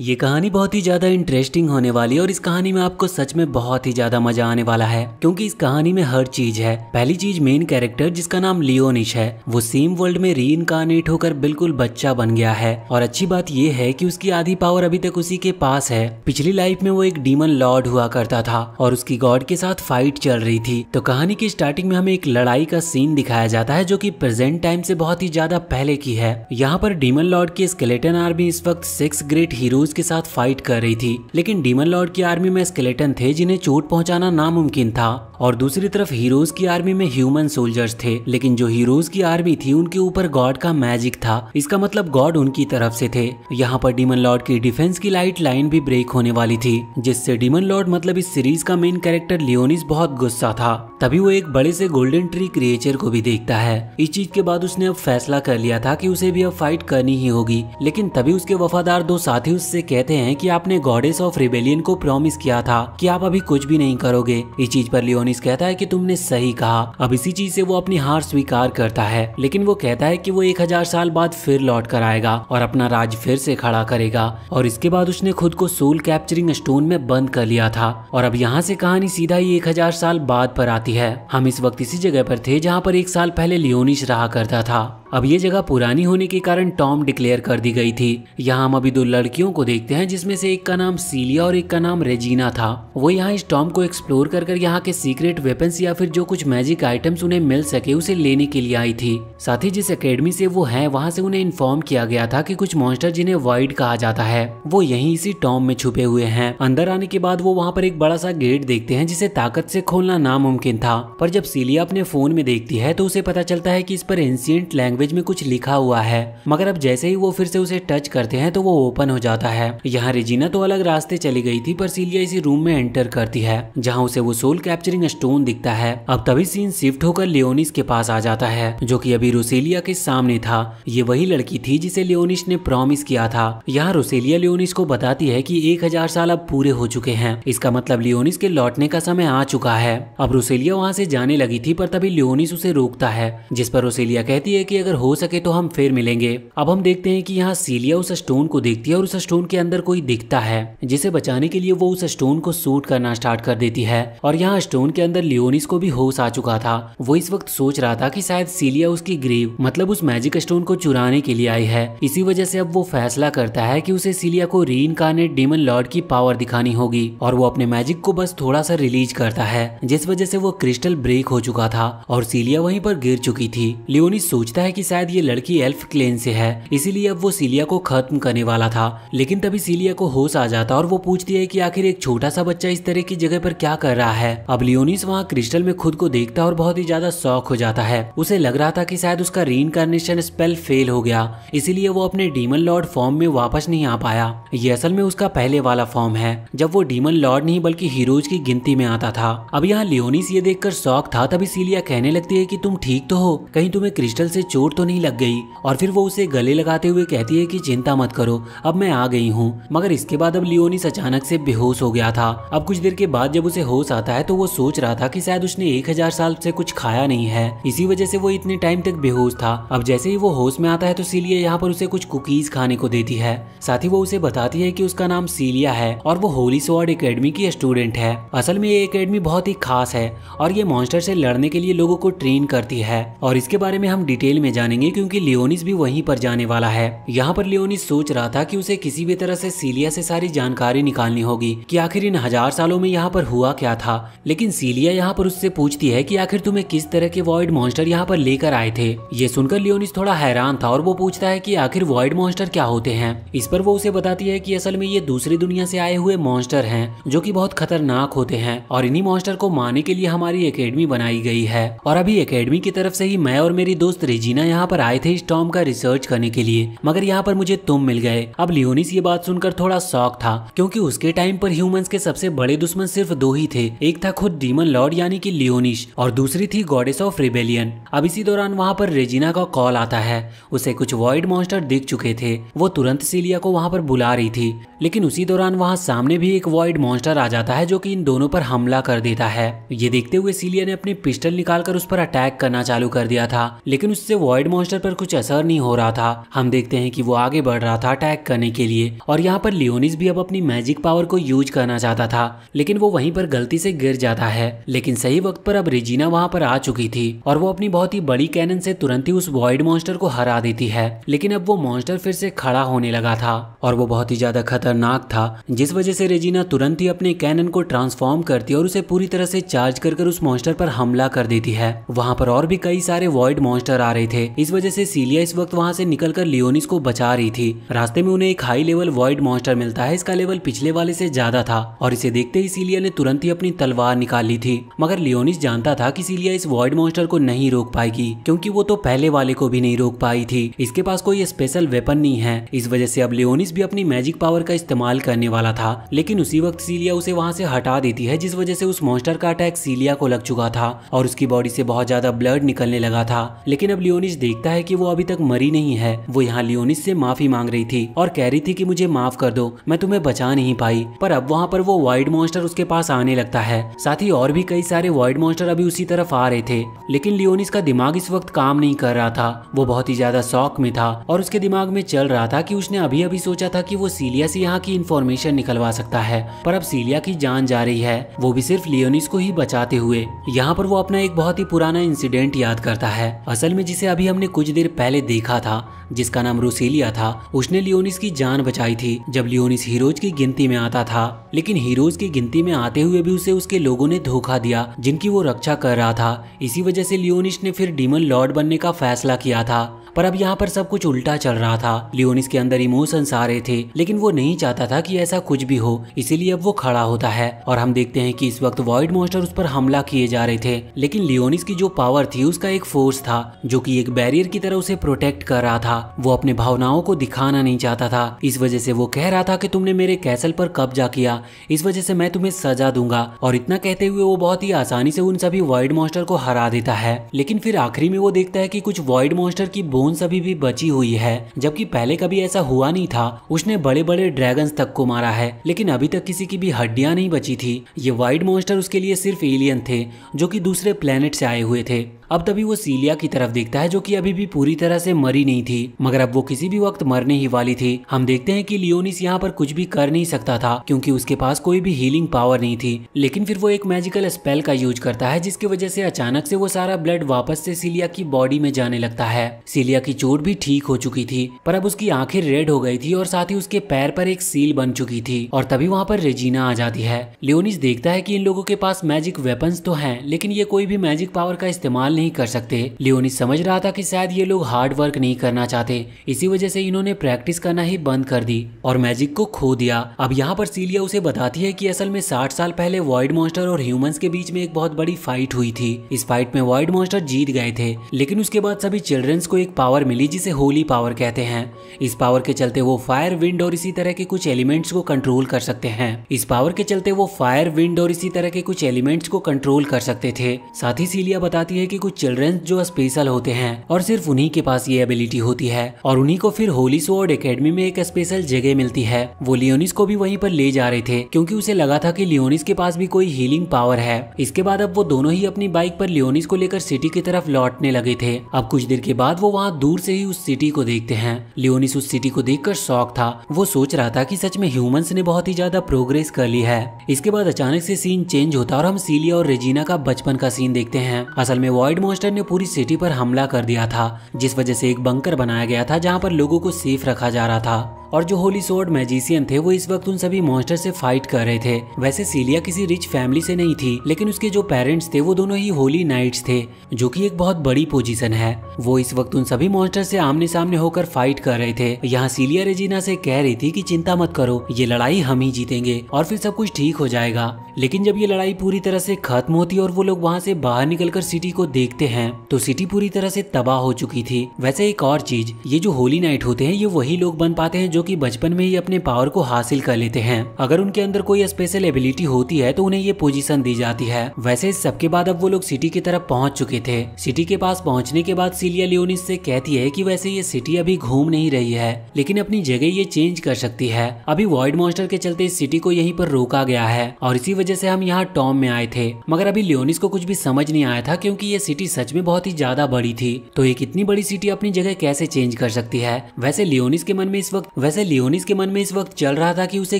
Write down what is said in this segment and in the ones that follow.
ये कहानी बहुत ही ज्यादा इंटरेस्टिंग होने वाली है और इस कहानी में आपको सच में बहुत ही ज्यादा मजा आने वाला है क्योंकि इस कहानी में हर चीज है पहली चीज मेन कैरेक्टर जिसका नाम लियोनिश है वो सेम वर्ल्ड में री इनकारनेट होकर बिल्कुल बच्चा बन गया है और अच्छी बात ये है कि उसकी आधी पावर अभी तक उसी के पास है पिछली लाइफ में वो एक डीमन लॉर्ड हुआ करता था और उसकी गॉड के साथ फाइट चल रही थी तो कहानी की स्टार्टिंग में हमें एक लड़ाई का सीन दिखाया जाता है जो की प्रेजेंट टाइम से बहुत ही ज्यादा पहले की है यहाँ पर डीमन लॉर्ड के स्केलेटन आर्मी इस वक्त सिक्स ग्रेट हीरो जूस के साथ फाइट कर रही थी लेकिन डीमन लॉर्ड की आर्मी में स्केलेटन थे जिन्हें चोट पहुंचाना नामुमकिन था और दूसरी तरफ हीरोज की आर्मी में ह्यूमन सोल्जर्स थे लेकिन जो हीरोज की आर्मी थी उनके ऊपर गॉड का मैजिक था इसका मतलब गॉड उनकी तरफ से थे यहाँ पर डीमन लॉर्ड की डिफेंस की लाइट लाइन भी ब्रेक होने वाली थी जिससे डीमन लॉर्ड मतलब इस सीरीज का मेन कैरेक्टर लियोनिस बहुत गुस्सा था तभी वो एक बड़े से गोल्डन ट्री क्रिएचर को भी देखता है इस चीज के बाद उसने अब फैसला कर लिया था कि उसे भी अब फाइट करनी ही होगी लेकिन तभी उसके वफादार दो साथी उस से कहते हैं कि आपने गॉडेस ऑफ रिबेलियन को प्रॉमिस किया था कि आप अभी कुछ भी नहीं करोगे इस चीज पर लियोनिस कहता है कि तुमने सही कहा अब इसी चीज से वो अपनी हार स्वीकार करता है लेकिन वो कहता है कि वो एक हजार साल बाद फिर लौट कर आएगा और अपना राज फिर से खड़ा करेगा और इसके बाद उसने खुद को सोल कैप्चरिंग स्टोन में बंद कर लिया था और अब यहाँ से कहानी सीधा ही एक हजार साल बाद पर आती है हम इस वक्त इसी जगह पर थे जहाँ पर एक साल पहले लियोनिस रहा करता था अब ये जगह पुरानी होने के कारण टॉम डिक्लेयर कर दी गई थी यहाँ हम अभी दो लड़कियों को को देखते हैं जिसमें से एक का नाम सीलिया और एक का नाम रेजीना था वो यहाँ इस टॉम को एक्सप्लोर कर कर यहाँ के सीक्रेट वेपन्स या फिर जो कुछ मैजिक आइटम्स उन्हें मिल सके उसे लेने के लिए आई थी साथ ही जिस अकेडमी से वो है वहाँ से उन्हें इन्फॉर्म किया गया था की कुछ मॉन्स्टर जिन्हें वाइड कहा जाता है वो यही इसी टॉम में छुपे हुए हैं अंदर आने के बाद वो वहाँ पर एक बड़ा सा गेट देखते हैं जिसे ताकत से खोलना नामुमकिन था पर जब सीलिया अपने फोन में देखती है तो उसे पता चलता है कि इस पर एंसियंट लैंग्वेज में कुछ लिखा हुआ है मगर अब जैसे ही वो फिर से उसे टच करते हैं तो वो ओपन हो जाता है है यहाँ रेजिना तो अलग रास्ते चली गई थी पर सीलिया इसी रूम में एंटर करती है जहाँ उसे वो सोल कैप्चरिंग स्टोन दिखता है अब तभी सीन शिफ्ट होकर लियोनिस के पास आ जाता है जो की अभी रोसेलिया के सामने था ये वही लड़की थी जिसे लियोनिस ने प्रोमिस किया था यहाँ रोसेलिया लियोनिस को बताती है की एक साल अब पूरे हो चुके हैं इसका मतलब लियोनिस के लौटने का समय आ चुका है अब रोसेलिया वहाँ से जाने लगी थी पर तभी लियोनिस उसे रोकता है जिस पर रोसेलिया कहती है कि अगर हो सके तो हम फिर मिलेंगे अब हम देखते हैं कि यहाँ सीलिया उस स्टोन को देखती है और उस स्टोन स्टोन के अंदर कोई दिखता है जिसे बचाने के लिए वो उस स्टोन को सूट करना स्टार्ट कर देती है और यहाँ स्टोन के अंदर लियोनिस को भी होश आ चुका था वो इस वक्त सोच रहा था कि शायद सीलिया उसकी ग्रीव मतलब उस मैजिक स्टोन को चुराने के लिए आई है इसी वजह से अब वो फैसला करता है की उसे सीलिया को री इनकारनेट डेमन लॉर्ड की पावर दिखानी होगी और वो अपने मैजिक को बस थोड़ा सा रिलीज करता है जिस वजह से वो क्रिस्टल ब्रेक हो चुका था और सीलिया वहीं पर गिर चुकी थी लियोनिस सोचता है कि शायद ये लड़की एल्फ क्लेन से है इसीलिए अब वो सीलिया को खत्म करने वाला था लेकिन लेकिन तभी सीलिया को होश आ जाता और वो पूछती है कि आखिर एक छोटा सा बच्चा इस तरह की जगह पर क्या कर रहा है अब लियोनिस वहाँ क्रिस्टल में खुद को देखता और बहुत ही ज्यादा शौक हो जाता है उसे लग रहा था कि शायद उसका री स्पेल फेल हो गया इसीलिए वो अपने डीमन लॉर्ड फॉर्म में वापस नहीं आ पाया ये असल में उसका पहले वाला फॉर्म है जब वो डीमन लॉर्ड नहीं बल्कि हीरोज की गिनती में आता था अब यहाँ लियोनिस ये देखकर शौक था तभी सीलिया कहने लगती है कि तुम ठीक तो हो कहीं तुम्हें क्रिस्टल से चोट तो नहीं लग गई और फिर वो उसे गले लगाते हुए कहती है कि चिंता मत करो अब मैं आ गई गई हूँ मगर इसके बाद अब लियोनिस अचानक से बेहोश हो गया था अब कुछ देर के बाद जब उसे होश आता है तो वो सोच रहा था कि शायद उसने एक हजार साल से कुछ खाया नहीं है इसी वजह से वो इतने टाइम तक बेहोश था अब जैसे ही वो होश में आता है तो सीलिया यहाँ पर उसे कुछ कुकीज खाने को देती है साथ ही वो उसे बताती है की उसका नाम सीलिया है और वो होली स्वाड अकेडमी की स्टूडेंट है असल में ये अकेडमी बहुत ही खास है और ये मॉन्स्टर से लड़ने के लिए लोगों को ट्रेन करती है और इसके बारे में हम डिटेल में जानेंगे क्योंकि लियोनिस भी वहीं पर जाने वाला है यहाँ पर लियोनिस सोच रहा था कि उसे किसी किसी भी तरह से सीलिया से सारी जानकारी निकालनी होगी कि आखिर इन हजार सालों में यहाँ पर हुआ क्या था लेकिन सीलिया यहाँ पर उससे पूछती है कि आखिर तुम्हें किस तरह के वॉइड मॉन्स्टर यहाँ पर लेकर आए थे ये सुनकर लियोनिस थोड़ा हैरान था और वो पूछता है की आखिर वॉइड मॉन्स्टर क्या होते हैं इस पर वो उसे बताती है की असल में ये दूसरी दुनिया से आए हुए मॉन्स्टर है जो की बहुत खतरनाक होते हैं और इन्हीं मॉन्स्टर को मारने के लिए हमारी अकेडमी बनाई गई है और अभी अकेडमी की तरफ से ही मैं और मेरी दोस्त रेजीना यहाँ पर आए थे इस टॉम का रिसर्च करने के लिए मगर यहाँ पर मुझे तुम मिल गए अब लियोनिस ये बात सुनकर थोड़ा शौक था क्योंकि उसके टाइम पर ह्यूमंस के सबसे बड़े दुश्मन सिर्फ दो ही थे एक था खुद डीमन लॉर्ड यानी कि लियोनिश और दूसरी थी गॉडेस ऑफ रिबेलियन अब इसी दौरान वहाँ पर रेजिना का कॉल आता है उसे कुछ वॉइड मॉन्स्टर दिख चुके थे वो तुरंत सीलिया को वहाँ पर बुला रही थी लेकिन उसी दौरान वहाँ सामने भी एक वॉइड मॉन्स्टर आ जाता है जो की इन दोनों पर हमला कर देता है ये देखते हुए सीलिया ने अपनी पिस्टल निकालकर उस पर अटैक करना चालू कर दिया था लेकिन उससे वॉइड मॉन्स्टर पर कुछ असर नहीं हो रहा था हम देखते हैं कि वो आगे बढ़ रहा था अटैक करने के लिए लिए और यहाँ पर लियोनिस भी अब अपनी मैजिक पावर को यूज करना चाहता था लेकिन वो वहीं पर गलती से गिर जाता है लेकिन सही वक्त पर अब रिजीना वहाँ पर आ चुकी थी और वो अपनी बहुत ही बड़ी कैनन से तुरंत ही उस वॉइड मॉन्स्टर को हरा देती है लेकिन अब वो मॉन्स्टर फिर से खड़ा होने लगा था और वो बहुत ही ज्यादा खतरनाक था जिस वजह से रेजीना तुरंत ही अपने कैनन को ट्रांसफॉर्म करती और उसे पूरी तरह से चार्ज कर कर उस मॉन्स्टर पर हमला कर देती है वहाँ पर और भी कई सारे वॉइड मॉन्स्टर आ रहे थे इस वजह से सीलिया इस वक्त वहाँ से निकल कर लियोनिस को बचा रही थी रास्ते में उन्हें एक हाई लेवल वॉइड मॉन्स्टर मिलता है इसका लेवल पिछले वाले से ज्यादा था और इसे देखते ही सीलिया ने तुरंत ही अपनी तलवार निकाल ली थी मगर लियोनिस जानता था कि सीलिया इस वॉइड मॉन्स्टर को नहीं रोक पाएगी क्योंकि वो तो पहले वाले को भी नहीं रोक पाई थी इसके पास कोई स्पेशल वेपन नहीं है इस वजह से अब लियोनिस भी अपनी मैजिक पावर का इस्तेमाल करने वाला था लेकिन उसी वक्त सीलिया उसे वहाँ से हटा देती है जिस वजह से उस मॉन्स्टर का अटैक सीलिया को लग चुका था और उसकी बॉडी से बहुत ज्यादा ब्लड निकलने लगा था लेकिन अब लियोनिस देखता है की वो अभी तक मरी नहीं है वो यहाँ लियोनिस से माफी मांग रही थी और कह रही थी कि मुझे माफ कर दो मैं तुम्हें बचा नहीं पाई पर अब वहाँ पर वो वाइड मॉन्स्टर उसके पास आने लगता है साथ ही और भी कई सारे वाइड मॉन्स्टर अभी उसी तरफ आ रहे थे लेकिन लियोनिस का दिमाग इस वक्त काम नहीं कर रहा था वो बहुत ही ज्यादा शौक में था और उसके दिमाग में चल रहा था की उसने अभी अभी सोचा था की वो सीलिया से यहाँ की इन्फॉर्मेशन निकलवा सकता है पर अब सीलिया की जान जा रही है वो भी सिर्फ लियोनिस को ही बचाते हुए यहाँ पर वो अपना एक बहुत ही पुराना इंसिडेंट याद करता है असल में जिसे अभी हमने कुछ देर पहले देखा था जिसका नाम रूसीलिया था उसने लियोनिस की जान बचाई थी जब लियोनिस हीरोज की गिनती में आता था लेकिन हीरोज की गिनती में आते हुए भी उसे उसके लोगों ने धोखा दिया जिनकी वो रक्षा कर रहा था इसी वजह से लियोनिस ने फिर डीमन लॉर्ड बनने का फैसला किया था पर अब यहाँ पर सब कुछ उल्टा चल रहा था लियोनिस के अंदर इमोशंस आ रहे थे लेकिन वो नहीं चाहता था कि ऐसा कुछ भी हो इसीलिए अब वो खड़ा होता है और हम देखते हैं कि इस वक्त वॉइड मॉन्स्टर उस पर हमला किए जा रहे थे लेकिन लियोनिस की जो पावर थी उसका एक फोर्स था जो की एक बैरियर की तरह उसे प्रोटेक्ट कर रहा था वो अपने भावनाओं को दिखाना नहीं चाहता था इस वजह से वो कह रहा था की तुमने मेरे कैसल पर कब्जा किया इस वजह से मैं तुम्हें सजा दूंगा और इतना कहते हुए वो बहुत ही आसानी से उन सभी वॉइड मॉन्स्टर को हरा देता है लेकिन फिर आखिरी में वो देखता है कि कुछ वॉइड मॉन्स्टर की बोन्स अभी भी बची हुई है जबकि पहले कभी ऐसा हुआ नहीं था उसने बड़े बड़े ड्रैगन तक को मारा है लेकिन अभी तक किसी की भी हड्डियां नहीं बची थी ये वाइड मॉन्स्टर उसके लिए सिर्फ एलियन थे जो कि दूसरे प्लेनेट से आए हुए थे अब तभी वो सीलिया की तरफ देखता है जो कि अभी भी पूरी तरह से मरी नहीं थी मगर अब वो किसी भी वक्त मरने ही वाली थी हम देखते हैं कि लियोनिस यहाँ पर कुछ भी कर नहीं सकता था क्योंकि उसके पास कोई भी हीलिंग पावर नहीं थी लेकिन फिर वो एक मैजिकल स्पेल का यूज करता है जिसकी वजह से अचानक से वो सारा ब्लड वापस से सीलिया की बॉडी में जाने लगता है सीलिया की चोट भी ठीक हो चुकी थी पर अब उसकी आंखें रेड हो गई थी और साथ ही उसके पैर पर एक सील बन चुकी थी और तभी वहाँ पर रेजीना आ जाती है लियोनिस देखता है की इन लोगों के पास मैजिक वेपन तो है लेकिन ये कोई भी मैजिक पावर का इस्तेमाल नहीं नहीं कर सकते लियोनी समझ रहा था कि शायद ये लोग हार्ड वर्क नहीं करना चाहते इसी वजह से इन्होंने प्रैक्टिस करना ही बंद कर दी और मैजिक को खो दिया अब यहाँ पर सीलिया उसे बताती है की असल में साठ साल पहले वॉइड मॉन्स्टर और ह्यूमंस के बीच में एक बहुत बड़ी फाइट हुई थी इस फाइट में वॉइड मॉन्स्टर जीत गए थे लेकिन उसके बाद सभी चिल्ड्रंस को एक पावर मिली जिसे होली पावर कहते हैं इस पावर के चलते वो फायर विंड और इसी तरह के कुछ एलिमेंट्स को कंट्रोल कर सकते हैं इस पावर के चलते वो फायर विंड और इसी तरह के कुछ एलिमेंट्स को कंट्रोल कर सकते थे साथ ही सीलिया बताती है कि कुछ कुछ चिल्ड्रेन जो स्पेशल होते हैं और सिर्फ उन्हीं के पास ये एबिलिटी होती है और उन्हीं को फिर होली सोड एकेडमी में एक स्पेशल जगह मिलती है वो लियोनिस को भी वहीं पर ले जा रहे थे क्योंकि उसे लगा था कि लियोनिस के पास भी कोई हीलिंग पावर है इसके बाद अब वो दोनों ही अपनी बाइक पर लियोनिस को लेकर सिटी की तरफ लौटने लगे थे अब कुछ देर के बाद वो वहाँ दूर से ही उस सिटी को देखते हैं लियोनिस उस सिटी को देखकर शौक था वो सोच रहा था कि सच में ह्यूमंस ने बहुत ही ज्यादा प्रोग्रेस कर ली है इसके बाद अचानक से सीन चेंज होता और हम सीलिया और रेजीना का बचपन का सीन देखते हैं असल में वॉइड मॉन्स्टर ने पूरी सिटी पर हमला कर दिया था जिस वजह से एक बंकर बनाया गया था जहाँ पर लोगों को सेफ रखा जा रहा था और जो होली सोर्ड मैजिशियन थे वो इस वक्त उन सभी मॉन्स्टर से फाइट कर रहे थे वैसे सीलिया किसी रिच फैमिली से नहीं थी लेकिन उसके जो पेरेंट्स थे वो दोनों ही होली नाइट्स थे जो की एक बहुत बड़ी पोजीशन है वो इस वक्त उन सभी मॉन्स्टर से आमने सामने होकर फाइट कर रहे थे यहाँ सीलिया रेजीना से कह रही थी की चिंता मत करो ये लड़ाई हम ही जीतेंगे और फिर सब कुछ ठीक हो जाएगा लेकिन जब ये लड़ाई पूरी तरह से खत्म होती और वो लोग वहाँ से बाहर निकलकर सिटी को देखते हैं तो सिटी पूरी तरह से तबाह हो चुकी थी वैसे एक और चीज ये जो होली नाइट होते हैं ये वही लोग बन पाते हैं जो कि बचपन में ही अपने पावर को हासिल कर लेते हैं अगर उनके अंदर कोई स्पेशल एबिलिटी होती है तो उन्हें ये पोजीशन दी जाती है वैसे सबके बाद अब वो लोग सिटी की तरफ पहुंच चुके थे सिटी के पास पहुंचने के बाद सिलिया लियोनिस से कहती है कि वैसे ये सिटी अभी घूम नहीं रही है लेकिन अपनी जगह ये चेंज कर सकती है अभी वॉइड मॉन्स्टर के चलते इस सिटी को यहीं पर रोका गया है और इसी वजह से हम यहाँ टॉम में आए थे मगर अभी लियोनिस को कुछ भी समझ नहीं आया था क्योंकि ये सिटी सच में बहुत ही ज्यादा बड़ी थी तो एक इतनी बड़ी सिटी अपनी जगह कैसे चेंज कर सकती है वैसे लियोनिस के मन में इस वक्त वैसे लियोनिस के मन में इस वक्त चल रहा था कि उसे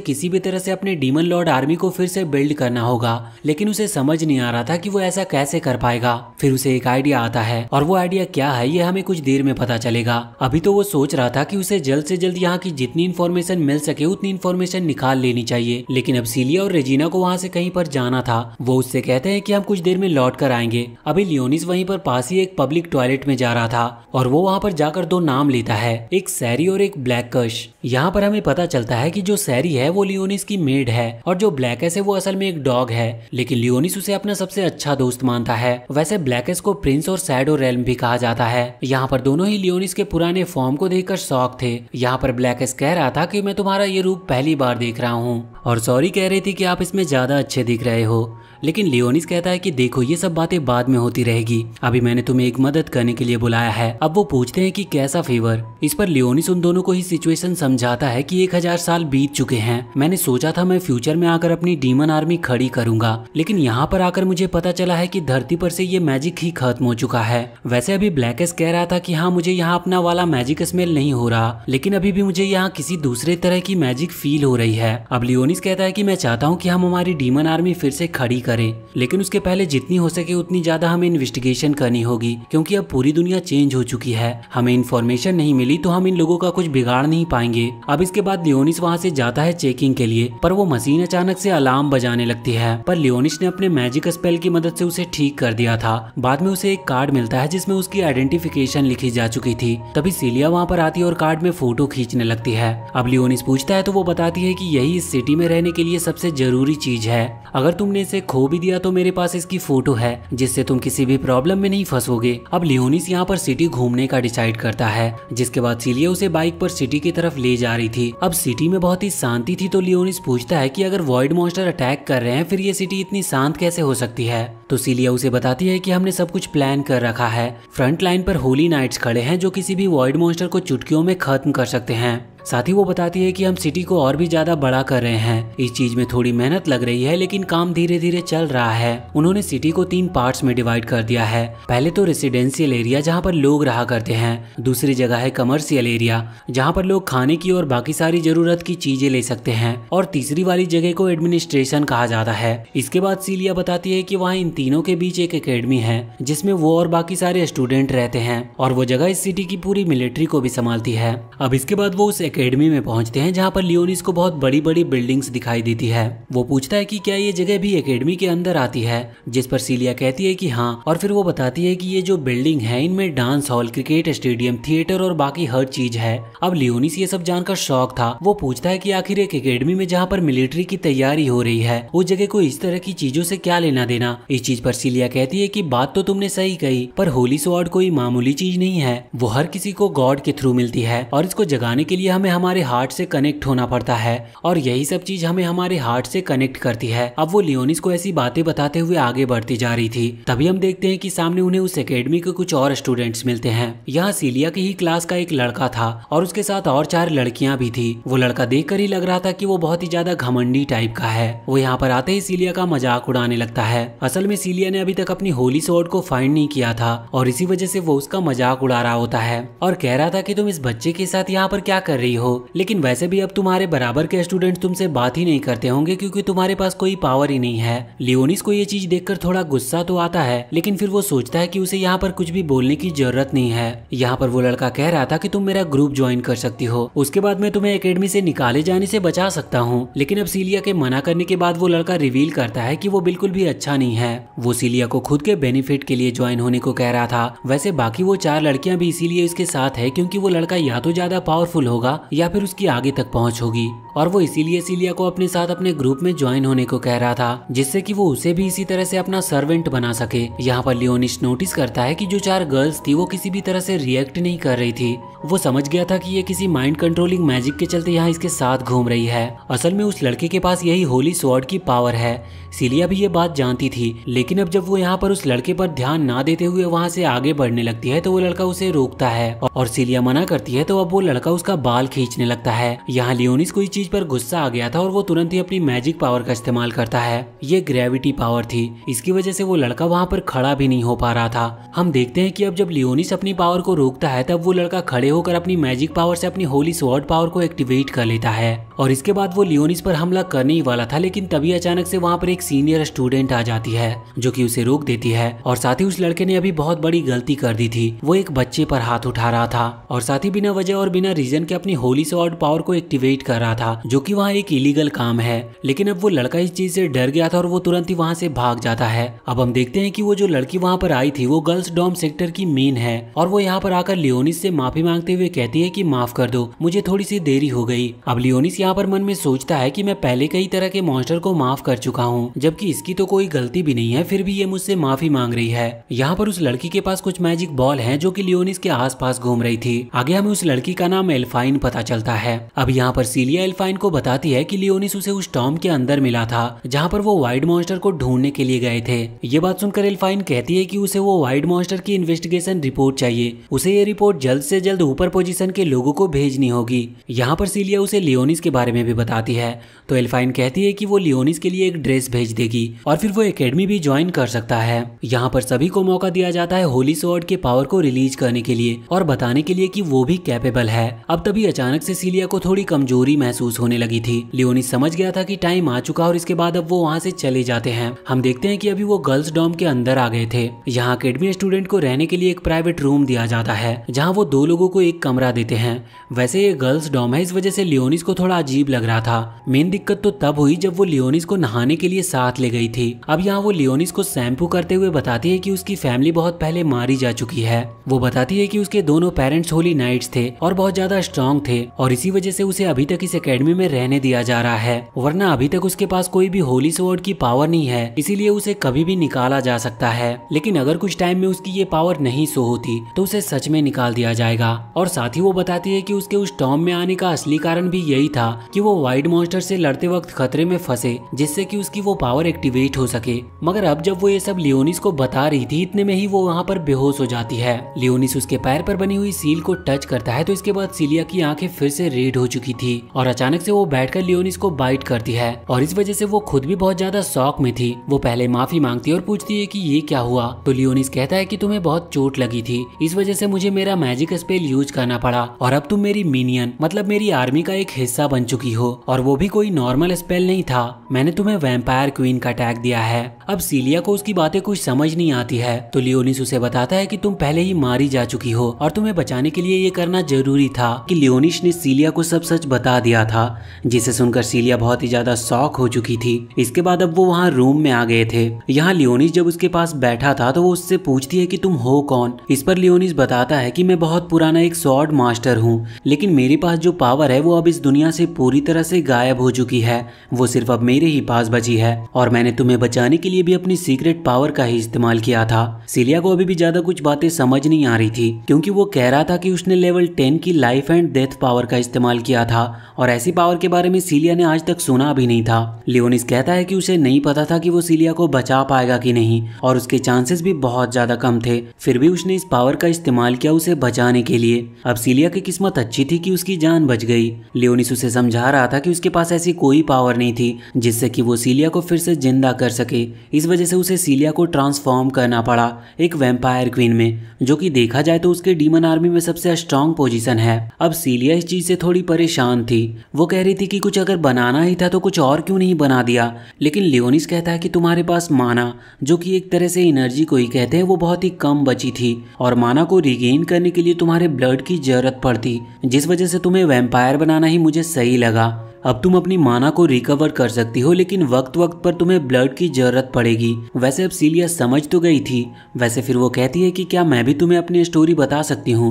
किसी भी तरह से अपने डीमन लॉर्ड आर्मी को फिर से बिल्ड करना होगा लेकिन उसे समझ नहीं आ रहा था कि वो ऐसा कैसे कर पाएगा फिर उसे एक आइडिया आता है और वो आइडिया क्या है ये हमें कुछ देर में पता चलेगा अभी तो वो सोच रहा था की उसे जल्द ऐसी जल्द यहाँ की जितनी इन्फॉर्मेशन मिल सके उतनी इन्फॉर्मेशन निकाल लेनी चाहिए लेकिन अब सीलिया और रेजीना को वहाँ से कहीं पर जाना था वो उससे कहते हैं की हम कुछ देर में लौट कर आएंगे अभी लियोनिस वहीं पर पास ही एक पब्लिक टॉयलेट में जा रहा था और वो वहाँ पर जाकर दो नाम लेता है एक सैरी और एक ब्लैक कश यहाँ पर हमें पता चलता है कि जो सैरी है वो लियोनिस की मेड है और जो ब्लैकेस है वो असल में एक डॉग है लेकिन लियोनिस उसे अपना सबसे अच्छा दोस्त मानता है वैसे ब्लैकेस को प्रिंस और सैडो रेलम भी कहा जाता है यहाँ पर दोनों ही लियोनिस के पुराने फॉर्म को देखकर शौक थे यहाँ पर ब्लैकेस कह रहा था की मैं तुम्हारा ये रूप पहली बार देख रहा हूँ और सॉरी कह रही थी कि आप इसमें ज़्यादा अच्छे दिख रहे हो लेकिन लियोनिस कहता है कि देखो ये सब बातें बाद में होती रहेगी अभी मैंने तुम्हें एक मदद करने के लिए बुलाया है अब वो पूछते हैं कि कैसा फेवर इस पर लियोनिस उन दोनों को ही सिचुएशन समझाता है कि एक हजार साल बीत चुके हैं मैंने सोचा था मैं फ्यूचर में आकर अपनी डीमन आर्मी खड़ी करूंगा लेकिन यहाँ पर आकर मुझे पता चला है की धरती पर से ये मैजिक ही खत्म हो चुका है वैसे अभी ब्लैकेस कह रहा था की हाँ मुझे यहाँ अपना वाला मैजिक स्मेल नहीं हो रहा लेकिन अभी भी मुझे यहाँ किसी दूसरे तरह की मैजिक फील हो रही है अब लियोनिस जोनिस कहता है कि मैं चाहता हूं कि हम हमारी डीमन आर्मी फिर से खड़ी करें लेकिन उसके पहले जितनी हो सके उतनी ज्यादा हमें इन्वेस्टिगेशन करनी होगी क्योंकि अब पूरी दुनिया चेंज हो चुकी है हमें इन्फॉर्मेशन नहीं मिली तो हम इन लोगों का कुछ बिगाड़ नहीं पाएंगे अब इसके बाद लियोनिस वहाँ से जाता है चेकिंग के लिए पर वो मशीन अचानक से अलार्म बजाने लगती है पर लियोनिस ने अपने मैजिक स्पेल की मदद से उसे ठीक कर दिया था बाद में उसे एक कार्ड मिलता है जिसमें उसकी आइडेंटिफिकेशन लिखी जा चुकी थी तभी सीलिया वहाँ पर आती है और कार्ड में फोटो खींचने लगती है अब लियोनिस पूछता है तो वो बताती है की यही इस सिटी में में रहने के लिए सबसे जरूरी चीज है अगर तुमने इसे खो भी दिया तो मेरे पास इसकी फोटो है जिससे तुम किसी भी प्रॉब्लम में नहीं फंसोगे अब लियोनिस यहाँ पर सिटी घूमने का डिसाइड करता है जिसके बाद सीलिया उसे बाइक पर सिटी की तरफ ले जा रही थी अब सिटी में बहुत ही शांति थी तो लियोनिस पूछता है की अगर वॉइड मॉन्स्टर अटैक कर रहे हैं फिर ये सिटी इतनी शांत कैसे हो सकती है तो सीलिया उसे बताती है कि हमने सब कुछ प्लान कर रखा है फ्रंट लाइन पर होली नाइट्स खड़े हैं जो किसी भी वॉइड मॉन्स्टर को चुटकियों में खत्म कर सकते हैं साथ ही वो बताती है कि हम सिटी को और भी ज्यादा बड़ा कर रहे हैं इस चीज में थोड़ी मेहनत लग रही है लेकिन काम धीरे धीरे चल रहा है उन्होंने सिटी को तीन पार्ट्स में डिवाइड कर दिया है पहले तो रेसिडेंशियल एरिया जहाँ पर लोग रहा करते हैं दूसरी जगह है कमर्शियल एरिया जहाँ पर लोग खाने की और बाकी सारी जरूरत की चीजें ले सकते हैं और तीसरी वाली जगह को एडमिनिस्ट्रेशन कहा जाता है इसके बाद सीलिया बताती है की वहाँ इन तीनों के बीच एक अकेडमी है जिसमें वो और बाकी सारे स्टूडेंट रहते हैं और वो जगह इस सिटी की पूरी मिलिट्री को भी संभालती है अब इसके बाद वो उस अकेडमी में पहुंचते हैं जहाँ पर लियोनिस को बहुत बड़ी बड़ी बिल्डिंग्स दिखाई देती है वो पूछता है की क्या ये जगह भी अकेडमी के अंदर आती है जिस पर सीलिया कहती है की हाँ और फिर वो बताती है की ये जो बिल्डिंग है इनमें dance hall cricket stadium theatre और बाकी हर चीज है अब लियोनिस ये सब जानकर शौक था वो पूछता है की आखिर एक अकेडमी में जहाँ पर मिलिट्री की तैयारी हो रही है उस जगह को इस तरह की चीजों से क्या लेना देना इस चीज पर सीलिया कहती है कि बात तो तुमने सही कही पर होली स्वॉर्ड कोई मामूली चीज नहीं है वो हर किसी को गॉड के थ्रू मिलती है और इसको जगाने के लिए हमें हमारे हार्ट से कनेक्ट होना पड़ता है और यही सब चीज हमें हमारे हार्ट से कनेक्ट करती है अब वो लियोनिस को ऐसी बातें बताते हुए आगे बढ़ती जा रही थी तभी हम देखते हैं कि सामने उन्हें उस एकेडमी के कुछ और स्टूडेंट्स मिलते हैं यहाँ सीलिया की ही क्लास का एक लड़का था और उसके साथ और चार लड़कियां भी थी वो लड़का देख ही लग रहा था की वो बहुत ही ज्यादा घमंडी टाइप का है वो यहाँ पर आते ही सीलिया का मजाक उड़ाने लगता है असल में सीलिया ने अभी तक अपनी होली सॉर्ड को फाइंड नहीं किया था और इसी वजह से वो उसका मजाक उड़ा रहा होता है और कह रहा था कि तुम इस बच्चे के साथ यहाँ पर क्या कर रही हो लेकिन वैसे भी अब तुम्हारे बराबर के स्टूडेंट तुमसे बात ही नहीं करते होंगे क्यूँकी तुम्हारे पास कोई पावर ही नहीं है लियोनिस को ये चीज देख थोड़ा गुस्सा तो आता है लेकिन फिर वो सोचता है की उसे यहाँ पर कुछ भी बोलने की जरूरत नहीं है यहाँ पर वो लड़का कह रहा था की तुम मेरा ग्रुप ज्वाइन कर सकती हो उसके बाद मैं तुम्हें अकेडमी से निकाले जाने से बचा सकता हूँ लेकिन अब सीलिया के मना करने के बाद वो लड़का रिवील करता है की वो बिल्कुल भी अच्छा नहीं है वो सीलिया को खुद के बेनिफिट के लिए ज्वाइन होने को कह रहा था वैसे बाकी वो चार लड़कियां भी इसीलिए इसके साथ है क्योंकि वो लड़का या तो ज्यादा पावरफुल होगा या फिर उसकी आगे तक पहुंच होगी और वो इसीलिए सीलिया को अपने साथ अपने ग्रुप में ज्वाइन होने को कह रहा था जिससे कि वो उसे भी इसी तरह से अपना सर्वेंट बना सके यहाँ पर लियोनिश नोटिस करता है कि जो चार गर्ल्स थी वो किसी भी तरह से रिएक्ट नहीं कर रही थी वो समझ गया था कि ये किसी माइंड कंट्रोलिंग मैजिक के चलते यहाँ इसके साथ घूम रही है असल में उस लड़के के पास यही होली स्वॉर्ड की पावर है सीलिया भी ये बात जानती थी लेकिन अब जब वो यहाँ पर उस लड़के पर ध्यान ना देते हुए वहाँ से आगे बढ़ने लगती है तो वो लड़का उसे रोकता है और सीलिया मना करती है तो अब वो लड़का उसका बाल खींचने लगता है यहाँ लियोनिस कोई चीज चीज पर गुस्सा आ गया था और वो तुरंत ही अपनी मैजिक पावर का इस्तेमाल करता है ये ग्रेविटी पावर थी इसकी वजह से वो लड़का वहाँ पर खड़ा भी नहीं हो पा रहा था हम देखते हैं कि अब जब लियोनिस अपनी पावर को रोकता है तब वो लड़का खड़े होकर अपनी मैजिक पावर से अपनी होली स्वॉर्ड पावर को एक्टिवेट कर लेता है और इसके बाद वो लियोनिस पर हमला करने ही वाला था लेकिन तभी अचानक से वहाँ पर एक सीनियर स्टूडेंट आ जाती है जो की उसे रोक देती है और साथ ही उस लड़के ने अभी बहुत बड़ी गलती कर दी थी वो एक बच्चे पर हाथ उठा रहा था और साथ ही बिना वजह और बिना रीजन के अपनी होली स्वॉर्ड पावर को एक्टिवेट कर रहा था था जो कि वहाँ एक इलीगल काम है लेकिन अब वो लड़का इस चीज से डर गया था और वो तुरंत ही वहाँ से भाग जाता है अब हम देखते हैं कि वो जो लड़की वहाँ पर आई थी वो गर्ल्स डॉम सेक्टर की मेन है और वो यहाँ पर आकर लियोनिस से माफी मांगते हुए कहती है की माफ कर दो मुझे थोड़ी सी देरी हो गई अब लियोनिस यहाँ पर मन में सोचता है की मैं पहले कई तरह के मॉन्स्टर को माफ कर चुका हूँ जबकि इसकी तो कोई गलती भी नहीं है फिर भी ये मुझसे माफी मांग रही है यहाँ पर उस लड़की के पास कुछ मैजिक बॉल है जो की लियोनिस के आस घूम रही थी आगे हमें उस लड़की का नाम एल्फाइन पता चलता है अब यहाँ पर सीलिया एल्फाइन फाइन को बताती है कि लियोनिस उसे उस टॉम के अंदर मिला था जहाँ पर वो व्हाइट मॉन्स्टर को ढूंढने के लिए गए थे ये बात सुनकर एल्फाइन कहती है कि उसे वो वाइड मॉन्स्टर की इन्वेस्टिगेशन रिपोर्ट चाहिए उसे ये रिपोर्ट जल्द से जल्द ऊपर पोजिशन के लोगों को भेजनी होगी यहाँ पर सीलिया उसे लियोनिस के बारे में भी बताती है तो एल्फाइन कहती है की वो लियोनिस के लिए एक ड्रेस भेज देगी और फिर वो अकेडमी भी ज्वाइन कर सकता है यहाँ पर सभी को मौका दिया जाता है होली सोर्ड के पावर को रिलीज करने के लिए और बताने के लिए कि वो भी कैपेबल है अब तभी अचानक से सीलिया को थोड़ी कमजोरी महसूस महसूस होने लगी थी लियोनी समझ गया था कि टाइम आ चुका और इसके बाद अब वो वहाँ से चले जाते हैं हम देखते हैं कि अभी वो गर्ल्स डॉम के अंदर आ गए थे यहाँ अकेडमी स्टूडेंट को रहने के लिए एक प्राइवेट रूम दिया जाता है जहाँ वो दो लोगों को एक कमरा देते हैं वैसे ये गर्ल्स डॉम है इस वजह से लियोनिस को थोड़ा अजीब लग रहा था मेन दिक्कत तो तब हुई जब वो लियोनिस को नहाने के लिए साथ ले गई थी अब यहाँ वो लियोनिस को शैम्पू करते हुए बताती है कि उसकी फैमिली बहुत पहले मारी जा चुकी है वो बताती है कि उसके दोनों पेरेंट्स होली नाइट्स थे और बहुत ज्यादा स्ट्रांग थे और इसी वजह से उसे अभी तक इस अकेडमी अकेडमी में रहने दिया जा रहा है वरना अभी तक उसके पास कोई भी होली स्वॉर्ड की पावर नहीं है इसीलिए उसे कभी भी निकाला जा सकता है लेकिन अगर कुछ टाइम में उसकी ये पावर नहीं सो होती तो उसे सच में निकाल दिया जाएगा और साथ ही वो बताती है की उसके उस टॉम में आने का असली कारण भी यही था की वो वाइट मॉन्स्टर से लड़ते वक्त खतरे में फंसे जिससे की उसकी वो पावर एक्टिवेट हो सके मगर अब जब वो ये सब लियोनिस को बता रही थी इतने में ही वो वहाँ पर बेहोश हो जाती है लियोनिस उसके पैर पर बनी हुई सील को टच करता है तो इसके बाद सीलिया की आंखें फिर से रेड हो चुकी थी और अचानक अचानक से वो बैठकर लियोनिस को बाइट करती है और इस वजह से वो खुद भी बहुत ज्यादा शौक में थी वो पहले माफी मांगती है और पूछती है कि ये क्या हुआ तो लियोनिस कहता है कि तुम्हें बहुत चोट लगी थी इस वजह से मुझे मेरा मैजिक स्पेल यूज करना पड़ा और अब तुम मेरी मिनियन मतलब मेरी आर्मी का एक हिस्सा बन चुकी हो और वो भी कोई नॉर्मल स्पेल नहीं था मैंने तुम्हें वेम्पायर क्वीन का टैग दिया है अब सीलिया को उसकी बातें कुछ समझ नहीं आती है तो लियोनिस उसे बताता है कि तुम पहले ही मारी जा चुकी हो और तुम्हें बचाने के लिए ये करना जरूरी था कि लियोनिस ने सीलिया को सब सच बता दिया था था जिसे सुनकर सीलिया बहुत ही ज्यादा शौक हो चुकी थी इसके बाद अब वो वहाँ रूम में आ गए थे यहाँ लियोनिस जब उसके पास बैठा था तो वो उससे पूछती है कि तुम हो कौन इस पर लियोनिस बताता है कि मैं बहुत पुराना एक सॉर्ड मास्टर हूँ लेकिन मेरे पास जो पावर है वो अब इस दुनिया से पूरी तरह से गायब हो चुकी है वो सिर्फ अब मेरे ही पास बची है और मैंने तुम्हें बचाने के लिए भी अपनी सीक्रेट पावर का ही इस्तेमाल किया था सीलिया को अभी भी ज्यादा कुछ बातें समझ नहीं आ रही थी क्योंकि वो कह रहा था कि उसने लेवल टेन की लाइफ एंड डेथ पावर का इस्तेमाल किया था और ऐसे ऐसी पावर के बारे में सीलिया ने आज तक सुना भी नहीं था लियोनिस कहता है कि उसे नहीं पता था कि वो सीलिया को बचा पाएगा कि नहीं और उसके चांसेस भी बहुत ज्यादा कम थे फिर भी उसने इस पावर का इस्तेमाल किया उसे बचाने के लिए अब सीलिया की किस्मत अच्छी थी कि उसकी जान बच गई लियोनिस उसे समझा रहा था कि उसके पास ऐसी कोई पावर नहीं थी जिससे कि वो सीलिया को फिर से जिंदा कर सके इस वजह से उसे सीलिया को ट्रांसफॉर्म करना पड़ा एक वेम्पायर क्वीन में जो की देखा जाए तो उसके डीमन आर्मी में सबसे स्ट्रांग पोजिशन है अब सीलिया इस चीज से थोड़ी परेशान थी वो कह रही थी कि कुछ अगर बनाना ही था तो कुछ और क्यों नहीं बना दिया लेकिन लियोनिस कहता है कि तुम्हारे पास माना जो कि एक तरह से एनर्जी को ही कहते हैं वो बहुत ही कम बची थी और माना को रिगेन करने के लिए तुम्हारे ब्लड की जरूरत पड़ती जिस वजह से तुम्हें वेम्पायर बनाना ही मुझे सही लगा अब तुम अपनी माना को रिकवर कर सकती हो लेकिन वक्त वक्त पर तुम्हें ब्लड की जरूरत पड़ेगी वैसे अब सीलिया समझ तो गई थी वैसे फिर वो कहती है कि क्या मैं भी तुम्हें अपनी स्टोरी बता सकती हूँ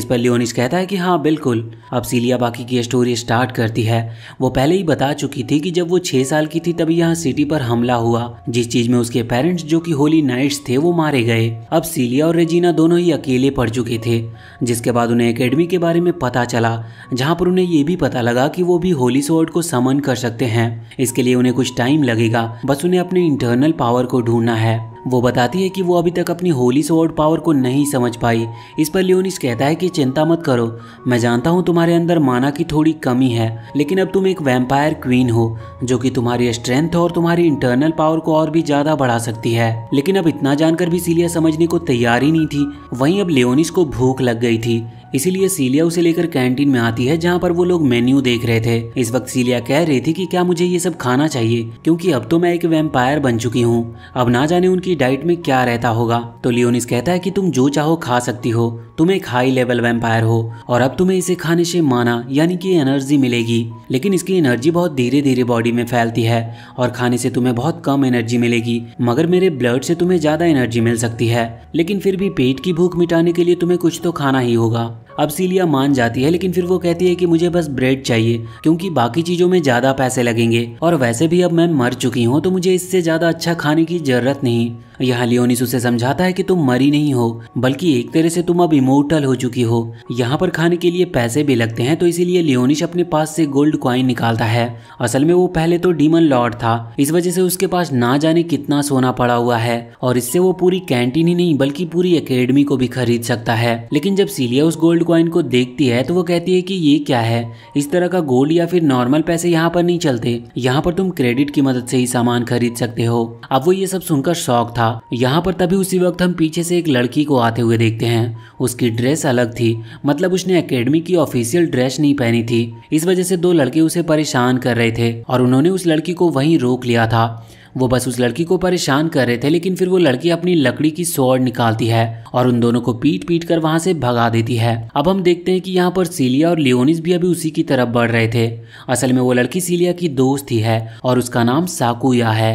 इस पर लियोनिस कहता है कि हाँ बिल्कुल अब सीलिया बाकी की स्टोरी स्टार्ट करती है वो पहले ही बता चुकी थी कि जब वो छह साल की थी तभी यहाँ सिटी पर हमला हुआ जिस चीज में उसके पेरेंट्स जो की होली नाइट्स थे वो मारे गए अब सीलिया और रेजीना दोनों ही अकेले पड़ चुके थे जिसके बाद उन्हें अकेडमी के बारे में पता चला जहाँ पर उन्हें ये भी पता लगा कि वो भी होली स्वॉर्ड को समन कर सकते हैं इसके लिए उन्हें कुछ टाइम लगेगा बस उन्हें अपने इंटरनल पावर को ढूंढना है वो बताती है कि वो अभी तक अपनी होली सोर्ड पावर को नहीं समझ पाई इस पर लियोनिस कहता है कि चिंता मत करो मैं जानता हूँ तुम्हारे अंदर माना की थोड़ी कमी है लेकिन अब तुम एक वैम्पायर क्वीन हो जो कि तुम्हारी स्ट्रेंथ और तुम्हारी इंटरनल पावर को और भी ज्यादा बढ़ा सकती है लेकिन अब इतना जानकर भी सीलिया समझने को तैयार ही नहीं थी वहीं अब लियोनिस को भूख लग गई थी इसीलिए सीलिया उसे लेकर कैंटीन में आती है जहाँ पर वो लोग मेन्यू देख रहे थे इस वक्त सीलिया कह रही थी कि क्या मुझे ये सब खाना चाहिए क्योंकि अब तो मैं एक वेम्पायर बन चुकी हूँ अब ना जाने उनकी डाइट में क्या रहता होगा तो लियोनिस कहता है कि तुम जो चाहो खा सकती हो तुम एक हाई लेवल वेम्पायर हो और अब तुम्हें इसे खाने से माना यानी कि एनर्जी मिलेगी लेकिन इसकी एनर्जी बहुत धीरे धीरे बॉडी में फैलती है और खाने से तुम्हें बहुत कम एनर्जी मिलेगी मगर मेरे ब्लड से तुम्हें ज्यादा एनर्जी मिल सकती है लेकिन फिर भी पेट की भूख मिटाने के लिए तुम्हें कुछ तो खाना ही होगा अब सीलिया मान जाती है लेकिन फिर वो कहती है कि मुझे बस ब्रेड चाहिए क्योंकि बाकी चीज़ों में ज़्यादा पैसे लगेंगे और वैसे भी अब मैं मर चुकी हूँ तो मुझे इससे ज़्यादा अच्छा खाने की ज़रूरत नहीं यहाँ लियोनिस उसे समझाता है कि तुम मरी नहीं हो बल्कि एक तरह से तुम अब इमोटल हो चुकी हो यहाँ पर खाने के लिए पैसे भी लगते हैं तो इसीलिए लियोनिश अपने पास से गोल्ड क्वाइन निकालता है असल में वो पहले तो डीमन लॉर्ड था इस वजह से उसके पास ना जाने कितना सोना पड़ा हुआ है और इससे वो पूरी कैंटीन ही नहीं बल्कि पूरी अकेडमी को भी खरीद सकता है लेकिन जब सीलिया उस गोल्ड गोल्ड कॉइन को देखती है तो वो कहती है कि ये क्या है इस तरह का गोल्ड या फिर नॉर्मल पैसे यहाँ पर नहीं चलते यहाँ पर तुम क्रेडिट की मदद से ही सामान खरीद सकते हो अब वो ये सब सुनकर शौक था यहाँ पर तभी उसी वक्त हम पीछे से एक लड़की को आते हुए देखते हैं उसकी ड्रेस अलग थी मतलब उसने अकेडमी की ऑफिशियल ड्रेस नहीं पहनी थी इस वजह से दो लड़के उसे परेशान कर रहे थे और उन्होंने उस लड़की को वहीं रोक लिया था वो बस उस लड़की को परेशान कर रहे थे लेकिन फिर वो लड़की अपनी लकड़ी की सौड़ निकालती है और उन दोनों को पीट पीट कर वहां से भगा देती है अब हम देखते हैं कि यहाँ पर सीलिया और लियोनिस भी अभी उसी की तरफ बढ़ रहे थे असल में वो लड़की सीलिया की दोस्त ही है और उसका नाम साकुया है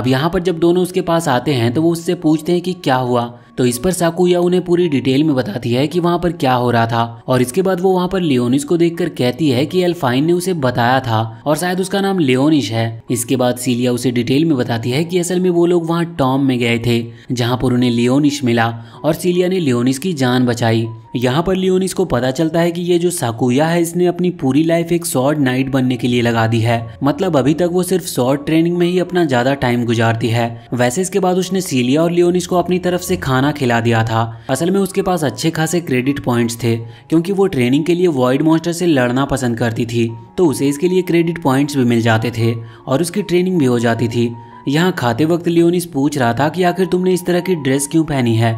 अब यहाँ पर जब दोनों उसके पास आते हैं तो वो उससे पूछते हैं कि क्या हुआ तो इस पर साकुया उन्हें पूरी डिटेल में बताती है कि वहाँ पर क्या हो रहा था और इसके बाद वो वहाँ पर लियोनिस को देखकर कहती है कि एल्फाइन ने उसे बताया था और शायद उसका नाम लियोनिस है इसके बाद सीलिया उसे डिटेल में बताती है कि असल में वो लोग वहाँ टॉम में गए थे जहाँ पर उन्हें लियोनिस मिला और सीलिया ने लियोनिस की जान बचाई यहाँ पर लियोनिस को पता चलता है कि ये जो साकुया है इसने अपनी पूरी लाइफ एक शॉर्ट नाइट बनने के लिए लगा दी है मतलब अभी तक वो सिर्फ शॉर्ट ट्रेनिंग में ही अपना ज्यादा टाइम गुजारती है वैसे इसके बाद उसने सीलिया और लियोनिस को अपनी तरफ से खाना खाना खिला दिया था असल में उसके पास अच्छे खासे क्रेडिट पॉइंट्स थे क्योंकि वो ट्रेनिंग के लिए वॉइड मॉन्स्टर से लड़ना पसंद करती थी तो उसे इसके लिए क्रेडिट पॉइंट्स भी मिल जाते थे और उसकी ट्रेनिंग भी हो जाती थी यहाँ खाते वक्त लियोनिस पूछ रहा था कि आखिर तुमने इस तरह की ड्रेस क्यों पहनी है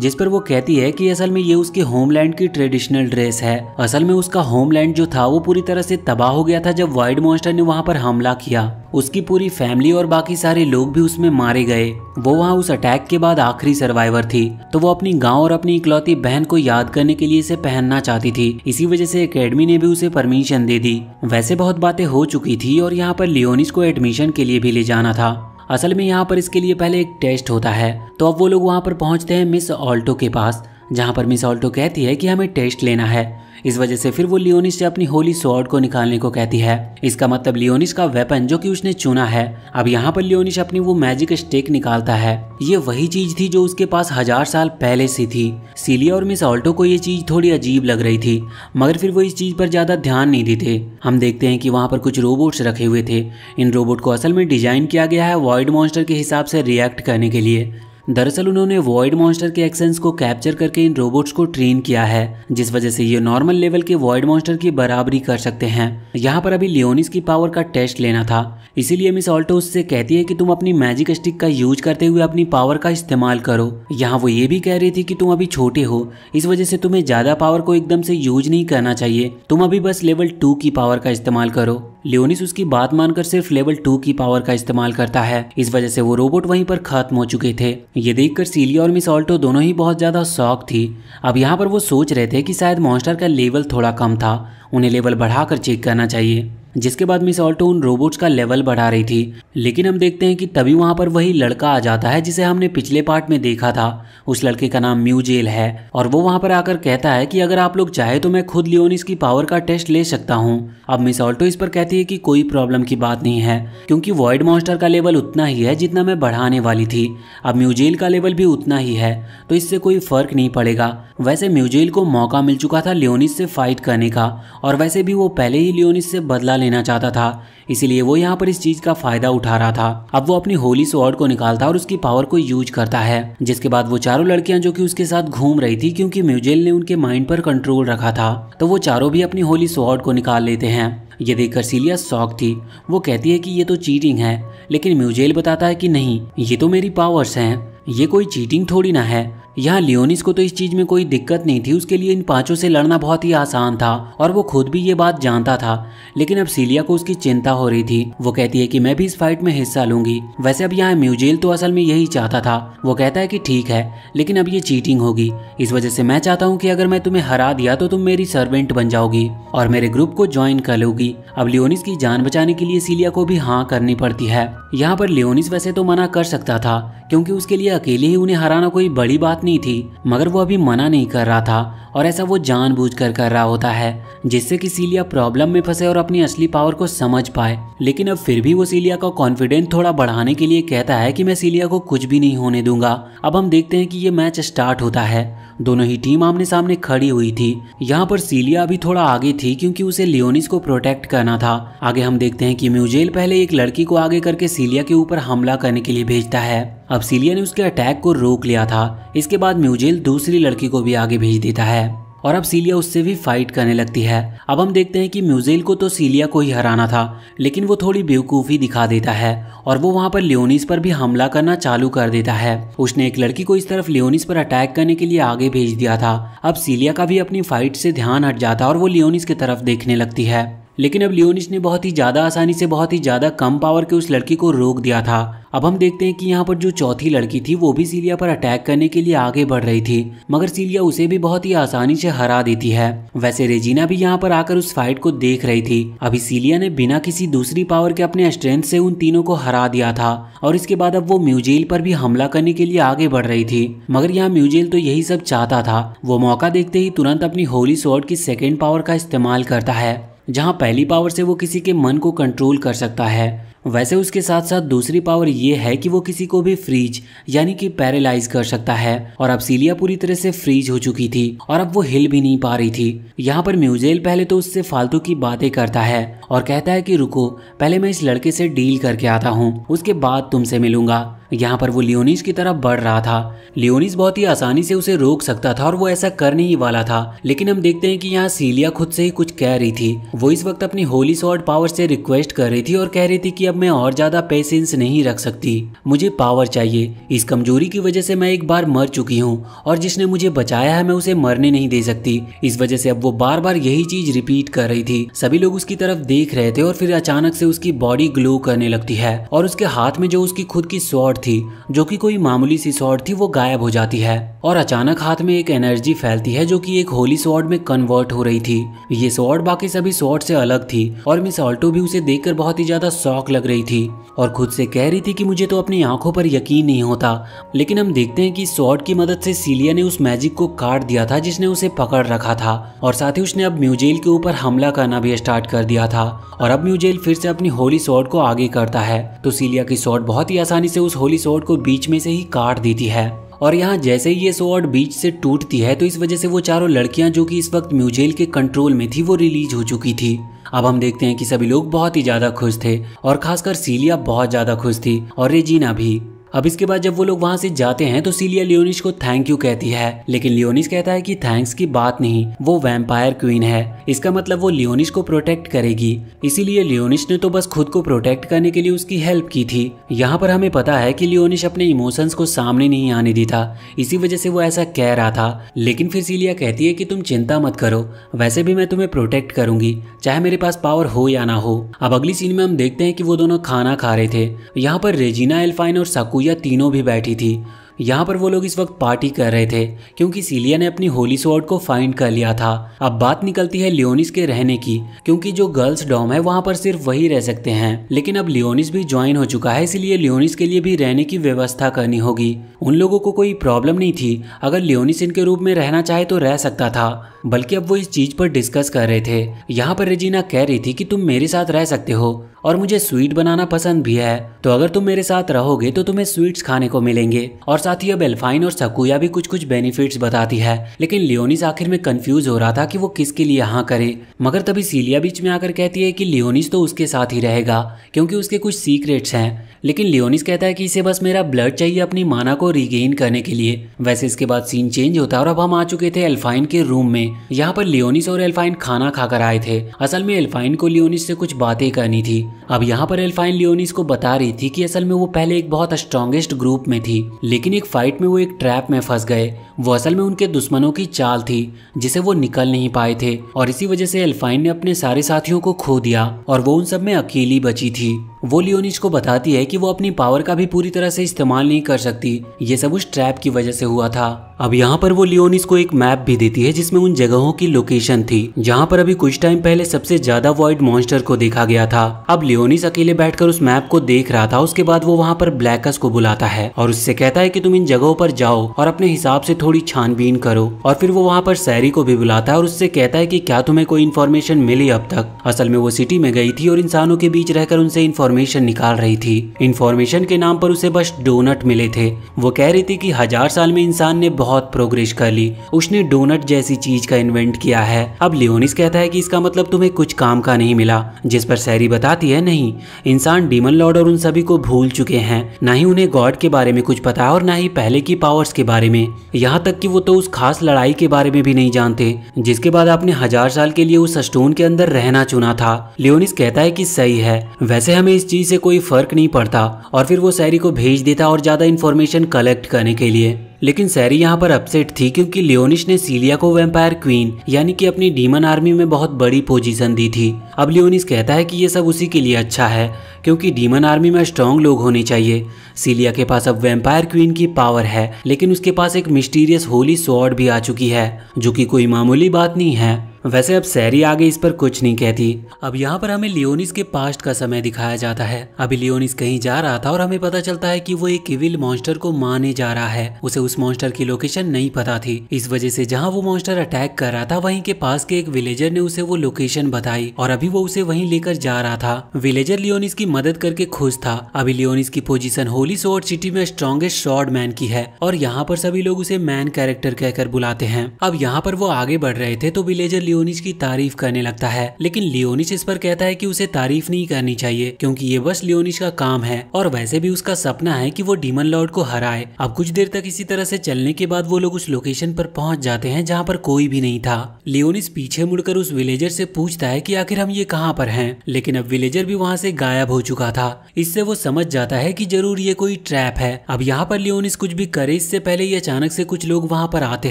जिस पर वो कहती है कि असल में ये उसके होमलैंड की ट्रेडिशनल ड्रेस है असल में उसका होमलैंड जो था वो पूरी तरह से तबाह हो गया था जब वाइड मॉन्स्टर ने वहाँ पर हमला किया उसकी पूरी फैमिली और बाकी सारे लोग भी उसमें मारे गए वो वहाँ उस अटैक के बाद आखिरी सर्वाइवर थी तो वो अपनी गांव और अपनी इकलौती बहन को याद करने के लिए इसे पहनना चाहती थी इसी वजह से एकेडमी ने भी उसे परमिशन दे दी वैसे बहुत बातें हो चुकी थी और यहाँ पर लियोनिस को एडमिशन के लिए भी ले जाना था असल में यहाँ पर इसके लिए पहले एक टेस्ट होता है तो अब वो लोग वहाँ पर पहुँचते हैं मिस ऑल्टो के पास जहाँ पर मिस ऑल्टो कहती है कि हमें टेस्ट लेना है इस वजह से फिर वो लियोनिस से अपनी होली स्वॉर्ड को निकालने को कहती है इसका मतलब लियोनिस का वेपन जो कि उसने चुना है अब यहाँ पर लियोनिस अपनी वो मैजिक स्टेक निकालता है ये वही चीज थी जो उसके पास हजार साल पहले से थी सीलिया और मिस ऑल्टो को ये चीज थोड़ी अजीब लग रही थी मगर फिर वो इस चीज पर ज्यादा ध्यान नहीं देते हम देखते हैं कि वहाँ पर कुछ रोबोट्स रखे हुए थे इन रोबोट को असल में डिजाइन किया गया है वॉइड मॉन्स्टर के हिसाब से रिएक्ट करने के लिए दरअसल उन्होंने वॉइड मॉन्स्टर के एक्सेंस को कैप्चर करके इन रोबोट्स को ट्रेन किया है जिस वजह से ये नॉर्मल लेवल के वॉइड मॉन्स्टर की बराबरी कर सकते हैं यहाँ पर अभी लियोनिस की पावर का टेस्ट लेना था इसीलिए मिस ऑल्टो उससे कहती है कि तुम अपनी मैजिक स्टिक का यूज करते हुए अपनी पावर का इस्तेमाल करो यहाँ वो ये भी कह रही थी कि तुम अभी छोटे हो इस वजह से तुम्हें ज्यादा पावर को एकदम से यूज नहीं करना चाहिए तुम अभी बस लेवल टू की पावर का इस्तेमाल करो लियोनिस उसकी बात मानकर सिर्फ लेवल टू की पावर का इस्तेमाल करता है इस वजह से वो रोबोट वहीं पर खत्म हो चुके थे ये देखकर सीलिया और मिस ऑल्टो दोनों ही बहुत ज्यादा शौक थी अब यहाँ पर वो सोच रहे थे कि शायद मॉन्स्टर का लेवल थोड़ा कम था उन्हें लेवल बढ़ाकर चेक करना चाहिए जिसके बाद मिस ऑल्टो उन रोबोट्स का लेवल बढ़ा रही थी लेकिन हम देखते हैं कि तभी वहाँ पर वही लड़का आ जाता है जिसे हमने पिछले पार्ट में देखा था उस लड़के का नाम म्यूजेल है और वो वहाँ पर आकर कहता है कि अगर आप लोग चाहे तो मैं खुद लियोनिस की पावर का टेस्ट ले सकता हूँ अब मिस ऑल्टो इस पर कहती है कि कोई प्रॉब्लम की बात नहीं है क्योंकि वॉइड मॉन्स्टर का लेवल उतना ही है जितना मैं बढ़ाने वाली थी अब म्यूजेल का लेवल भी उतना ही है तो इससे कोई फर्क नहीं पड़ेगा वैसे म्यूजेल को मौका मिल चुका था लियोनिस से फाइट करने का और वैसे भी वो पहले ही लियोनिस से बदला लेना चाहता था इसीलिए वो यहाँ पर इस चीज का फायदा उठा रहा था अब वो अपनी होली स्वॉर्ड को निकालता और उसकी पावर को यूज करता है जिसके बाद वो चारों लड़कियां जो कि उसके साथ घूम रही थी क्योंकि म्यूजेल ने उनके माइंड पर कंट्रोल रखा था तो वो चारों भी अपनी होली स्वॉर्ड को निकाल लेते हैं ये देखकर सीलिया शौक थी वो कहती है कि ये तो चीटिंग है लेकिन म्यूजेल बताता है कि नहीं ये तो मेरी पावर्स हैं ये कोई चीटिंग थोड़ी ना है यहाँ लियोनिस को तो इस चीज में कोई दिक्कत नहीं थी उसके लिए इन पांचों से लड़ना बहुत ही आसान था और वो खुद भी ये बात जानता था लेकिन अब सीलिया को उसकी चिंता हो रही थी वो कहती है कि मैं भी इस फाइट में हिस्सा लूंगी वैसे अब यहाँ म्यूजेल तो असल में यही चाहता था वो कहता है कि ठीक है लेकिन अब ये चीटिंग होगी इस वजह से मैं चाहता हूँ कि अगर मैं तुम्हें हरा दिया तो तुम मेरी सर्वेंट बन जाओगी और मेरे ग्रुप को ज्वाइन कर लोगी अब लियोनिस की जान बचाने के लिए सीलिया को भी हाँ करनी पड़ती है यहाँ पर लियोनिस वैसे तो मना कर सकता था क्योंकि उसके लिए अकेले ही उन्हें हराना कोई बड़ी बात नहीं थी मगर वो अभी मना नहीं कर रहा था और ऐसा वो जानबूझकर कर रहा होता है जिससे कि सीलिया प्रॉब्लम में फंसे और अपनी असली पावर को समझ पाए लेकिन अब फिर भी वो सीलिया का कॉन्फिडेंस थोड़ा बढ़ाने के लिए कहता है कि मैं सीलिया को कुछ भी नहीं होने दूंगा अब हम देखते हैं कि ये मैच स्टार्ट होता है दोनों ही टीम आमने सामने खड़ी हुई थी यहाँ पर सीलिया अभी थोड़ा आगे थी क्योंकि उसे लियोनिस को प्रोटेक्ट करना था आगे हम देखते हैं कि म्यूजेल पहले एक लड़की को आगे करके सीलिया के ऊपर हमला करने के लिए भेजता है अब सीलिया ने उसके अटैक को रोक लिया था इसके बाद म्यूजेल दूसरी लड़की को भी आगे भेज देता है और अब सीलिया उससे भी फाइट करने लगती है अब हम देखते हैं कि म्यूजेल को तो सीलिया को ही हराना था लेकिन वो थोड़ी बेवकूफ़ी दिखा देता है और वो वहाँ पर लियोनिस पर भी हमला करना चालू कर देता है उसने एक लड़की को इस तरफ लियोनिस पर अटैक करने के लिए आगे भेज दिया था अब सीलिया का भी अपनी फाइट से ध्यान हट जाता और वो लियोनिस की तरफ देखने लगती है लेकिन अब लियोनिस ने बहुत ही ज़्यादा आसानी से बहुत ही ज़्यादा कम पावर के उस लड़की को रोक दिया था अब हम देखते हैं कि यहाँ पर जो चौथी लड़की थी वो भी सीलिया पर अटैक करने के लिए आगे बढ़ रही थी मगर सीलिया उसे भी बहुत ही आसानी से हरा देती है वैसे रेजीना भी यहाँ पर आकर उस फाइट को देख रही थी अभी सीलिया ने बिना किसी दूसरी पावर के अपने स्ट्रेंथ से उन तीनों को हरा दिया था और इसके बाद अब वो म्यूजेल पर भी हमला करने के लिए आगे बढ़ रही थी मगर यहाँ म्यूजेल तो यही सब चाहता था वो मौका देखते ही तुरंत अपनी होली शॉर्ट की सेकेंड पावर का इस्तेमाल करता है जहां पहली पावर से वो किसी के मन को कंट्रोल कर सकता है वैसे उसके साथ साथ दूसरी पावर ये है कि वो किसी को भी फ्रीज यानी कि पैरालाइज कर सकता है और अब सीलिया पूरी तरह से फ्रीज हो चुकी थी और अब वो हिल भी नहीं पा रही थी यहाँ पर म्यूजेल पहले तो उससे फालतू की बातें करता है और कहता है कि रुको पहले मैं इस लड़के से डील करके आता हूँ उसके बाद तुमसे मिलूंगा यहाँ पर वो लियोनिस की तरफ बढ़ रहा था लियोनिस बहुत ही आसानी से उसे रोक सकता था और वो ऐसा करने ही वाला था लेकिन हम देखते हैं कि यहाँ सीलिया खुद से ही कुछ कह रही थी वो इस वक्त अपनी होली सॉर्ड पावर से रिक्वेस्ट कर रही थी और कह रही थी कि अब मैं और ज्यादा पेशेंस नहीं रख सकती मुझे पावर चाहिए इस कमजोरी की वजह से मैं एक बार मर चुकी हूँ और जिसने मुझे बचाया है मैं उसे मरने नहीं दे सकती इस वजह से अब वो बार बार यही चीज रिपीट कर रही थी सभी लोग उसकी तरफ देख रहे थे और फिर अचानक से उसकी बॉडी ग्लो करने लगती है और उसके हाथ में जो उसकी खुद की सॉर्ड शॉट थी जो कि कोई मामूली सी शॉट थी वो गायब हो जाती है और अचानक हाथ में एक एनर्जी फैलती है जो कि एक होली शॉट में कन्वर्ट हो रही थी ये शॉट बाकी सभी शॉट से अलग थी और मिस ऑल्टो भी उसे देखकर बहुत ही ज्यादा शौक लग रही थी और खुद से कह रही थी कि मुझे तो अपनी आंखों पर यकीन नहीं होता लेकिन हम देखते हैं कि शॉट की मदद से सीलिया ने उस मैजिक को काट दिया था जिसने उसे पकड़ रखा था और साथ ही उसने अब म्यूजेल के ऊपर हमला करना भी स्टार्ट कर दिया था और अब म्यूजेल फिर से अपनी होली शॉट को आगे करता है तो सीलिया की शॉट बहुत ही आसानी से उस होली सॉर्ड को बीच में से ही काट देती है और यहाँ जैसे ही ये सॉर्ड बीच से टूटती है तो इस वजह से वो चारों लड़कियां जो कि इस वक्त म्यूजेल के कंट्रोल में थी वो रिलीज हो चुकी थी अब हम देखते हैं कि सभी लोग बहुत ही ज्यादा खुश थे और खासकर सीलिया बहुत ज्यादा खुश थी और रेजीना भी अब इसके बाद जब वो लोग वहाँ से जाते हैं तो सीलिया लियोनिस को थैंक यू कहती है लेकिन लियोनिस कहता है कि थैंक्स की बात नहीं वो वैम्पायर क्वीन है इसका मतलब वो लियोनिस को प्रोटेक्ट करेगी इसीलिए लियोनिस ने तो बस खुद को प्रोटेक्ट करने के लिए उसकी हेल्प की थी यहाँ पर हमें पता है की लियोनिस अपने इमोशंस को सामने नहीं आने था इसी वजह से वो ऐसा कह रहा था लेकिन फिर सीलिया कहती है की तुम चिंता मत करो वैसे भी मैं तुम्हें प्रोटेक्ट करूंगी चाहे मेरे पास पावर हो या ना हो अब अगली सीन में हम देखते हैं की वो दोनों खाना खा रहे थे यहाँ पर रेजीना एल्फाइन और साकू काकुया तीनों भी बैठी थी यहाँ पर वो लोग इस वक्त पार्टी कर रहे थे क्योंकि सीलिया ने अपनी होली स्वॉर्ड को फाइंड कर लिया था अब बात निकलती है लियोनिस के रहने की क्योंकि जो गर्ल्स डॉम है वहाँ पर सिर्फ वही रह सकते हैं लेकिन अब लियोनिस भी ज्वाइन हो चुका है इसलिए लियोनिस के लिए भी रहने की व्यवस्था करनी होगी उन लोगों को कोई प्रॉब्लम नहीं थी अगर लियोनिस इनके रूप में रहना चाहे तो रह सकता था बल्कि अब वो इस चीज पर डिस्कस कर रहे थे यहाँ पर रेजीना कह रही थी कि तुम मेरे साथ रह सकते हो और मुझे स्वीट बनाना पसंद भी है तो अगर तुम मेरे साथ रहोगे तो तुम्हें स्वीट्स खाने को मिलेंगे और साथ ही अब एल्फाइन और सकुया भी कुछ कुछ बेनिफिट्स बताती है लेकिन लियोनिस आखिर में कंफ्यूज हो रहा था कि वो किसके लिए यहाँ करे मगर तभी सीलिया बीच में आकर कहती है कि लियोनिस तो उसके साथ ही रहेगा क्योंकि उसके कुछ सीक्रेट्स हैं लेकिन लियोनिस कहता है कि इसे बस मेरा ब्लड चाहिए अपनी माना को रिगेन करने के लिए वैसे इसके बाद सीन चेंज होता है और अब हम आ चुके थे एल्फाइन के रूम में यहाँ पर लियोनिस और एल्फाइन खाना खाकर आए थे असल में एल्फाइन को लियोनिस से कुछ बातें करनी थी अब यहाँ पर एल्फाइन लियोनिस को बता रही थी कि असल में वो पहले एक बहुत स्ट्रॉन्गेस्ट ग्रुप में थी लेकिन एक फाइट में वो एक ट्रैप में फंस गए वो असल में उनके दुश्मनों की चाल थी जिसे वो निकल नहीं पाए थे और इसी वजह से एल्फाइन ने अपने सारे साथियों को खो दिया और वो उन सब में अकेली बची थी वो लियोनिज को बताती है कि वो अपनी पावर का भी पूरी तरह से इस्तेमाल नहीं कर सकती ये सब उस ट्रैप की वजह से हुआ था अब यहाँ पर वो लियोनिस को एक मैप भी देती है जिसमें उन जगहों की लोकेशन थी जहाँ पर अभी कुछ टाइम पहले सबसे ज्यादा वॉइड मॉन्स्टर को देखा गया था अब लियोनिस अकेले बैठकर उस मैप को देख रहा था उसके बाद वो वहाँ पर ब्लैकस को बुलाता है और उससे कहता है कि तुम इन जगहों पर जाओ और अपने हिसाब से थोड़ी छानबीन करो और फिर वो वहाँ पर सैरी को भी बुलाता है और उससे कहता है की क्या तुम्हें कोई इन्फॉर्मेशन मिली अब तक असल में वो सिटी में गई थी और इंसानों के बीच रहकर उनसे इन्फॉर्मेशन इन्फॉर्मेशन निकाल रही थी इन्फॉर्मेशन के नाम पर उसे बस डोनट मिले थे वो कह रही थी कि हजार साल में इंसान ने बहुत प्रोग्रेस कर ली उसने डोनट जैसी चीज का इन्वेंट किया है अब लियोनिस कहता है कि इसका मतलब तुम्हें कुछ काम का नहीं मिला जिस पर सैरी बताती है नहीं इंसान डीमन लॉर्ड और उन सभी को भूल चुके हैं ना ही उन्हें गॉड के बारे में कुछ पता और ना ही पहले की पावर्स के बारे में यहाँ तक कि वो तो उस खास लड़ाई के बारे में भी नहीं जानते जिसके बाद आपने हजार साल के लिए उस स्टोन के अंदर रहना चुना था लियोनिस कहता है कि सही है वैसे हमें इस चीज़ से कोई फ़र्क नहीं पड़ता और फिर वो सैरी को भेज देता और ज़्यादा इन्फॉर्मेशन कलेक्ट करने के लिए लेकिन सैरी यहाँ पर अपसेट थी क्योंकि लियोनिश ने सीलिया को वेम्पायर क्वीन यानी कि अपनी डीमन आर्मी में बहुत बड़ी पोजीशन दी थी अब लियोनिस कहता है कि ये सब उसी के लिए अच्छा है क्योंकि डीमन आर्मी में स्ट्रांग लोग होने चाहिए सीलिया के पास अब वेम्पायर क्वीन की पावर है लेकिन उसके पास एक मिस्टीरियस होली स्वॉर्ड भी आ चुकी है जो की कोई मामूली बात नहीं है वैसे अब सैरी आगे इस पर कुछ नहीं कहती अब यहाँ पर हमें लियोनिस के पास्ट का समय दिखाया जाता है अभी लियोनिस कहीं जा रहा था और हमें पता चलता है कि वो एक इविल मॉन्स्टर को मारने जा रहा है उसे उस मॉन्स्टर की लोकेशन नहीं पता थी इस वजह से जहाँ वो मॉन्स्टर अटैक कर रहा था वहीं के पास के एक विलेजर ने उसे वो लोकेशन बताई और अभी वो उसे वहीं लेकर जा रहा था विलेजर लियोनिस की मदद करके खुश था अभी लियोनिस की पोजीशन होली सोर्ड सिटी में स्ट्रॉन्गेस्ट शॉर्ड मैन की है और यहाँ पर सभी लोग उसे मैन कैरेक्टर कहकर बुलाते हैं अब यहाँ पर वो आगे बढ़ रहे थे तो विलेजर लियोनिस की तारीफ करने लगता है लेकिन लियोनिस इस पर कहता है की उसे तारीफ नहीं करनी चाहिए क्यूँकी ये बस लियोनिस का काम है और वैसे भी उसका सपना है की वो डीमन लॉर्ड को हराए अब कुछ देर तक इसी तरह तरह से चलने के बाद वो लोग उस लोकेशन पर पहुंच जाते हैं जहां पर कोई भी नहीं था लियोनिस पीछे मुड़कर उस विलेजर से पूछता है कि आखिर हम ये कहां पर हैं लेकिन अब विलेजर भी वहां से गायब हो चुका था इससे वो समझ जाता है कि जरूर ये कोई ट्रैप है अब यहाँ पर लियोनिस कुछ भी करे इससे पहले ही अचानक से कुछ लोग वहाँ पर आते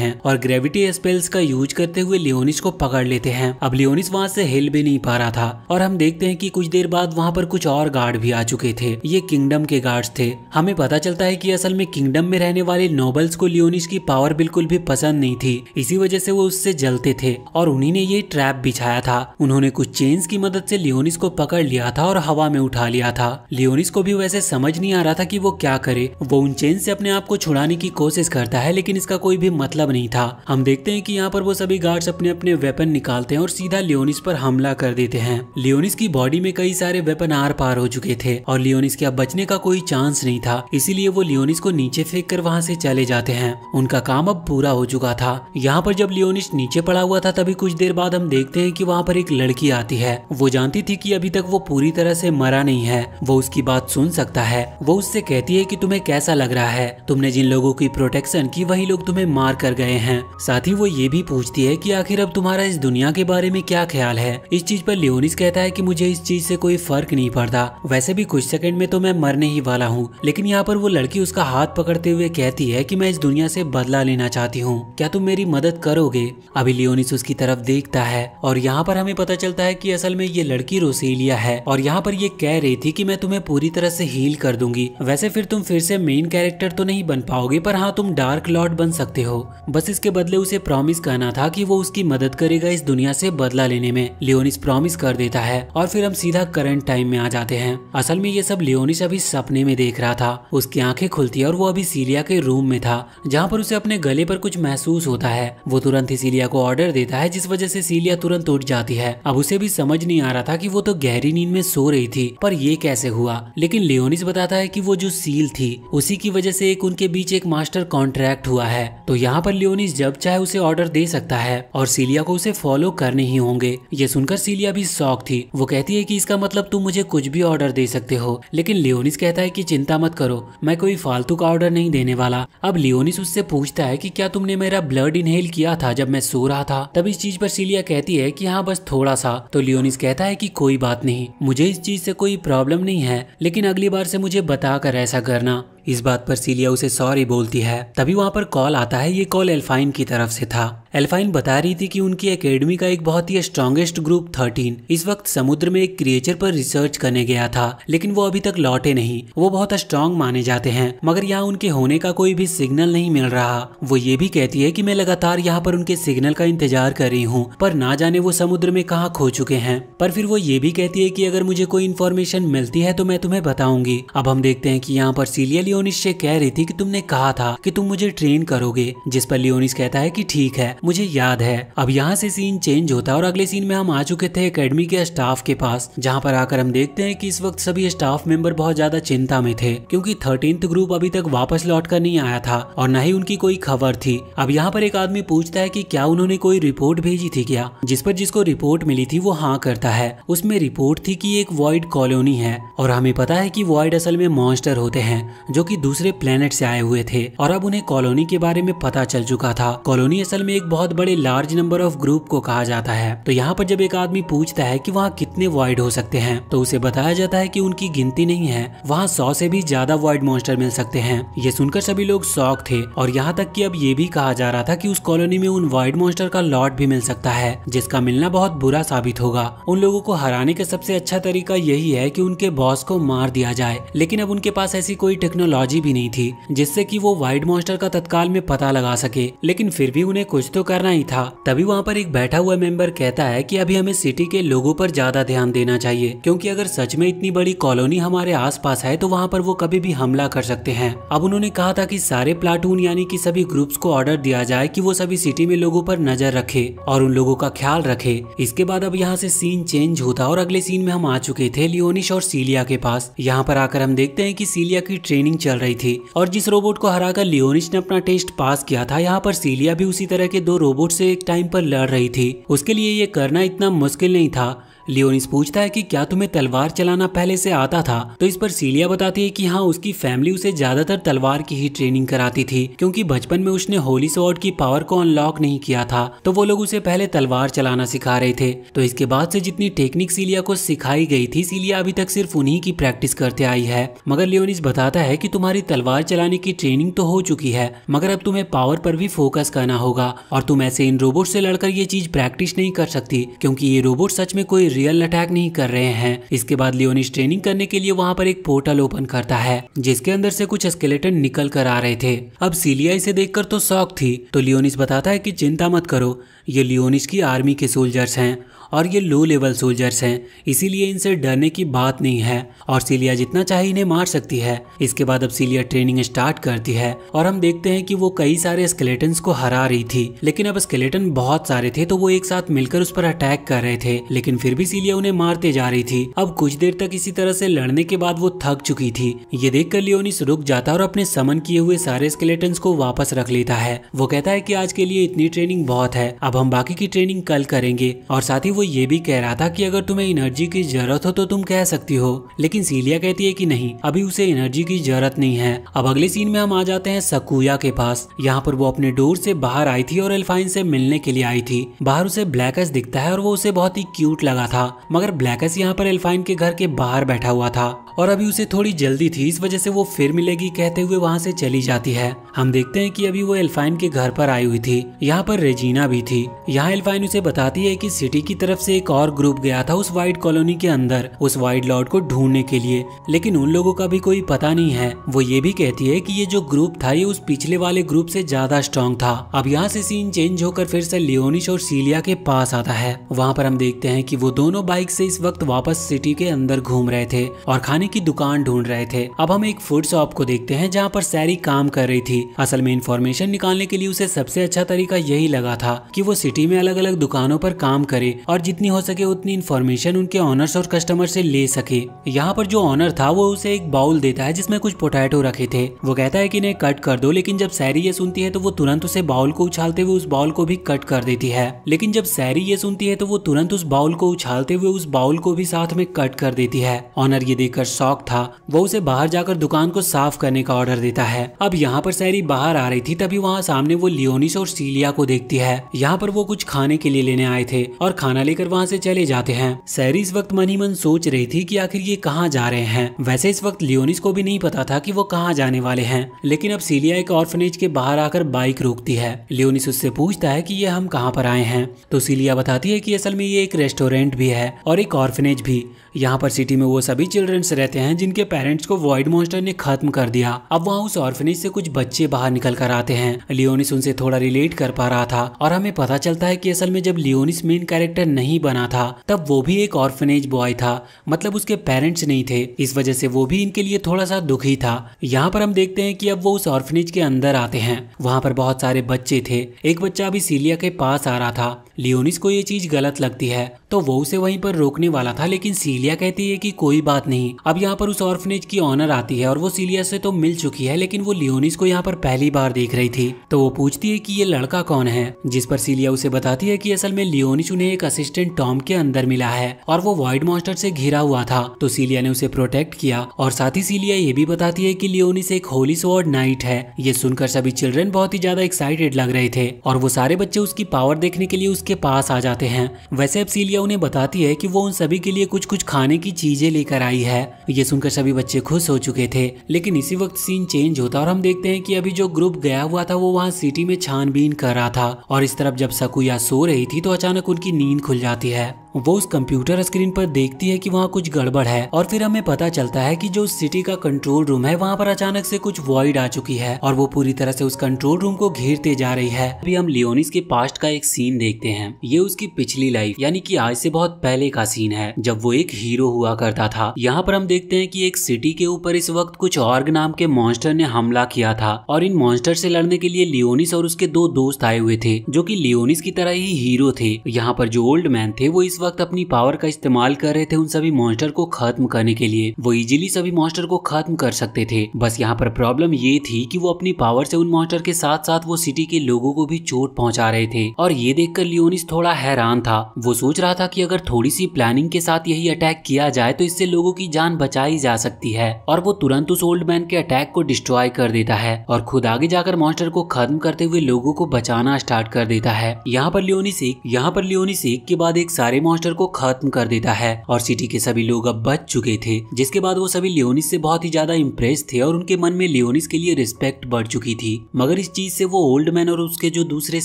हैं और ग्रेविटी स्पेल्स का यूज करते हुए लियोनिस को पकड़ लेते हैं अब लियोनिस वहाँ से हिल भी नहीं पा रहा था और हम देखते हैं की कुछ देर बाद वहाँ पर कुछ और गार्ड भी आ चुके थे ये किंगडम के गार्ड थे हमें पता चलता है की असल में किंगडम में रहने वाले नौ नोबल्स को लियोनिश की पावर बिल्कुल भी पसंद नहीं थी इसी वजह से वो उससे जलते थे और उन्हीं ने ये ट्रैप बिछाया था उन्होंने कुछ चेन्स की मदद से लियोनिस को पकड़ लिया था और हवा में उठा लिया था लियोनिस को भी वैसे समझ नहीं आ रहा था कि वो क्या करे वो उन चेन से अपने आप को छुड़ाने की कोशिश करता है लेकिन इसका कोई भी मतलब नहीं था हम देखते हैं कि यहाँ पर वो सभी गार्ड्स अपने अपने वेपन निकालते हैं और सीधा लियोनिस पर हमला कर देते हैं लियोनिस की बॉडी में कई सारे वेपन आर पार हो चुके थे और लियोनिस के अब बचने का कोई चांस नहीं था इसीलिए वो लियोनिस को नीचे फेंक कर वहाँ से चले चले जाते हैं उनका काम अब पूरा हो चुका था यहाँ पर जब लियोनिस नीचे पड़ा हुआ था तभी कुछ देर बाद हम देखते हैं कि वहाँ पर एक लड़की आती है वो जानती थी कि अभी तक वो पूरी तरह से मरा नहीं है वो उसकी बात सुन सकता है वो उससे कहती है कि तुम्हें कैसा लग रहा है तुमने जिन लोगों की प्रोटेक्शन की वही लोग तुम्हें मार कर गए हैं साथ ही वो ये भी पूछती है की आखिर अब तुम्हारा इस दुनिया के बारे में क्या ख्याल है इस चीज पर लियोनिस कहता है की मुझे इस चीज से कोई फर्क नहीं पड़ता वैसे भी कुछ सेकंड में तो मैं मरने ही वाला हूँ लेकिन यहाँ पर वो लड़की उसका हाथ पकड़ते हुए कहती है कि मैं इस दुनिया से बदला लेना चाहती हूँ क्या तुम मेरी मदद करोगे अभी लियोनिस उसकी तरफ देखता है और यहाँ पर हमें पता चलता है की असल में ये लड़की रोसेलिया है और यहाँ पर ये कह रही थी की मैं तुम्हें पूरी तरह से हील कर दूंगी वैसे फिर तुम फिर से मेन कैरेक्टर तो नहीं बन पाओगे पर हाँ तुम डार्क लॉर्ड बन सकते हो बस इसके बदले उसे प्रॉमिस कहना था की वो उसकी मदद करेगा इस दुनिया से बदला लेने में लियोनिस प्रॉमिस कर देता है और फिर हम सीधा करंट टाइम में आ जाते हैं असल में ये सब लियोनिस अभी सपने में देख रहा था उसकी आंखें खुलती है और वो अभी सीलिया के रूम में में था जहाँ पर उसे अपने गले पर कुछ महसूस होता है वो तुरंत ही सीलिया को ऑर्डर देता है जिस वजह से सीलिया तुरंत उठ जाती है अब उसे भी समझ नहीं आ रहा था कि वो तो गहरी नींद में सो रही थी पर ये कैसे हुआ लेकिन लियोनिस बताता है कि वो जो सील थी उसी की वजह से एक उनके बीच एक मास्टर कॉन्ट्रैक्ट हुआ है तो यहाँ पर लियोनिस जब चाहे उसे ऑर्डर दे सकता है और सीलिया को उसे फॉलो करने ही होंगे ये सुनकर सीलिया भी शौक थी वो कहती है की इसका मतलब तुम मुझे कुछ भी ऑर्डर दे सकते हो लेकिन लियोनिस कहता है की चिंता मत करो मैं कोई फालतू का ऑर्डर नहीं देने वाला अब लियोनिस उससे पूछता है कि क्या तुमने मेरा ब्लड इनहेल किया था जब मैं सो रहा था तब इस चीज पर सीलिया कहती है कि हाँ बस थोड़ा सा तो लियोनिस कहता है कि कोई बात नहीं मुझे इस चीज से कोई प्रॉब्लम नहीं है लेकिन अगली बार से मुझे बताकर ऐसा करना इस बात पर सीलिया उसे सॉरी बोलती है तभी वहाँ पर कॉल आता है ये कॉल एल्फाइन की तरफ से था एल्फाइन बता रही थी कि उनकी एकेडमी का एक बहुत ही स्ट्रॉन्गेस्ट ग्रुप 13 इस वक्त समुद्र में एक क्रिएचर पर रिसर्च करने गया था लेकिन वो अभी तक लौटे नहीं वो बहुत स्ट्रॉन्ग माने जाते हैं मगर यहाँ उनके होने का कोई भी सिग्नल नहीं मिल रहा वो ये भी कहती है की मैं लगातार यहाँ पर उनके सिग्नल का इंतजार कर रही हूँ पर ना जाने वो समुद्र में कहाँ खो चुके हैं पर फिर वो ये भी कहती है की अगर मुझे कोई इन्फॉर्मेशन मिलती है तो मैं तुम्हें बताऊंगी अब हम देखते हैं की यहाँ पर सीलियल लियोनिस से कह रही थी कि तुमने कहा था कि तुम मुझे ट्रेन करोगे जिस पर लियोनिस कहता है कि ठीक है मुझे याद है अब यहाँ से सीन चेंज होता है और अगले सीन में हम आ चुके थे एकेडमी के स्टाफ के पास जहाँ पर आकर हम देखते हैं कि इस वक्त सभी स्टाफ मेंबर बहुत ज्यादा चिंता में थे क्योंकि थर्टींथ ग्रुप अभी तक वापस लौट कर नहीं आया था और न ही उनकी कोई खबर थी अब यहाँ पर एक आदमी पूछता है की क्या उन्होंने कोई रिपोर्ट भेजी थी क्या जिस पर जिसको रिपोर्ट मिली थी वो हाँ करता है उसमें रिपोर्ट थी की एक वॉइड कॉलोनी है और हमें पता है की वॉइड असल में मॉन्स्टर होते हैं जो जो कि दूसरे प्लेनेट से आए हुए थे और अब उन्हें कॉलोनी के बारे में पता चल चुका था कॉलोनी असल में एक बहुत बड़े लार्ज नंबर ऑफ ग्रुप को कहा जाता है तो यहाँ पर जब एक आदमी पूछता है की वहाँ कितने वॉइड हो सकते हैं तो उसे बताया जाता है की उनकी गिनती नहीं है वहाँ सौ से भी ज्यादा वॉइड मॉन्स्टर मिल सकते हैं ये सुनकर सभी लोग शौक थे और यहाँ तक की अब ये भी कहा जा रहा था की उस कॉलोनी में उन वाइड मॉन्स्टर का लॉट भी मिल सकता है जिसका मिलना बहुत बुरा साबित होगा उन लोगों को हराने का सबसे अच्छा तरीका यही है कि उनके बॉस को मार दिया जाए लेकिन अब उनके पास ऐसी कोई टेक्नोलॉजी टेक्नोलॉजी भी नहीं थी जिससे कि वो व्हाइट मॉन्स्टर का तत्काल में पता लगा सके लेकिन फिर भी उन्हें कुछ तो करना ही था तभी वहाँ पर एक बैठा हुआ मेंबर कहता है कि अभी हमें सिटी के लोगों पर ज्यादा ध्यान देना चाहिए क्योंकि अगर सच में इतनी बड़ी कॉलोनी हमारे आस है तो वहाँ पर वो कभी भी हमला कर सकते हैं अब उन्होंने कहा था की सारे प्लाटून यानी की सभी ग्रुप्स को ऑर्डर दिया जाए की वो सभी सिटी में लोगों पर नजर रखे और उन लोगों का ख्याल रखे इसके बाद अब यहाँ से सीन चेंज होता और अगले सीन में हम आ चुके थे लियोनिश और सीलिया के पास यहाँ पर आकर हम देखते हैं कि सीलिया की ट्रेनिंग चल रही थी और जिस रोबोट को हराकर लियोनिस ने अपना टेस्ट पास किया था यहाँ पर सीलिया भी उसी तरह के दो रोबोट से एक टाइम पर लड़ रही थी उसके लिए ये करना इतना मुश्किल नहीं था लियोनिस पूछता है कि क्या तुम्हें तलवार चलाना पहले से आता था तो इस पर सीलिया बताती है कि हाँ उसकी फैमिली उसे ज्यादातर तलवार की ही ट्रेनिंग कराती थी क्योंकि बचपन में उसने होली सॉर्ड की पावर को अनलॉक नहीं किया था तो वो लोग उसे पहले तलवार चलाना सिखा रहे थे तो इसके बाद से जितनी टेक्निक सीलिया को सिखाई गई थी सीलिया अभी तक सिर्फ उन्हीं की प्रैक्टिस करते आई है मगर लियोनिस बताता है की तुम्हारी तलवार चलाने की ट्रेनिंग तो हो चुकी है मगर अब तुम्हें पावर पर भी फोकस करना होगा और तुम ऐसे इन रोबोट से लड़कर ये चीज प्रैक्टिस नहीं कर सकती क्योंकि ये रोबोट सच में कोई रियल अटैक नहीं कर रहे हैं इसके बाद लियोनिस ट्रेनिंग करने के लिए वहाँ पर एक पोर्टल ओपन करता है जिसके अंदर से कुछ स्केलेटन निकल कर आ रहे थे अब सीलिया इसे देख तो शौक थी तो लियोनिस बताता है की चिंता मत करो ये लियोनिस की आर्मी के सोल्जर्स हैं और ये लो लेवल सोल्जर्स हैं इसीलिए इनसे डरने की बात नहीं है और सीलिया जितना चाहे इन्हें मार सकती है इसके बाद अब सीलिया ट्रेनिंग स्टार्ट करती है और हम देखते हैं कि वो कई सारे स्केलेटन को हरा रही थी लेकिन अब स्केलेटन बहुत सारे थे तो वो एक साथ मिलकर उस पर अटैक कर रहे थे लेकिन फिर भी सीलिया उन्हें मारते जा रही थी अब कुछ देर तक इसी तरह से लड़ने के बाद वो थक चुकी थी ये देख कर लियोनिस रुक जाता और अपने समन किए हुए सारे स्केलेटन को वापस रख लेता है वो कहता है की आज के लिए इतनी ट्रेनिंग बहुत है अब हम बाकी की ट्रेनिंग कल करेंगे और साथ ही वो ये भी कह रहा था कि अगर तुम्हें एनर्जी की जरूरत हो तो तुम कह सकती हो लेकिन सीलिया कहती है कि नहीं अभी उसे एनर्जी की जरूरत नहीं है अब अगले सीन में हम आ जाते हैं सकुया के पास यहाँ पर वो अपने डोर से बाहर आई थी और एल्फाइन से मिलने के लिए आई थी बाहर उसे ब्लैकस दिखता है और वो उसे बहुत ही क्यूट लगा था मगर ब्लैकस यहाँ पर एल्फाइन के घर के बाहर बैठा हुआ था और अभी उसे थोड़ी जल्दी थी इस वजह से वो फिर मिलेगी कहते हुए वहाँ से चली जाती है हम देखते हैं कि अभी वो एल्फाइन के घर पर आई हुई थी यहाँ पर रेजीना भी थी यहाँ एल्फाइन उसे बताती है कि सिटी की तरफ तरफ से एक और ग्रुप गया था उस वाइट कॉलोनी के अंदर उस वाइट लॉर्ड को ढूंढने के लिए लेकिन उन लोगों का भी कोई पता नहीं है वो ये भी कहती है कि ये जो ग्रुप था ये उस पिछले वाले ग्रुप से ज्यादा स्ट्रांग था अब यहाँ से सीन चेंज होकर फिर से लियोनिश और सीलिया के पास आता है वहाँ पर हम देखते हैं की वो दोनों बाइक से इस वक्त वापस सिटी के अंदर घूम रहे थे और खाने की दुकान ढूंढ रहे थे अब हम एक फूड शॉप को देखते हैं जहाँ पर सैरी काम कर रही थी असल में इन्फॉर्मेशन निकालने के लिए उसे सबसे अच्छा तरीका यही लगा था कि वो सिटी में अलग अलग दुकानों पर काम करे और और जितनी हो सके उतनी इन्फॉर्मेशन उनके ऑनर्स और कस्टमर से ले सके यहाँ पर जो ऑनर था वो उसे एक बाउल देता है जिसमें कुछ पोटैटो रखे थे वो कहता है कि इन्हें कट कर दो लेकिन जब सैरी ये सुनती है तो वो तुरंत उसे बाउल को उछालते हुए उस बाउल को भी कट कर देती है लेकिन जब सैरी ये सुनती है तो वो तुरंत उस बाउल को उछालते हुए उस बाउल को भी साथ में कट कर देती है ऑनर ये देखकर शौक था वो उसे बाहर जाकर दुकान को साफ करने का ऑर्डर देता है अब यहाँ पर सैरी बाहर आ रही थी तभी वहाँ सामने वो लियोनिस और सीलिया को देखती है यहाँ पर वो कुछ खाने के लिए लेने आए थे और खाना लेकर वहाँ से चले जाते हैं सैरी इस वक्त मनी मन सोच रही थी कि आखिर ये कहाँ जा रहे हैं वैसे इस वक्त लियोनिस को भी नहीं पता था कि वो कहाँ जाने वाले हैं लेकिन अब सीलिया एक ऑर्फनेज के बाहर आकर बाइक रोकती है लियोनिस उससे पूछता है की ये हम कहाँ पर आए हैं तो सीलिया बताती है की असल में ये एक रेस्टोरेंट भी है और एक ऑर्फनेज भी यहाँ पर सिटी में वो सभी चिल्ड्रंस रहते हैं जिनके पेरेंट्स को वॉइड मॉन्स्टर ने खत्म कर दिया अब वहाँ उस ऑर्फनेज से कुछ बच्चे बाहर निकल कर आते हैं लियोनिस उनसे थोड़ा रिलेट कर पा रहा था और हमें पता चलता है कि असल में जब लियोनिस मेन कैरेक्टर नहीं बना था तब वो भी एक ऑर्फनेज बॉय था मतलब उसके पेरेंट्स नहीं थे इस वजह से वो भी इनके लिए थोड़ा सा दुखी था यहाँ पर हम देखते हैं कि अब वो उस ऑर्फनेज के अंदर आते हैं वहाँ पर बहुत सारे बच्चे थे एक बच्चा अभी सीलिया के पास आ रहा था लियोनिस को ये चीज गलत लगती है तो वो उसे वहीं पर रोकने वाला था लेकिन सीलिया सीलिया कहती है कि कोई बात नहीं अब यहाँ पर उस ऑर्फनेज की ऑनर आती है और वो सीलिया से तो मिल चुकी है लेकिन वो लियोनिस को यहाँ पर पहली बार देख रही थी तो वो पूछती है कि ये लड़का कौन है जिस पर सीलिया उसे बताती है कि असल में लियोनिस उन्हें एक असिस्टेंट टॉम के अंदर मिला है और वो वाइट मॉस्टर से घिरा हुआ था तो सीलिया ने उसे प्रोटेक्ट किया और साथ ही सीलिया ये भी बताती है कि लियोनिस एक होली सोर्ड नाइट है ये सुनकर सभी चिल्ड्रन बहुत ही ज्यादा एक्साइटेड लग रहे थे और वो सारे बच्चे उसकी पावर देखने के लिए उसके पास आ जाते हैं वैसे अब सीलिया उन्हें बताती है की वो उन सभी के लिए कुछ कुछ खाने की चीजें लेकर आई है ये सुनकर सभी बच्चे खुश हो चुके थे लेकिन इसी वक्त सीन चेंज होता और हम देखते हैं कि अभी जो ग्रुप गया हुआ था वो वहाँ सिटी में छानबीन कर रहा था और इस तरफ जब सकुया सो रही थी तो अचानक उनकी नींद खुल जाती है वो उस कंप्यूटर स्क्रीन पर देखती है कि वहाँ कुछ गड़बड़ है और फिर हमें पता चलता है कि जो सिटी का कंट्रोल रूम है वहाँ पर अचानक से कुछ वॉइड आ चुकी है और वो पूरी तरह से उस कंट्रोल रूम को घेरते जा रही है अभी हम लियोनिस के पास्ट का एक सीन देखते हैं ये उसकी पिछली लाइफ यानी कि आज से बहुत पहले का सीन है जब वो एक हीरो हुआ करता था यहाँ पर हम देखते हैं की एक सिटी के ऊपर इस वक्त कुछ ऑर्ग नाम के मॉन्स्टर ने हमला किया था और इन मॉन्स्टर से लड़ने के लिए लियोनिस और उसके दो दोस्त आए हुए थे जो की लियोनिस की तरह ही हीरो थे यहाँ पर जो ओल्ड मैन थे वो इस वक्त अपनी पावर का इस्तेमाल कर रहे थे उन सभी मॉन्स्टर को खत्म करने के लिए वो इजिली सभी मॉन्स्टर को खत्म कर सकते थे बस यहाँ पर प्रॉब्लम ये थी कि वो अपनी पावर से उन मॉन्स्टर के साथ साथ वो सिटी के लोगों को भी चोट पहुंचा रहे थे और ये देखकर लियोनिस थोड़ा हैरान था वो सोच रहा था कि अगर थोड़ी सी प्लानिंग के साथ यही अटैक किया जाए तो इससे लोगों की जान बचाई जा सकती है और वो तुरंत उस ओल्ड मैन के अटैक को डिस्ट्रॉय कर देता है और खुद आगे जाकर मॉन्स्टर को खत्म करते हुए लोगों को बचाना स्टार्ट कर देता है यहाँ पर लियोनिस एक यहाँ पर लियोनिस एक के बाद एक सारे मॉन्स्टर को खत्म कर देता है और सिटी के सभी लोग अब बच चुके थे जिसके बाद वो सभी लियोनिस से बहुत ही ज्यादा इम्प्रेस थे और उनके मन में लियोनिस के लिए रिस्पेक्ट बढ़ चुकी थी मगर इस चीज से वो ओल्ड मैन और उसके जो दूसरे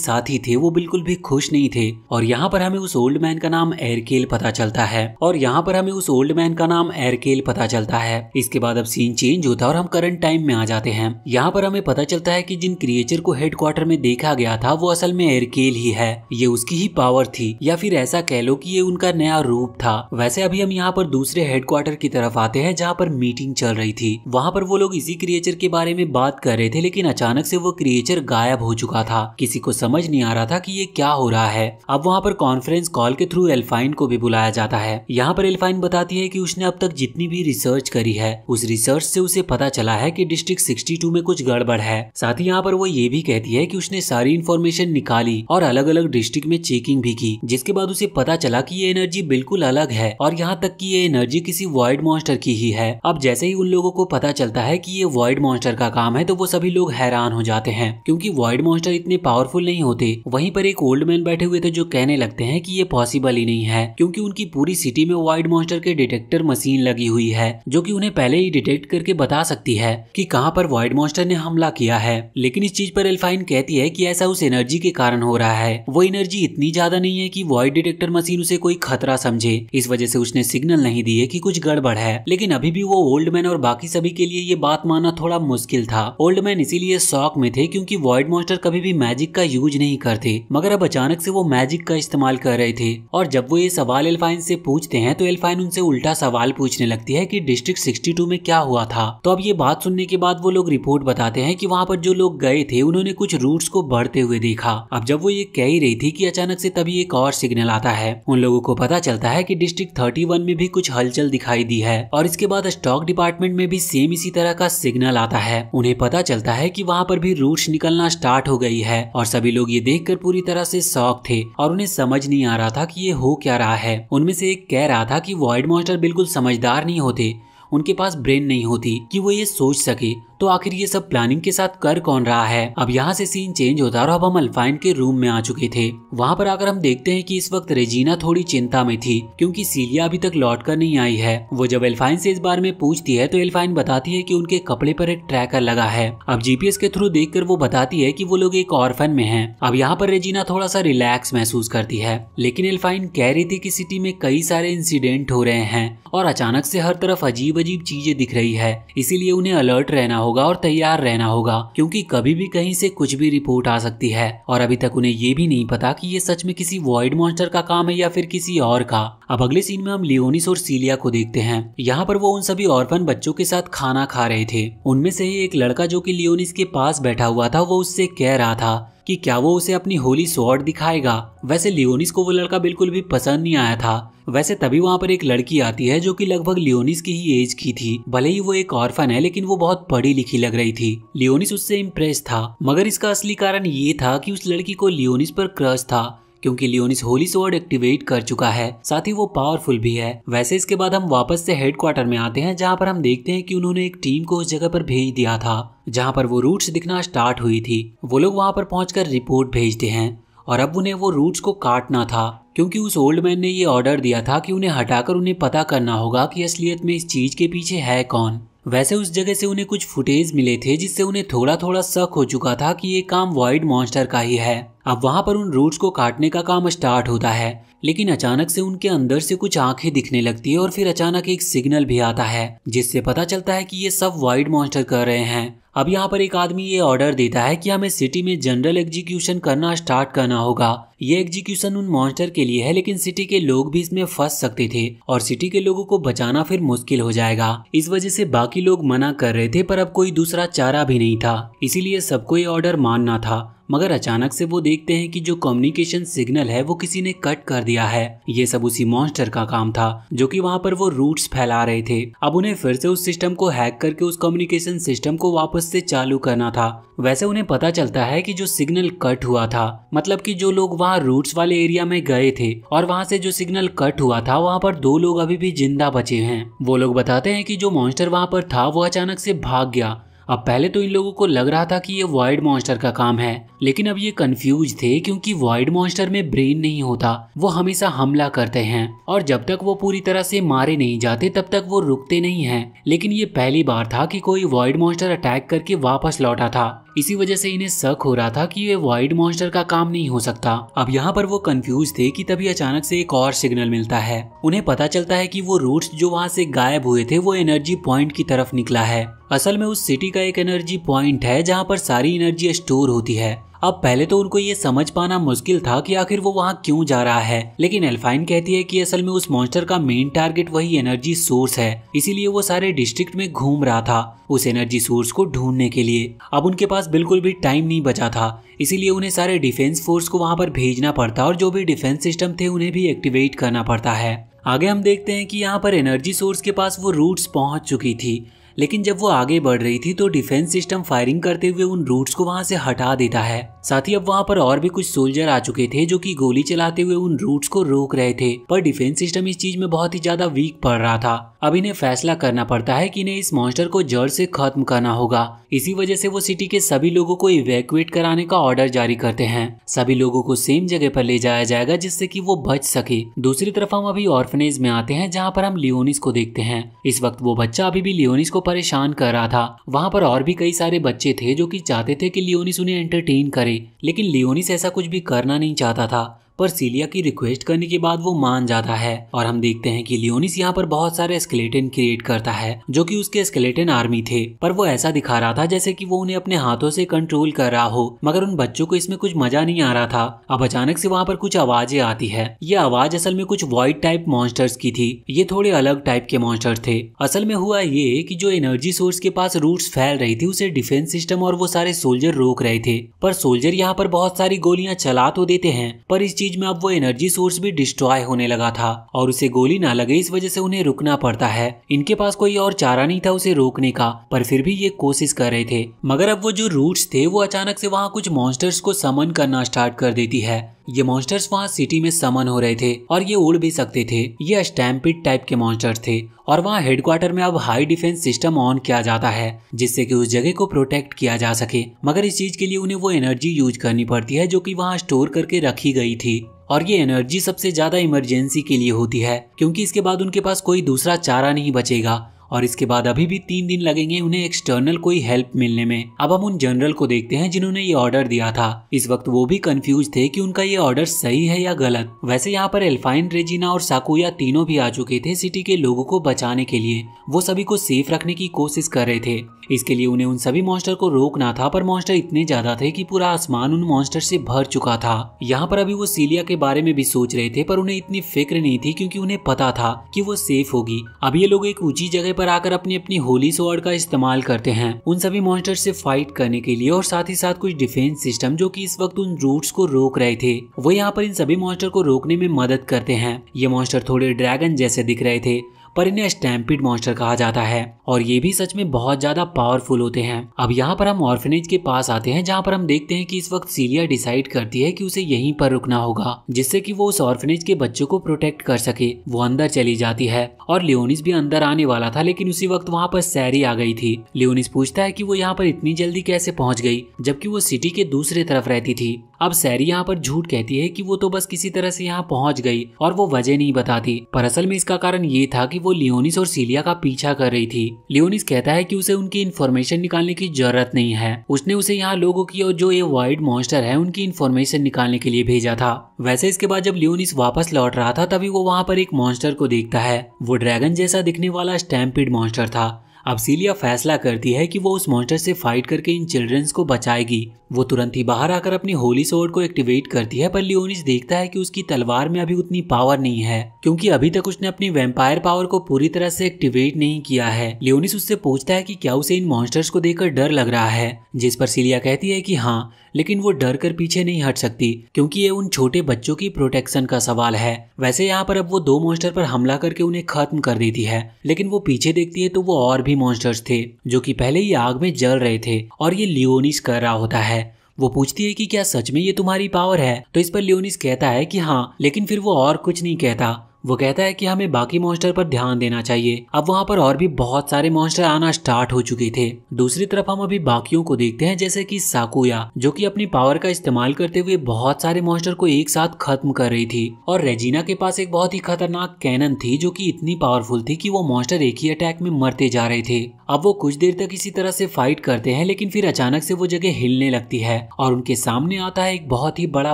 साथी थे वो बिल्कुल भी खुश नहीं थे और यहाँ पर हमें उस ओल्ड मैन का नाम एयरकेल पता चलता है और यहाँ पर हमें उस ओल्ड मैन का नाम एरकेल पता चलता है इसके बाद अब सीन चेंज होता है और हम करंट टाइम में आ जाते हैं यहाँ पर हमें पता चलता है की जिन क्रिएचर को हेडक्वार्टर में देखा गया था वो असल में एरकेल ही है ये उसकी ही पावर थी या फिर ऐसा कह लो की ये उनका नया रूप था वैसे अभी हम यहाँ पर दूसरे हेडक्वार्टर की तरफ आते हैं जहाँ पर मीटिंग चल रही थी वहाँ पर वो लोग इसी क्रिएचर के बारे में बात कर रहे थे लेकिन अचानक से वो क्रिएचर गायब हो चुका था किसी को समझ नहीं आ रहा था की ये क्या हो रहा है अब वहाँ पर कॉन्फ्रेंस कॉल के थ्रू एल्फाइन को भी बुलाया जाता है यहाँ पर एल्फाइन बताती है की उसने अब तक जितनी भी रिसर्च करी है उस रिसर्च से उसे पता चला है की डिस्ट्रिक्ट सिक्सटी में कुछ गड़बड़ है साथ ही यहाँ पर वो ये भी कहती है की उसने सारी इन्फॉर्मेशन निकाली और अलग अलग डिस्ट्रिक्ट में चेकिंग भी की जिसके बाद उसे पता चला हालांकि ये एनर्जी बिल्कुल अलग है और यहाँ तक कि ये एनर्जी किसी वॉइड मॉन्स्टर की ही है अब जैसे ही उन लोगों को पता चलता है कि ये वॉइड मॉन्स्टर का काम है तो वो सभी लोग हैरान हो जाते हैं क्योंकि वॉइड मॉन्स्टर इतने पावरफुल नहीं होते वहीं पर एक ओल्ड मैन बैठे हुए थे जो कहने लगते हैं कि ये पॉसिबल ही नहीं है क्योंकि उनकी पूरी सिटी में वाइड मॉन्स्टर के डिटेक्टर मशीन लगी हुई है जो कि उन्हें पहले ही डिटेक्ट करके बता सकती है कि कहाँ पर वाइड मॉन्स्टर ने हमला किया है लेकिन इस चीज पर एल्फाइन कहती है कि ऐसा उस एनर्जी के कारण हो रहा है वो एनर्जी इतनी ज्यादा नहीं है कि वाइड डिटेक्टर मशीन उसे उसे कोई खतरा समझे इस वजह से उसने सिग्नल नहीं दिए कि कुछ गड़बड़ है लेकिन अभी भी वो ओल्ड मैन और बाकी सभी के लिए ये बात मानना थोड़ा मुश्किल था ओल्ड मैन इसीलिए शौक में थे क्योंकि वॉइड मॉन्स्टर कभी भी मैजिक का यूज नहीं करते मगर अब अचानक से वो मैजिक का इस्तेमाल कर रहे थे और जब वो ये सवाल एल्फाइन से पूछते हैं तो एल्फाइन उनसे उल्टा सवाल पूछने लगती है की डिस्ट्रिक्ट सिक्सटी में क्या हुआ था तो अब ये बात सुनने के बाद वो लोग रिपोर्ट बताते हैं की वहाँ पर जो लोग गए थे उन्होंने कुछ रूट्स को बढ़ते हुए देखा अब जब वो ये कह ही रही थी की अचानक से तभी एक और सिग्नल आता है उन लोगों को पता चलता है कि डिस्ट्रिक्ट वन में भी कुछ हलचल दिखाई दी है और इसके बाद स्टॉक डिपार्टमेंट में भी सेम इसी तरह का सिग्नल आता है उन्हें पता चलता है की वहाँ पर भी रूट्स निकलना स्टार्ट हो गई है और सभी लोग ये देख पूरी तरह से शौक थे और उन्हें समझ नहीं आ रहा था की ये हो क्या रहा है उनमें से एक कह रहा था की वॉइड मॉस्टर बिल्कुल समझदार नहीं होते उनके पास ब्रेन नहीं होती कि वो ये सोच सके तो आखिर ये सब प्लानिंग के साथ कर कौन रहा है अब यहाँ से सीन चेंज होता और अब हम अल्फाइन के रूम में आ चुके थे वहाँ पर आकर हम देखते हैं कि इस वक्त रेजीना थोड़ी चिंता में थी क्योंकि सीलिया अभी तक लौट कर नहीं आई है वो जब एल्फाइन से इस बारे में पूछती है तो एल्फाइन बताती है की उनके कपड़े पर एक ट्रैकर लगा है अब जीपीएस के थ्रू देख वो बताती है की वो लोग एक ऑर्फन में है अब यहाँ पर रेजीना थोड़ा सा रिलैक्स महसूस करती है लेकिन एल्फाइन कह रही थी की सिटी में कई सारे इंसिडेंट हो रहे हैं और अचानक से हर तरफ अजीब अजीब चीजें दिख रही है इसीलिए उन्हें अलर्ट रहना होगा और तैयार रहना होगा क्योंकि कभी भी कहीं से कुछ भी रिपोर्ट आ सकती है और अभी तक उन्हें ये भी नहीं पता कि ये सच में किसी वॉइड मॉन्स्टर का काम है या फिर किसी और का अब अगले सीन में हम लियोनिस और सीलिया को देखते हैं यहाँ पर वो उन सभी ऑर्फन बच्चों के साथ खाना खा रहे थे उनमें से ही एक लड़का जो की लियोनिस के पास बैठा हुआ था वो उससे कह रहा था कि क्या वो उसे अपनी होली स्वॉर्ड दिखाएगा वैसे लियोनिस को वो लड़का बिल्कुल भी पसंद नहीं आया था वैसे तभी वहाँ पर एक लड़की आती है जो कि लगभग लियोनिस की ही एज की थी भले ही वो एक ऑर्फन है लेकिन वो बहुत पढ़ी लिखी लग रही थी लियोनिस उससे इम्प्रेस था मगर इसका असली कारण ये था कि उस लड़की को लियोनिस पर क्रश था क्योंकि लियोनिस होली सोर्ड एक्टिवेट कर चुका है साथ ही वो पावरफुल भी है वैसे इसके बाद हम वापस से हेडक्वार्टर में आते हैं जहाँ पर हम देखते हैं कि उन्होंने एक टीम को उस जगह पर भेज दिया था जहाँ पर वो रूट्स दिखना स्टार्ट हुई थी वो लोग वहाँ पर पहुँच रिपोर्ट भेजते हैं और अब उन्हें वो रूट्स को काटना था क्योंकि उस ओल्ड मैन ने ये ऑर्डर दिया था कि उन्हें हटाकर उन्हें पता करना होगा कि असलियत में इस चीज के पीछे है कौन वैसे उस जगह से उन्हें कुछ फुटेज मिले थे जिससे उन्हें थोड़ा थोड़ा शक हो चुका था कि ये काम वॉइड मॉन्स्टर का ही है अब वहां पर उन रूट्स को काटने का काम स्टार्ट होता है लेकिन अचानक से उनके अंदर से कुछ आंखें दिखने लगती है और फिर अचानक एक सिग्नल भी आता है जिससे पता चलता है कि ये सब वाइड मॉन्स्टर कर रहे हैं अब यहाँ पर एक आदमी ये ऑर्डर देता है कि हमें सिटी में जनरल एग्जीक्यूशन करना स्टार्ट करना होगा ये एग्जीक्यूशन उन मॉन्स्टर के लिए है लेकिन सिटी के लोग भी इसमें फंस सकते थे और सिटी के लोगों को बचाना फिर मुश्किल हो जाएगा इस वजह से बाकी लोग मना कर रहे थे पर अब कोई दूसरा चारा भी नहीं था इसीलिए सबको ये ऑर्डर मानना था मगर अचानक से वो देखते हैं कि जो कम्युनिकेशन सिग्नल है वो किसी ने कट कर दिया है ये सब उसी मॉन्स्टर का काम था जो कि वहाँ पर वो रूट्स फैला रहे थे अब उन्हें फिर से उस सिस्टम को हैक करके उस कम्युनिकेशन सिस्टम को वापस वापस से चालू करना था वैसे उन्हें पता चलता है कि जो सिग्नल कट हुआ था मतलब कि जो लोग वहाँ रूट्स वाले एरिया में गए थे और वहाँ से जो सिग्नल कट हुआ था वहाँ पर दो लोग अभी भी जिंदा बचे हैं वो लोग बताते हैं कि जो मॉन्स्टर वहाँ पर था वो अचानक से भाग गया अब पहले तो इन लोगों को लग रहा था कि ये वॉइड मॉन्स्टर का काम है लेकिन अब ये कंफ्यूज थे क्योंकि वॉइड मॉन्स्टर में ब्रेन नहीं होता वो हमेशा हमला करते हैं और जब तक वो पूरी तरह से मारे नहीं जाते तब तक वो रुकते नहीं हैं लेकिन ये पहली बार था कि कोई वॉइड मॉन्स्टर अटैक करके वापस लौटा था इसी वजह से इन्हें शक हो रहा था कि ये वाइड मॉन्स्टर का काम नहीं हो सकता अब यहाँ पर वो कंफ्यूज थे कि तभी अचानक से एक और सिग्नल मिलता है उन्हें पता चलता है कि वो रूट्स जो वहाँ से गायब हुए थे वो एनर्जी पॉइंट की तरफ निकला है असल में उस सिटी का एक एनर्जी पॉइंट है जहाँ पर सारी एनर्जी स्टोर होती है अब पहले तो उनको ये समझ पाना मुश्किल था कि आखिर वो वहाँ क्यों जा रहा है लेकिन एल्फाइन कहती है कि असल में उस मॉन्स्टर का मेन टारगेट वही एनर्जी सोर्स है इसीलिए वो सारे डिस्ट्रिक्ट में घूम रहा था उस एनर्जी सोर्स को ढूंढने के लिए अब उनके पास बिल्कुल भी टाइम नहीं बचा था इसीलिए उन्हें सारे डिफेंस फोर्स को वहाँ पर भेजना पड़ता और जो भी डिफेंस सिस्टम थे उन्हें भी एक्टिवेट करना पड़ता है आगे हम देखते हैं कि यहाँ पर एनर्जी सोर्स के पास वो रूट्स पहुँच चुकी थी लेकिन जब वो आगे बढ़ रही थी तो डिफेंस सिस्टम फायरिंग करते हुए उन रूट्स को वहाँ से हटा देता है साथ ही अब वहाँ पर और भी कुछ सोल्जर आ चुके थे जो कि गोली चलाते हुए उन रूट्स को रोक रहे थे पर डिफेंस सिस्टम इस चीज में बहुत ही ज्यादा वीक पड़ रहा था अब इन्हें फैसला करना पड़ता है कि इन्हें इस मॉन्स्टर को जड़ से खत्म करना होगा इसी वजह से वो सिटी के सभी लोगों को इवेकुएट कराने का ऑर्डर जारी करते हैं सभी लोगों को सेम जगह पर ले जाया जाएगा जिससे कि वो बच सके दूसरी तरफ हम अभी ऑर्फनेज में आते हैं जहाँ पर हम लियोनिस को देखते हैं इस वक्त वो बच्चा अभी भी लियोनिस को परेशान कर रहा था वहाँ पर और भी कई सारे बच्चे थे जो कि चाहते थे कि लियोनिस उन्हें एंटरटेन करे लेकिन लियोनिस ऐसा कुछ भी करना नहीं चाहता था पर सीलिया की रिक्वेस्ट करने के बाद वो मान जाता है और हम देखते हैं कि लियोनिस यहाँ पर बहुत सारे स्केलेटन क्रिएट करता है जो कि उसके स्केलेटन आर्मी थे पर वो ऐसा दिखा रहा था जैसे कि वो उन्हें अपने हाथों से कंट्रोल कर रहा हो मगर उन बच्चों को इसमें कुछ मजा नहीं आ रहा था अब अचानक से वहाँ पर कुछ आवाजें आती है ये आवाज असल में कुछ व्हाइट टाइप मॉन्स्टर्स की थी ये थोड़े अलग टाइप के मॉन्स्टर थे असल में हुआ ये की जो एनर्जी सोर्स के पास रूट फैल रही थी उसे डिफेंस सिस्टम और वो सारे सोल्जर रोक रहे थे पर सोल्जर यहाँ पर बहुत सारी गोलियां चला तो देते हैं पर इस चीज में अब वो एनर्जी सोर्स भी डिस्ट्रॉय होने लगा था और उसे गोली ना लगे इस वजह से उन्हें रुकना पड़ता है इनके पास कोई और चारा नहीं था उसे रोकने का पर फिर भी ये कोशिश कर रहे थे मगर अब वो जो रूट्स थे वो अचानक से वहाँ कुछ मॉन्स्टर्स को समन करना स्टार्ट कर देती है ये मॉन्स्टर्स वहाँ सिटी में समन हो रहे थे और ये उड़ भी सकते थे ये स्टैम्पिड टाइप के मॉन्स्टर्स थे और वहाँ हेडक्वार्टर में अब हाई डिफेंस सिस्टम ऑन किया जाता है जिससे कि उस जगह को प्रोटेक्ट किया जा सके मगर इस चीज के लिए उन्हें वो एनर्जी यूज करनी पड़ती है जो कि वहाँ स्टोर करके रखी गई थी और ये एनर्जी सबसे ज्यादा इमरजेंसी के लिए होती है क्योंकि इसके बाद उनके पास कोई दूसरा चारा नहीं बचेगा और इसके बाद अभी भी तीन दिन लगेंगे उन्हें एक्सटर्नल कोई हेल्प मिलने में अब हम उन जनरल को देखते हैं जिन्होंने ये ऑर्डर दिया था इस वक्त वो भी कंफ्यूज थे कि उनका ये ऑर्डर सही है या गलत वैसे यहाँ पर एल्फाइन रेजिना और साकुया तीनों भी आ चुके थे सिटी के लोगों को बचाने के लिए वो सभी को सेफ रखने की कोशिश कर रहे थे इसके लिए उन्हें उन सभी मॉन्स्टर को रोकना था पर मॉन्स्टर इतने ज्यादा थे कि पूरा आसमान उन मॉन्स्टर से भर चुका था यहाँ पर अभी वो सीलिया के बारे में भी सोच रहे थे पर उन्हें इतनी फिक्र नहीं थी क्योंकि उन्हें पता था कि वो सेफ होगी अब ये लोग एक ऊंची जगह पर आकर अपनी अपनी होली स्वॉर्ड का इस्तेमाल करते हैं उन सभी मॉन्स्टर से फाइट करने के लिए और साथ ही साथ कुछ डिफेंस सिस्टम जो कि इस वक्त उन रूट्स को रोक रहे थे वो यहाँ पर इन सभी मॉन्स्टर को रोकने में मदद करते हैं ये मॉन्स्टर थोड़े ड्रैगन जैसे दिख रहे थे पर इन्हें स्टैम्पिड मॉन्स्टर कहा जाता है और ये भी सच में बहुत ज्यादा पावरफुल होते हैं अब यहाँ पर हम ऑर्फेनेज के पास आते हैं जहाँ पर हम देखते हैं कि इस वक्त सीलिया डिसाइड करती है कि उसे यहीं पर रुकना होगा जिससे कि वो उस ऑर्फेनेज के बच्चों को प्रोटेक्ट कर सके वो अंदर चली जाती है और लियोनिस भी अंदर आने वाला था लेकिन उसी वक्त वहाँ पर सैरी आ गई थी लियोनिस पूछता है की वो यहाँ पर इतनी जल्दी कैसे पहुँच गई जबकि वो सिटी के दूसरे तरफ रहती थी अब सैरी यहाँ पर झूठ कहती है कि वो तो बस किसी तरह से यहाँ पहुंच गई और वो वजह नहीं बताती पर असल में इसका कारण ये था कि वो लियोनिस और सीलिया का पीछा कर रही थी लियोनिस कहता है कि उसे उनकी इन्फॉर्मेशन निकालने की जरूरत नहीं है उसने उसे यहाँ लोगों की और जो ये वाइड मॉन्स्टर है उनकी इन्फॉर्मेशन निकालने के लिए भेजा था वैसे इसके बाद जब लियोनिस वापस लौट रहा था तभी वो वहाँ पर एक मॉन्स्टर को देखता है वो ड्रैगन जैसा दिखने वाला स्टैम्पिड मॉन्स्टर था अब सीलिया फैसला करती है कि वो उस मॉन्स्टर से फाइट करके इन चिल्ड्रंस को बचाएगी वो तुरंत ही बाहर आकर अपनी होली सोर्ड को एक्टिवेट करती है पर लियोनिस देखता है कि उसकी तलवार में अभी उतनी पावर नहीं है क्योंकि अभी तक उसने अपनी वेम्पायर पावर को पूरी तरह से एक्टिवेट नहीं किया है लियोनिस उससे पूछता है की क्या उसे इन मॉन्स्टर्स को देखकर डर लग रहा है जिस पर सीलिया कहती है की हाँ लेकिन वो डर कर पीछे नहीं हट सकती क्योंकि ये उन छोटे बच्चों की प्रोटेक्शन का सवाल है वैसे यहाँ पर अब वो दो मॉन्स्टर पर हमला करके उन्हें खत्म कर देती है लेकिन वो पीछे देखती है तो वो और भी मॉन्स्टर्स थे जो की पहले ही आग में जल रहे थे और ये लियोनिस कर रहा होता है वो पूछती है कि क्या सच में ये तुम्हारी पावर है तो इस पर लियोनिस कहता है कि हाँ लेकिन फिर वो और कुछ नहीं कहता वो कहता है कि हमें बाकी मॉन्स्टर पर ध्यान देना चाहिए अब वहाँ पर और भी बहुत सारे मॉन्स्टर आना स्टार्ट हो चुके थे दूसरी तरफ हम अभी बाकियों को देखते हैं जैसे कि साकुया जो कि अपनी पावर का इस्तेमाल करते हुए बहुत सारे मॉन्स्टर को एक साथ खत्म कर रही थी और रेजीना के पास एक बहुत ही खतरनाक कैनन थी जो की इतनी पावरफुल थी की वो मॉन्स्टर एक ही अटैक में मरते जा रहे थे अब वो कुछ देर तक इसी तरह से फाइट करते हैं लेकिन फिर अचानक से वो जगह हिलने लगती है और उनके सामने आता है एक बहुत ही बड़ा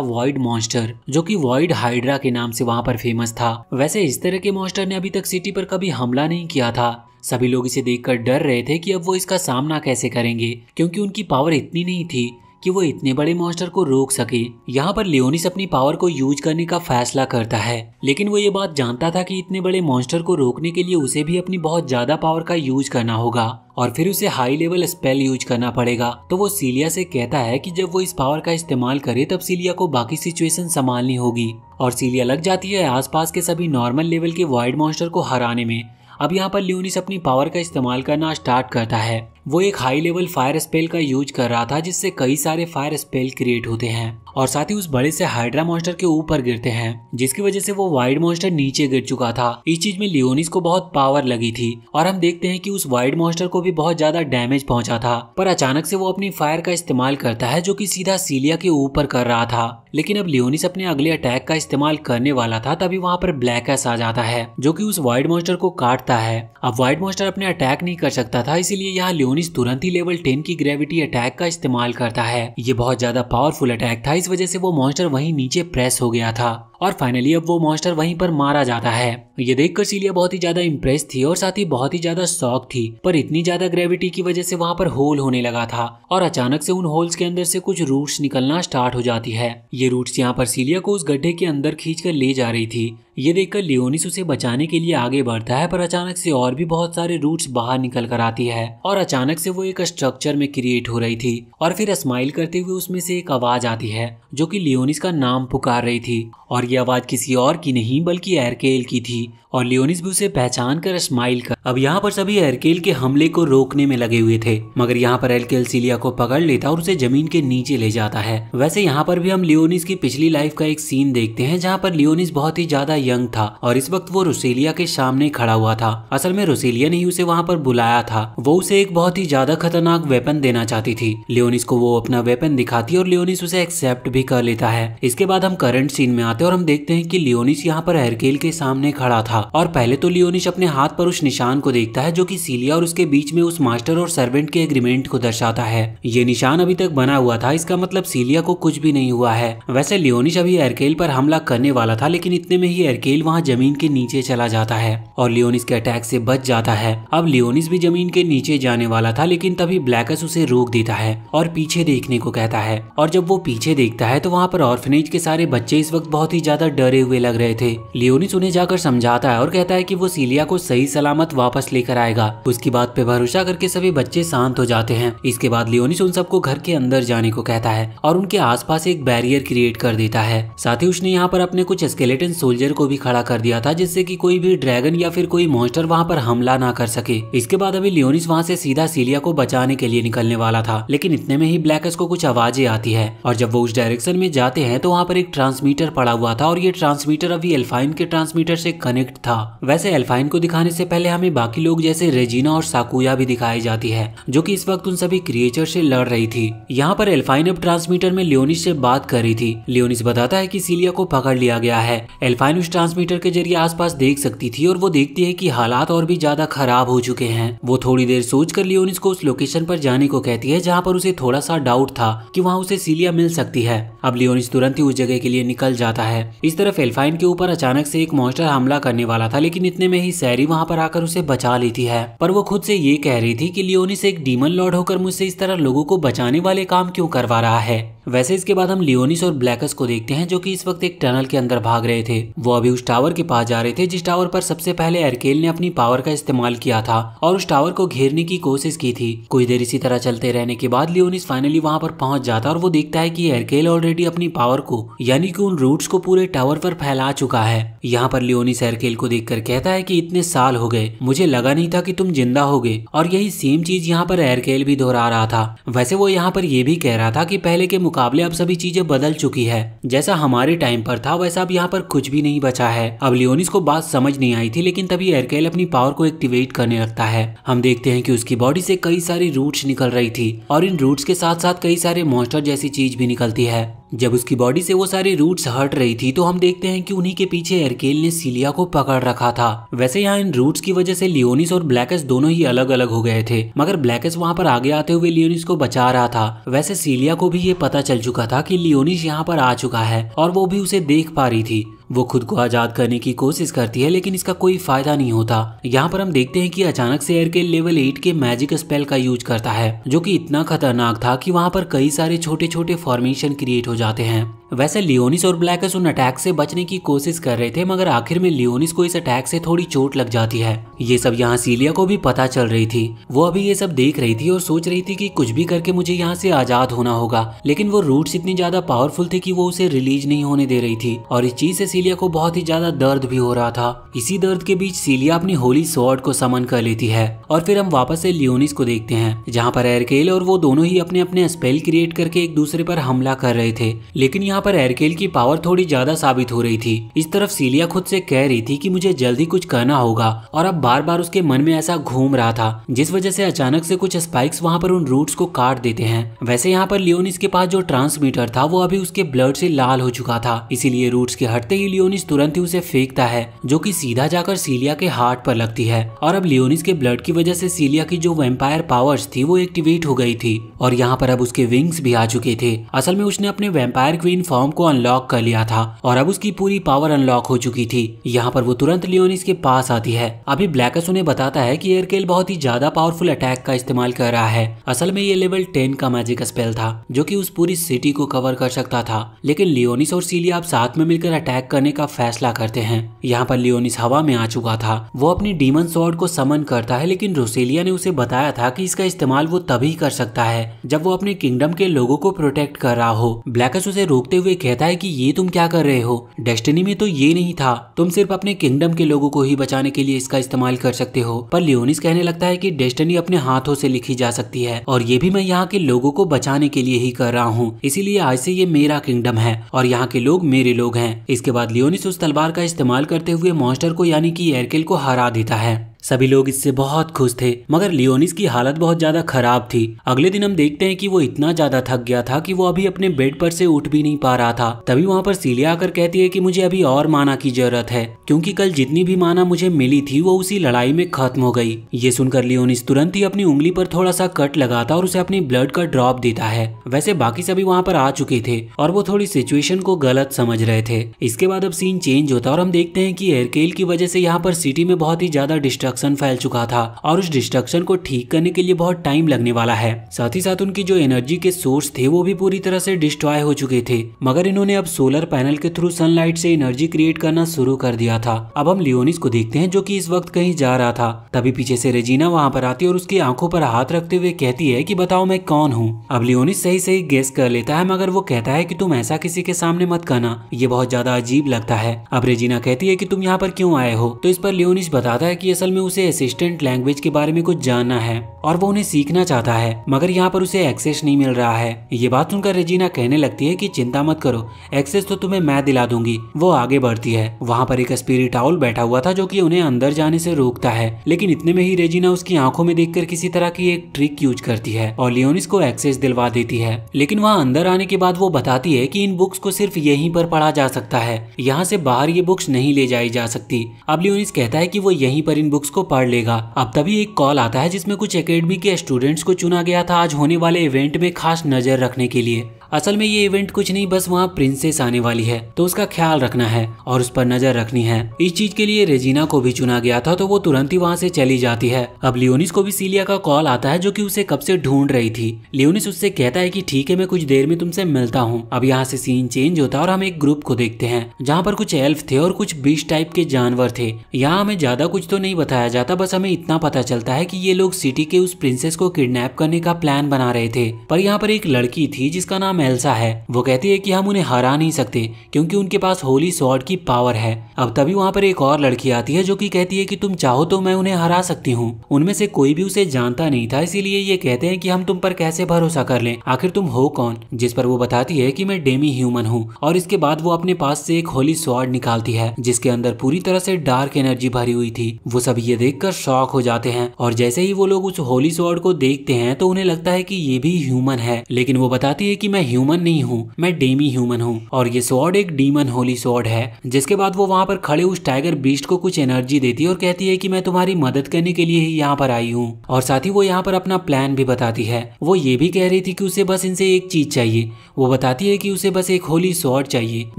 वॉइड मॉन्स्टर जो कि वॉइड हाइड्रा के नाम से वहाँ पर फेमस था वैसे इस तरह के मॉन्स्टर ने अभी तक सिटी पर कभी हमला नहीं किया था सभी लोग इसे देखकर डर रहे थे कि अब वो इसका सामना कैसे करेंगे क्योंकि उनकी पावर इतनी नहीं थी कि वो इतने बड़े मॉन्स्टर को रोक सके यहाँ पर लियोनिस अपनी पावर को यूज करने का फैसला करता है लेकिन वो ये बात जानता था कि इतने बड़े मॉन्स्टर को रोकने के लिए उसे भी अपनी बहुत ज्यादा पावर का यूज करना होगा और फिर उसे हाई लेवल स्पेल यूज करना पड़ेगा तो वो सीलिया से कहता है कि जब वो इस पावर का इस्तेमाल करे तब सीलिया को बाकी सिचुएशन संभालनी होगी और सीलिया लग जाती है आसपास के सभी नॉर्मल लेवल के वाइड मॉन्स्टर को हराने में अब यहाँ पर लियोनिस अपनी पावर का इस्तेमाल करना स्टार्ट करता है वो एक हाई लेवल फायर स्पेल का यूज कर रहा था जिससे कई सारे फायर स्पेल क्रिएट होते हैं और साथ ही उस बड़े से हाइड्रा मॉन्स्टर के ऊपर गिरते हैं जिसकी वजह से वो वाइड मॉन्स्टर नीचे गिर चुका था इस चीज में लियोनिस को बहुत पावर लगी थी और हम देखते हैं कि उस वाइड मॉन्स्टर को भी बहुत ज्यादा डैमेज पहुंचा था पर अचानक से वो अपनी फायर का इस्तेमाल करता है जो की सीधा सीलिया के ऊपर कर रहा था लेकिन अब लियोनिस अपने अगले अटैक का इस्तेमाल करने वाला था तभी वहाँ पर ब्लैक एस आ जाता है जो की उस वाइड मॉन्स्टर को काटता है अब वाइड मॉन्स्टर अपने अटैक नहीं कर सकता था इसीलिए यहाँ जोनिस तुरंत ही लेवल टेन की ग्रेविटी अटैक का इस्तेमाल करता है ये बहुत ज्यादा पावरफुल अटैक था इस वजह से वो मॉन्स्टर वहीं नीचे प्रेस हो गया था और फाइनली अब वो मॉन्स्टर वहीं पर मारा जाता है ये देखकर सीलिया बहुत ही ज्यादा इम्प्रेस थी और साथ ही बहुत ही ज्यादा शौक थी पर इतनी ज्यादा ग्रेविटी की वजह से वहाँ पर होल होने लगा था और अचानक से उन होल्स के अंदर से कुछ रूट्स निकलना स्टार्ट हो जाती है ये रूट्स यहाँ पर सीलिया को उस गड्ढे के अंदर खींच ले जा रही थी ये देखकर लियोनिस उसे बचाने के लिए आगे बढ़ता है पर अचानक से और भी बहुत सारे रूट्स बाहर निकल कर आती है और अचानक से वो एक स्ट्रक्चर में क्रिएट हो रही थी और फिर स्माइल करते हुए उसमें से एक आवाज आती है जो कि लियोनिस का नाम पुकार रही थी और ये आवाज किसी और की नहीं बल्कि एरकेल की थी और लियोनिस भी उसे पहचान कर स्माइल कर अब यहाँ पर सभी एरकेल के हमले को रोकने में लगे हुए थे मगर यहाँ पर एरकेल सीलिया को पकड़ लेता और उसे जमीन के नीचे ले जाता है वैसे यहाँ पर भी हम लियोनिस की पिछली लाइफ का एक सीन देखते हैं जहाँ पर लियोनिस बहुत ही ज्यादा यंग था और इस वक्त वो रोसेलिया के सामने खड़ा हुआ था असल में रोसेलिया ने ही उसे वहाँ पर बुलाया था वो उसे एक बहुत ही ज्यादा खतरनाक वेपन देना चाहती थी लियोनिस को वो अपना वेपन दिखाती है और लियोनिस उसे एक्सेप्ट भी कर लेता है इसके बाद हम करंट सीन में आते और हम देखते हैं कि लियोनिस यहाँ पर एरकेल के सामने खड़ा था और पहले तो लियोनिश अपने हाथ पर उस निशान को देखता है जो कि सीलिया और उसके बीच में उस मास्टर और सर्वेंट के एग्रीमेंट को दर्शाता है ये निशान अभी तक बना हुआ था इसका मतलब सीलिया को कुछ भी नहीं हुआ है वैसे लियोनिश अभी एरकेल पर हमला करने वाला था लेकिन इतने में ही एरकेल वहाँ जमीन के नीचे चला जाता है और लियोनिस के अटैक से बच जाता है अब लियोनिस भी जमीन के नीचे जाने वाला था लेकिन तभी ब्लैकस उसे रोक देता है और पीछे देखने को कहता है और जब वो पीछे देखता है तो वहाँ पर ऑर्फनेज के सारे बच्चे इस वक्त बहुत ही ज्यादा डरे हुए लग रहे थे लियोनिस उन्हें जाकर समझाता है और कहता है कि वो सीलिया को सही सलामत वापस लेकर आएगा उसकी बात पे भरोसा करके सभी बच्चे शांत हो जाते हैं इसके बाद लियोनिस उन सबको घर के अंदर जाने को कहता है और उनके आसपास एक बैरियर क्रिएट कर देता है साथ ही उसने यहाँ पर अपने कुछ स्केलेटन सोल्जर को भी खड़ा कर दिया था जिससे की कोई भी ड्रैगन या फिर कोई मोस्टर वहाँ पर हमला ना कर सके इसके बाद अभी लियोनिस वहाँ से सीधा सीलिया को बचाने के लिए निकलने वाला था लेकिन इतने में ही ब्लैकस को कुछ आवाजें आती है और जब वो उस डायरेक्शन में जाते हैं तो वहाँ पर एक ट्रांसमीटर पड़ा हुआ था और ये ट्रांसमीटर अभी एल्फाइन के ट्रांसमीटर से कनेक्ट था वैसे एल्फाइन को दिखाने से पहले हमें बाकी लोग जैसे रेजीना और साकुया भी दिखाई जाती है जो की इस वक्त उन सभी क्रिएचर से लड़ रही थी यहाँ पर एल्फाइन अब ट्रांसमीटर में लियोनिस से बात कर रही थी लियोनिस बताता है की सीलिया को पकड़ लिया गया है एल्फाइन उस ट्रांसमीटर के जरिए आसपास देख सकती थी और वो देखती है की हालात और भी ज्यादा खराब हो चुके हैं वो थोड़ी देर सोच कर लियोनिस को उस लोकेशन पर जाने को कहती है जहाँ पर उसे थोड़ा सा डाउट था की वहाँ उसे सीलिया मिल सकती है अब लियोनिस तुरंत ही उस जगह के लिए निकल जाता है इस तरफ एल्फाइन के ऊपर अचानक से एक मॉन्स्टर हमला करने वाला था लेकिन इतने में ही सैरी वहाँ पर आकर उसे बचा लेती है पर वो खुद से ये कह रही थी कि लियोनिस एक डीमन लॉर्ड होकर मुझसे इस तरह लोगों को बचाने वाले काम क्यों करवा रहा है वैसे इसके बाद हम लियोनिस और ब्लैकस को देखते हैं जो कि इस वक्त एक टनल के अंदर भाग रहे थे वो अभी उस टावर के पास जा रहे थे जिस टावर पर सबसे पहले एरकेल ने अपनी पावर का इस्तेमाल किया था और उस टावर को घेरने की कोशिश की थी कुछ देर इसी तरह चलते रहने के बाद लियोनिस फाइनली वहाँ पर पहुंच जाता और वो देखता है की एरकेल ऑलरेडी अपनी पावर को यानी की उन रूट को पूरे टावर पर फैला चुका है यहाँ पर लियोनिस एरकेल को देखकर कहता है कि इतने साल हो गए मुझे लगा नहीं था कि तुम जिंदा हो गए और यही सेम चीज यहाँ पर एयरकेल भी दोहरा रहा था वैसे वो यहाँ पर यह भी कह रहा था कि पहले के मुकाबले अब सभी चीजें बदल चुकी है जैसा हमारे टाइम पर था वैसा अब यहाँ पर कुछ भी नहीं बचा है अब लियोनिस को बात समझ नहीं आई थी लेकिन तभी एयरकेल अपनी पावर को एक्टिवेट करने लगता है हम देखते हैं कि उसकी बॉडी से कई सारी रूट्स निकल रही थी और इन रूट्स के साथ साथ कई सारे मॉन्स्टर जैसी चीज भी निकलती है जब उसकी बॉडी से वो सारी रूट्स हट रही थी तो हम देखते हैं कि उन्हीं के पीछे एरकेल ने सीलिया को पकड़ रखा था वैसे यहाँ इन रूट्स की वजह से लियोनिस और ब्लैकस दोनों ही अलग अलग हो गए थे मगर ब्लैकस वहाँ पर आगे आते हुए लियोनिस को बचा रहा था वैसे सीलिया को भी ये पता चल चुका था की लियोनिस यहाँ पर आ चुका है और वो भी उसे देख पा रही थी वो खुद को आजाद करने की कोशिश करती है लेकिन इसका कोई फायदा नहीं होता यहाँ पर हम देखते हैं कि अचानक से एयरकेल लेवल एट के मैजिक स्पेल का यूज करता है जो की इतना खतरनाक था की वहाँ पर कई सारे छोटे छोटे फॉर्मेशन क्रिएट हो जाते हैं वैसे लियोनिस और ब्लैकस उन अटैक से बचने की कोशिश कर रहे थे मगर आखिर में लियोनिस को इस अटैक से थोड़ी चोट लग जाती है ये सब यहाँ सीलिया को भी पता चल रही थी वो अभी ये सब देख रही थी और सोच रही थी कि कुछ भी करके मुझे यहाँ से आजाद होना होगा लेकिन वो रूट्स इतनी ज्यादा पावरफुल थे कि वो उसे रिलीज नहीं होने दे रही थी और इस चीज से सीलिया को बहुत ही ज्यादा दर्द भी हो रहा था इसी दर्द के बीच सीलिया अपनी होली स्वॉर्ड को समन कर लेती है और फिर हम वापस से लियोनिस को देखते हैं जहाँ पर एरकेल और वो दोनों ही अपने अपने स्पेल क्रिएट करके एक दूसरे पर हमला कर रहे थे लेकिन यहाँ यहाँ पर एरकेल की पावर थोड़ी ज्यादा साबित हो रही थी इस तरफ सीलिया खुद से कह रही थी कि मुझे जल्दी कुछ करना होगा और अब बार बार उसके मन में ऐसा घूम रहा था जिस वजह से अचानक से कुछ स्पाइक्स वहाँ पर उन रूट्स को काट देते हैं वैसे यहाँ पर लियोनिस के पास जो ट्रांसमीटर था वो अभी उसके ब्लड से लाल हो चुका था इसीलिए रूट्स के हटते ही लियोनिस तुरंत ही उसे फेंकता है जो की सीधा जाकर सीलिया के हार्ट पर लगती है और अब लियोनिस के ब्लड की वजह से सीलिया की जो वेम्पायर पावर्स थी वो एक्टिवेट हो गई थी और यहाँ पर अब उसके विंग्स भी आ चुके थे असल में उसने अपने वेम्पायर क्वीन फॉर्म को अनलॉक कर लिया था और अब उसकी पूरी पावर अनलॉक हो चुकी थी यहाँ पर वो तुरंत लियोनिस के पास आती है अभी ब्लैकस उन्हें बताता है की एयरकेल बहुत ही ज्यादा पावरफुल अटैक का इस्तेमाल कर रहा है असल में ये लेवल टेन का मैजिक स्पेल था जो की उस पूरी सिटी को कवर कर सकता था लेकिन लियोनिस और सीलिया अब साथ में मिलकर अटैक करने का फैसला करते हैं यहाँ पर लियोनिस हवा में आ चुका था वो अपनी डीमन सॉर्ड को समन करता है लेकिन रोसेलिया ने उसे बताया था कि इसका इस्तेमाल वो तभी कर सकता है जब वो अपने किंगडम के लोगों को प्रोटेक्ट कर रहा हो ब्लैकस उसे रोकते हुए कहता है कि ये तुम क्या कर रहे हो डेस्टिनी में तो ये नहीं था तुम सिर्फ अपने किंगडम के लोगों को ही बचाने के लिए इसका इस्तेमाल कर सकते हो पर लियोनिस कहने लगता है की डेस्टिनी अपने हाथों से लिखी जा सकती है और ये भी मैं यहाँ के लोगों को बचाने के लिए ही कर रहा हूँ इसीलिए आज से ये मेरा किंगडम है और यहाँ के लोग मेरे लोग हैं इसके बाद लियोनिस उस तलवार का इस्तेमाल करते हुए मॉन्स्टर को यानी कि एयरकेल को हरा देता है सभी लोग इससे बहुत खुश थे मगर लियोनिस की हालत बहुत ज्यादा खराब थी अगले दिन हम देखते हैं कि वो इतना ज्यादा थक गया था कि वो अभी अपने बेड पर से उठ भी नहीं पा रहा था तभी वहाँ पर सीलिया आकर कहती है कि मुझे अभी और माना की जरूरत है क्योंकि कल जितनी भी माना मुझे मिली थी वो उसी लड़ाई में खत्म हो गई ये सुनकर लियोनिस तुरंत ही अपनी उंगली पर थोड़ा सा कट लगाता और उसे अपनी ब्लड का ड्रॉप देता है वैसे बाकी सभी वहाँ पर आ चुके थे और वो थोड़ी सिचुएशन को गलत समझ रहे थे इसके बाद अब सीन चेंज होता और हम देखते हैं की एयरकेल की वजह से यहाँ पर सिटी में बहुत ही ज्यादा डिस्टर्ब डिस्ट्रक्शन फैल चुका था और उस डिस्ट्रक्शन को ठीक करने के लिए बहुत टाइम लगने वाला है साथ ही साथ उनकी जो एनर्जी के सोर्स थे वो भी पूरी तरह से डिस्ट्रॉय हो चुके थे मगर इन्होंने अब सोलर पैनल के थ्रू सनलाइट से एनर्जी क्रिएट करना शुरू कर दिया था अब हम लियोनिस को देखते हैं जो कि इस वक्त कहीं जा रहा था तभी पीछे से रेजीना वहाँ पर आती है और उसकी आंखों पर हाथ रखते हुए कहती है कि बताओ मैं कौन हूँ अब लियोनिस सही सही गेस कर लेता है मगर वो कहता है कि तुम ऐसा किसी के सामने मत करना ये बहुत ज्यादा अजीब लगता है अब रेजीना कहती है कि तुम यहाँ पर क्यों आए हो तो इस पर लियोनिस बताता है की असल में में उसे असिस्टेंट लैंग्वेज के बारे में कुछ जानना है और वो उन्हें सीखना चाहता है मगर यहाँ पर उसे एक्सेस नहीं मिल रहा है ये बात सुनकर रेजीना कहने लगती है कि चिंता मत करो एक्सेस तो तुम्हें मैं दिला दूंगी वो आगे बढ़ती है वहाँ पर एक स्पिरिट आउल बैठा हुआ था जो की उन्हें अंदर जाने से रोकता है लेकिन इतने में ही रेजीना उसकी आंखों में देख किसी तरह की एक ट्रिक यूज करती है और लियोनिस को एक्सेस दिलवा देती है लेकिन वहाँ अंदर आने के बाद वो बताती है की इन बुक्स को सिर्फ यही पर पढ़ा जा सकता है यहाँ से बाहर ये बुक्स नहीं ले जाई जा सकती अब लियोनिस कहता है की वो यहीं पर इन बुक्स उसको पढ़ लेगा अब तभी एक कॉल आता है जिसमें कुछ अकेडमी के स्टूडेंट्स को चुना गया था आज होने वाले इवेंट में खास नजर रखने के लिए असल में ये इवेंट कुछ नहीं बस वहाँ प्रिंसेस आने वाली है तो उसका ख्याल रखना है और उस पर नजर रखनी है इस चीज के लिए रेजीना को भी चुना गया था तो वो तुरंत ही वहाँ से चली जाती है अब लियोनिस को भी सीलिया का कॉल आता है जो की उसे कब से ढूंढ रही थी लियोनिस उससे कहता है की ठीक है मैं कुछ देर में तुमसे मिलता हूँ अब यहाँ से सीन चेंज होता है और हम एक ग्रुप को देखते हैं जहाँ पर कुछ एल्फ थे और कुछ बीस टाइप के जानवर थे यहाँ हमें ज्यादा कुछ तो नहीं बताया जाता बस हमें इतना पता चलता है की ये लोग सिटी के उस प्रिंसेस को किडनेप करने का प्लान बना रहे थे पर यहाँ पर एक लड़की थी जिसका नाम एल्सा है वो कहती है कि हम उन्हें हरा नहीं सकते क्योंकि उनके पास होली सॉर्ड की पावर है अब तभी वहाँ पर एक और लड़की आती है जो कि कहती है कि तुम चाहो तो मैं उन्हें हरा सकती हूँ उनमें से कोई भी उसे जानता नहीं था इसीलिए ये कहते हैं कि हम तुम पर कैसे भरोसा कर लें आखिर तुम हो कौन जिस पर वो बताती है कि मैं डेमी ह्यूमन हूँ और इसके बाद वो अपने पास से एक होली स्वाड निकालती है जिसके अंदर पूरी तरह से डार्क एनर्जी भरी हुई थी वो सब ये देख शॉक हो जाते हैं और जैसे ही वो लोग उस होली स्वाड को देखते हैं तो उन्हें लगता है कि ये भी ह्यूमन है लेकिन वो बताती है कि मैं ह्यूमन नहीं हूँ मैं डेमी ह्यूमन हूँ और ये स्वॉर्ड एक डीमन होली स्वॉर्ड है जिसके बाद वो वहाँ पर खड़े उस टाइगर बीस्ट को कुछ एनर्जी देती है और कहती है की मैं तुम्हारी मदद करने के लिए ही यहाँ पर आई हूँ और साथ ही वो यहाँ पर अपना प्लान भी बताती है वो ये भी कह रही थी की उसे बस इनसे एक चीज चाहिए वो बताती है की उसे बस एक होली स्वॉर्ड चाहिए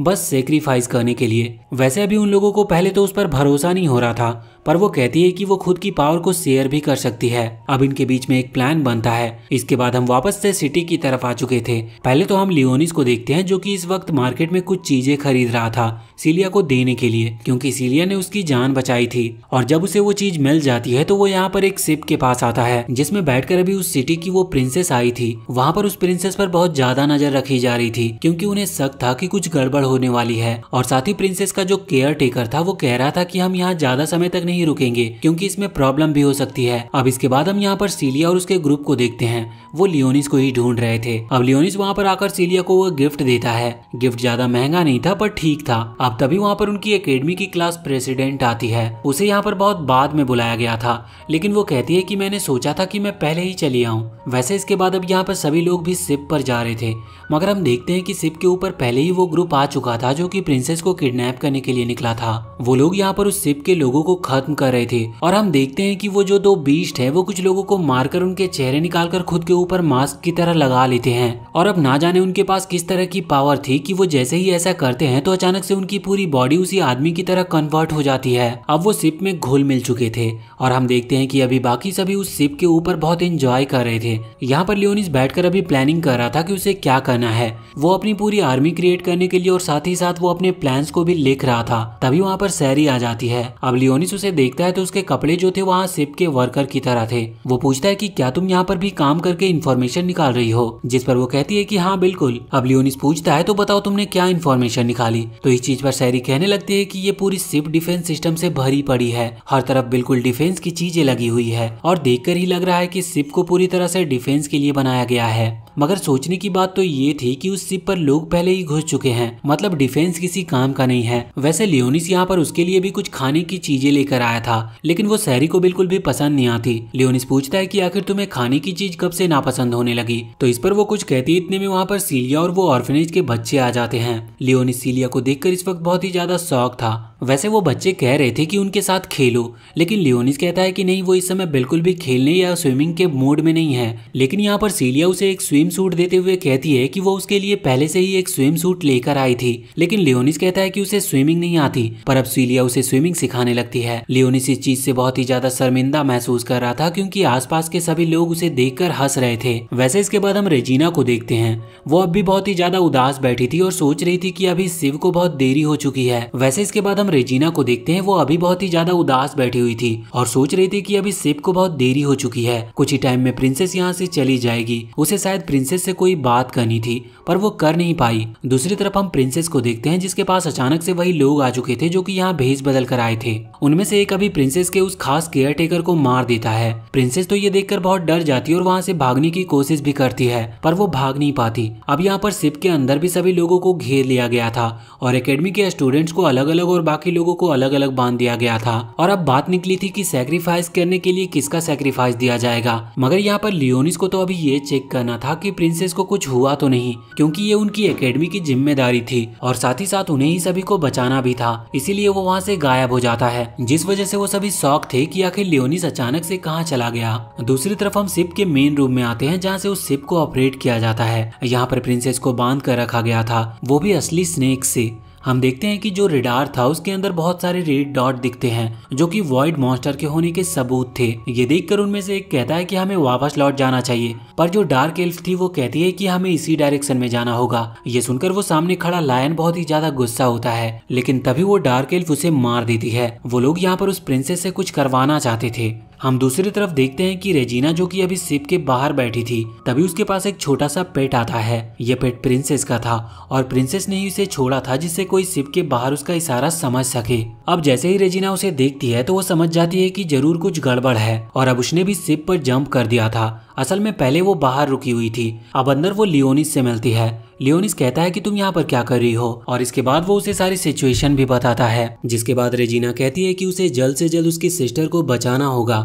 बस सेक्रीफाइस करने के लिए वैसे अभी उन लोगों को पहले तो उस पर भरोसा नहीं हो रहा था पर वो कहती है कि वो खुद की पावर को शेयर भी कर सकती है अब इनके बीच में एक प्लान बनता है इसके बाद हम वापस से सिटी की तरफ आ चुके थे पहले तो हम लियोनिस को देखते हैं जो कि इस वक्त मार्केट में कुछ चीजें खरीद रहा था सीलिया को देने के लिए क्योंकि सीलिया ने उसकी जान बचाई थी और जब उसे वो चीज मिल जाती है तो वो यहाँ पर एक सिप के पास आता है जिसमें बैठकर अभी उस सिटी की वो प्रिंसेस आई थी वहाँ पर उस प्रिंसेस पर बहुत ज्यादा नजर रखी जा रही थी क्योंकि उन्हें शक था कि कुछ गड़बड़ होने वाली है और साथ ही प्रिंसेस का जो केयर टेकर था वो कह रहा था की हम यहाँ ज्यादा समय तक नहीं रुकेंगे क्यूँकी इसमें प्रॉब्लम भी हो सकती है अब इसके बाद हम यहाँ पर सीलिया और उसके ग्रुप को देखते हैं वो लियोनिस को ही ढूंढ रहे थे अब लियोनिस वहाँ पर आकर सीलिया को वो गिफ्ट देता है गिफ्ट ज्यादा महंगा नहीं था पर ठीक था था तभी वहाँ पर उनकी अकेडमी की क्लास प्रेसिडेंट आती है उसे यहाँ पर बहुत बाद में बुलाया गया था लेकिन वो कहती है कि मैंने सोचा था कि मैं पहले ही चली आऊँ वैसे इसके बाद अब यहाँ पर सभी लोग भी सिप पर जा रहे थे मगर हम देखते हैं कि सिप के ऊपर पहले ही वो ग्रुप आ चुका था जो कि प्रिंसेस को किडनैप करने के लिए निकला था वो लोग यहाँ पर उस सिप के लोगों को खत्म कर रहे थे और हम देखते हैं कि वो जो दो बीस्ट है वो कुछ लोगों को मारकर उनके चेहरे निकालकर खुद के ऊपर मास्क की तरह लगा लेते हैं और अब ना जाने उनके पास किस तरह की पावर थी कि वो जैसे ही ऐसा करते हैं तो अचानक से उनकी पूरी बॉडी उसी आदमी की तरह कन्वर्ट हो जाती है अब वो सिप में घुल मिल चुके थे और हम देखते हैं कि अभी बाकी सभी उस सिप के ऊपर बहुत एंजॉय कर रहे थे यहाँ पर लियोनिस बैठकर अभी प्लानिंग कर रहा था कि उसे क्या करना है वो अपनी पूरी आर्मी क्रिएट करने के लिए और साथ ही साथ वो अपने प्लान को भी लिख रहा था तभी वहाँ पर सैरी आ जाती है अब लियोनिस उसे देखता है तो उसके कपड़े जो थे वहाँ सिप के वर्कर की तरह थे वो पूछता है की क्या तुम यहाँ पर भी काम करके इन्फॉर्मेशन निकाल रही हो जिस पर वो कहती है की हाँ बिल्कुल अब लियोनिस पूछता है तो बताओ तुमने क्या इन्फॉर्मेशन निकाली तो इस चीज इस पर शहरी कहने लगती है कि ये पूरी सिप डिफेंस सिस्टम से भरी पड़ी है हर तरफ बिल्कुल डिफेंस की चीजें लगी हुई है और देखकर ही लग रहा है कि सिप को पूरी तरह से डिफेंस के लिए बनाया गया है मगर सोचने की बात तो ये थी कि उस सिप पर लोग पहले ही घुस चुके हैं मतलब डिफेंस किसी काम का नहीं है वैसे लियोनिस यहाँ पर उसके लिए भी कुछ खाने की चीजें लेकर आया था लेकिन वो शहरी को बिल्कुल भी पसंद नहीं आती लियोनिस पूछता है कि आखिर तुम्हें खाने की चीज कब से नापसंद होने लगी तो इस पर वो कुछ कहती है इतने में वहाँ पर सीलिया और वो ऑर्फेनेज के बच्चे आ जाते हैं लियोनिस सीलिया को देखकर इस वक्त बहुत ही ज़्यादा शौक था वैसे वो बच्चे कह रहे थे कि उनके साथ खेलो लेकिन लियोनिस कहता है कि नहीं वो इस समय बिल्कुल भी खेलने या स्विमिंग के मूड में नहीं है लेकिन यहाँ पर सीलिया उसे एक स्विम सूट देते हुए कहती है कि वो उसके लिए पहले से ही एक स्विम सूट लेकर आई थी लेकिन लियोनिस कहता है कि उसे स्विमिंग नहीं आती पर अब सीलिया उसे स्विमिंग सिखाने लगती है लियोनिस इस चीज से बहुत ही ज्यादा शर्मिंदा महसूस कर रहा था क्योंकि आसपास के सभी लोग उसे देखकर हंस रहे थे वैसे इसके बाद हम रेजीना को देखते हैं वो अब भी बहुत ही ज्यादा उदास बैठी थी और सोच रही थी कि अभी शिव को बहुत देरी हो चुकी है वैसे इसके बाद हम रेजीना को देखते हैं वो अभी बहुत ही ज्यादा उदास बैठी हुई थी और सोच रही थी कि अभी सिप को बहुत देरी हो चुकी है कुछ ही टाइम में प्रिंसेस यहाँ से चली जाएगी उसे शायद प्रिंसेस से कोई बात करनी थी पर वो कर नहीं पाई दूसरी तरफ हम प्रिंसेस को देखते हैं जिसके पास अचानक से वही लोग आ चुके थे जो की यहाँ भेज बदल कर आए थे उनमें से एक अभी प्रिंसेस के उस खास केयर टेकर को मार देता है प्रिंसेस तो ये देखकर बहुत डर जाती है और वहाँ से भागने की कोशिश भी करती है पर वो भाग नहीं पाती अब यहाँ पर सिप के अंदर भी सभी लोगों को घेर लिया गया था और अकेडमी के स्टूडेंट्स को अलग अलग और बाकी लोगों को अलग अलग बांध दिया गया था और अब बात निकली थी कि सेक्रीफाइस करने के लिए किसका सेक्रीफाइस दिया जाएगा मगर यहाँ पर लियोनिस को तो अभी ये चेक करना था कि प्रिंसेस को कुछ हुआ तो नहीं क्योंकि ये उनकी एकेडमी की जिम्मेदारी थी और साथ ही साथ उन्हें ही सभी को बचाना भी था इसीलिए वो वहाँ से गायब हो जाता है जिस वजह से वो सभी शौक थे की आखिर लियोनिस अचानक से कहाँ चला गया दूसरी तरफ हम सिप के मेन रूम में आते हैं जहाँ से उस सिप को ऑपरेट किया जाता है यहाँ पर प्रिंसेस को बांध कर रखा गया था वो भी असली स्नेक से हम देखते हैं कि जो रिडार था उसके अंदर बहुत सारे रेड डॉट दिखते हैं जो कि वॉइड मॉन्स्टर के होने के सबूत थे ये देखकर उनमें से एक कहता है कि हमें वापस लौट जाना चाहिए पर जो डार्क एल्फ थी वो कहती है कि हमें इसी डायरेक्शन में जाना होगा ये सुनकर वो सामने खड़ा लायन बहुत ही ज्यादा गुस्सा होता है लेकिन तभी वो डार्क एल्फ उसे मार देती है वो लोग यहाँ पर उस प्रिंसेस से कुछ करवाना चाहते थे हम दूसरी तरफ देखते हैं कि रेजीना जो कि अभी सिप के बाहर बैठी थी तभी उसके पास एक छोटा सा पेट आता है यह पेट प्रिंसेस का था और प्रिंसेस ने ही उसे छोड़ा था जिससे कोई सिप के बाहर उसका इशारा समझ सके अब जैसे ही रेजीना उसे देखती है तो वो समझ जाती है की जरूर कुछ गड़बड़ है और अब उसने भी सिप पर जम्प कर दिया था असल में पहले वो बाहर रुकी हुई थी अब अंदर वो लियोनिस से मिलती है लियोनिस कहता है कि तुम यहाँ पर क्या कर रही हो और इसके बाद वो उसे सारी सिचुएशन भी बताता है जिसके बाद रेजीना कहती है कि उसे जल्द से जल्द उसकी सिस्टर को बचाना होगा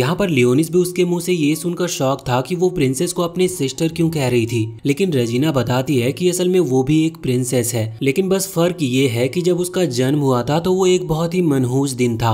यहाँ पर लियोनिस भी उसके मुंह से ये सुनकर शौक था कि वो प्रिंसेस को अपनी सिस्टर क्यों कह रही थी लेकिन रेजीना बताती है कि असल में वो भी एक प्रिंसेस है लेकिन बस फर्क ये है कि जब उसका जन्म हुआ था तो वो एक बहुत ही मनहूस दिन था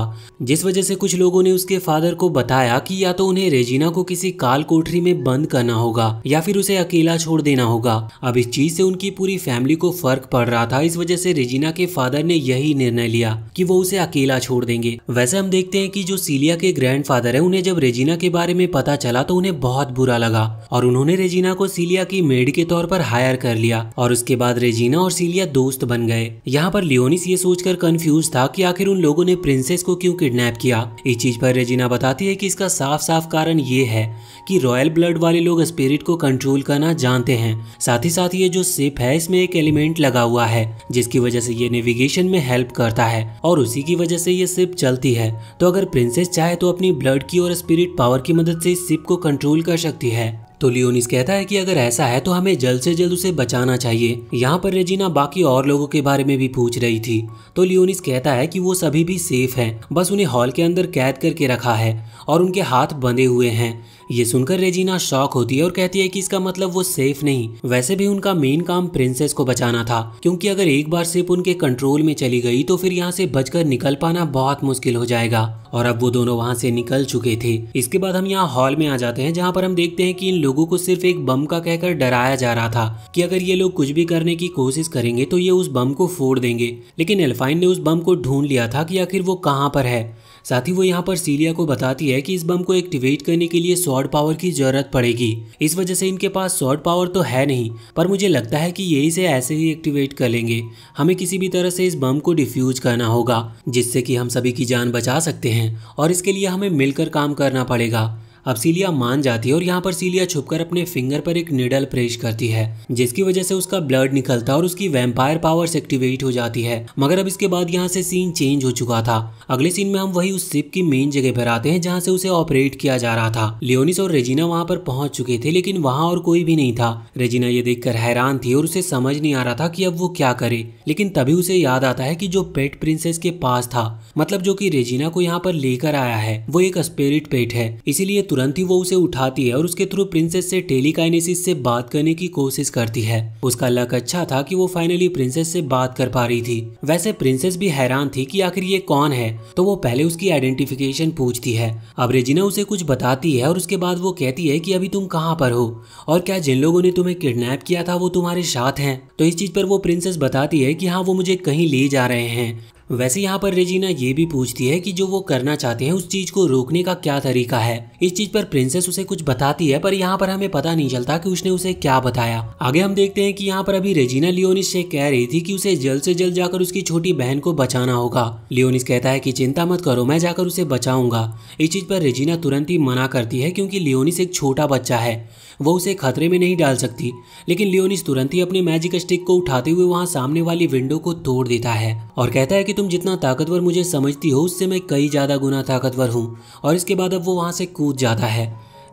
जिस वजह से कुछ लोगों ने उसके फादर को बताया कि या तो उन्हें रेजीना को किसी काल कोठरी में बंद करना होगा या फिर उसे अकेला छोड़ देना होगा अब इस चीज से उनकी पूरी फैमिली को फर्क पड़ रहा था इस वजह से रेजिना के फादर ने यही निर्णय लिया कि वो उसे अकेला छोड़ देंगे वैसे हम देखते हैं कि जो सीलिया के ग्रैंडफादर हैं उन्हें जब रेजिना के बारे में पता चला तो उन्हें बहुत बुरा लगा और उन्होंने रेजिना को सीलिया की मेड के तौर पर हायर कर लिया और उसके बाद रेजिना और सीलिया दोस्त बन गए यहाँ पर लियोनिस ये सोचकर कन्फ्यूज था की आखिर उन लोगों ने प्रिंसेस को क्यूँ किडनेप किया इस चीज पर रेजिना बताती है की इसका साफ साफ कारण ये है की रॉयल ब्लड वाले लोग स्पिरिट को कंट्रोल करना जानते हैं साथ ही साथ ये जो सिप है इसमें एक एलिमेंट लगा हुआ है जिसकी वजह से ये नेविगेशन में हेल्प करता है और उसी की वजह से ये सिप चलती है तो अगर प्रिंसेस चाहे तो अपनी ब्लड की और स्पिरिट पावर की मदद से इस सिप को कंट्रोल कर सकती है तो लियोनिस कहता है कि अगर ऐसा है तो हमें जल्द से जल्द उसे बचाना चाहिए यहाँ पर रेजिना बाकी और लोगों के बारे में भी पूछ रही थी तो लियोनिस कहता है कि वो सभी भी सेफ हैं बस उन्हें हॉल के अंदर कैद करके रखा है और उनके हाथ बंधे हुए हैं ये सुनकर रेजीना शॉक होती है और कहती है कि इसका मतलब वो सेफ नहीं वैसे भी उनका मेन काम प्रिंसेस को बचाना था क्योंकि अगर एक बार सिप उनके कंट्रोल में चली गई तो फिर यहाँ से बचकर निकल पाना बहुत मुश्किल हो जाएगा और अब वो दोनों वहाँ से निकल चुके थे इसके बाद हम यहाँ हॉल में आ जाते हैं जहाँ पर हम देखते हैं कि इन लोगों को सिर्फ एक बम का कहकर डराया जा रहा था कि अगर ये लोग कुछ भी करने की कोशिश करेंगे तो ये उस बम को फोड़ देंगे लेकिन एल्फाइन ने उस बम को ढूंढ लिया था कि आखिर वो कहाँ पर है साथ ही वो यहाँ पर सीरिया को बताती है कि इस बम को एक्टिवेट करने के लिए सॉर्ड पावर की जरूरत पड़ेगी इस वजह से इनके पास सॉर्ड पावर तो है नहीं पर मुझे लगता है कि यही इसे ऐसे ही एक्टिवेट कर लेंगे हमें किसी भी तरह से इस बम को डिफ्यूज करना होगा जिससे कि हम सभी की जान बचा सकते हैं और इसके लिए हमें मिलकर काम करना पड़ेगा अब सीलिया मान जाती है और यहाँ पर सीलिया छुपकर अपने फिंगर पर एक निडल प्रेस करती है जिसकी वजह से उसका ब्लड निकलता और उसकी वेम्पायर पावर्स एक्टिवेट हो जाती है मगर अब इसके बाद यहाँ से सीन चेंज हो चुका था अगले सीन में हम वही उस सिप की मेन जगह पर आते हैं जहाँ से उसे ऑपरेट किया जा रहा था लियोनिस और रेजिना वहाँ पर पहुंच चुके थे लेकिन वहाँ और कोई भी नहीं था रेजिना ये देखकर हैरान थी और उसे समझ नहीं आ रहा था कि अब वो क्या करे लेकिन तभी उसे याद आता है कि जो पेट प्रिंसेस के पास था मतलब जो कि रेजिना को यहाँ पर लेकर आया है वो एक स्पिरिट पेट है इसीलिए तुरंत ही वो उसे उठाती है और उसके थ्रू प्रिंसेस से टेलीकाइनेसिस से बात करने की कोशिश करती है उसका लक अच्छा था कि वो फाइनली प्रिंसेस से बात कर पा रही थी वैसे प्रिंसेस भी हैरान थी कि आखिर ये कौन है तो वो पहले उसकी आइडेंटिफिकेशन पूछती है अब रेजिना उसे कुछ बताती है और उसके बाद वो कहती है की अभी तुम कहाँ पर हो और क्या जिन लोगों ने तुम्हें किडनेप किया था वो तुम्हारे साथ है तो इस चीज पर वो प्रिंसेस बताती है की हाँ वो मुझे कहीं ले जा रहे हैं वैसे यहाँ पर रेजीना ये भी पूछती है कि जो वो करना चाहते हैं उस चीज को रोकने का क्या तरीका है इस चीज पर प्रिंसेस उसे कुछ बताती है पर यहाँ पर हमें पता नहीं चलता कि उसने उसे क्या बताया आगे हम देखते हैं कि यहाँ पर अभी रेजीना लियोनिस से कह रही थी कि उसे जल्द से जल्द जाकर उसकी छोटी बहन को बचाना होगा लियोनिस कहता है की चिंता मत करो मैं जाकर उसे बचाऊंगा इस चीज पर रेजीना तुरंत ही मना करती है क्यूँकी लियोनिस एक छोटा बच्चा है वो उसे खतरे में नहीं डाल सकती लेकिन लियोनिस तुरंत ही अपने मैजिक स्टिक को उठाते हुए वहां सामने वाली विंडो को तोड़ देता है और कहता है कि तुम जितना ताकतवर मुझे समझती हो उससे मैं कई ज्यादा गुना ताकतवर हूँ और इसके बाद अब वो वहां से कूद जाता है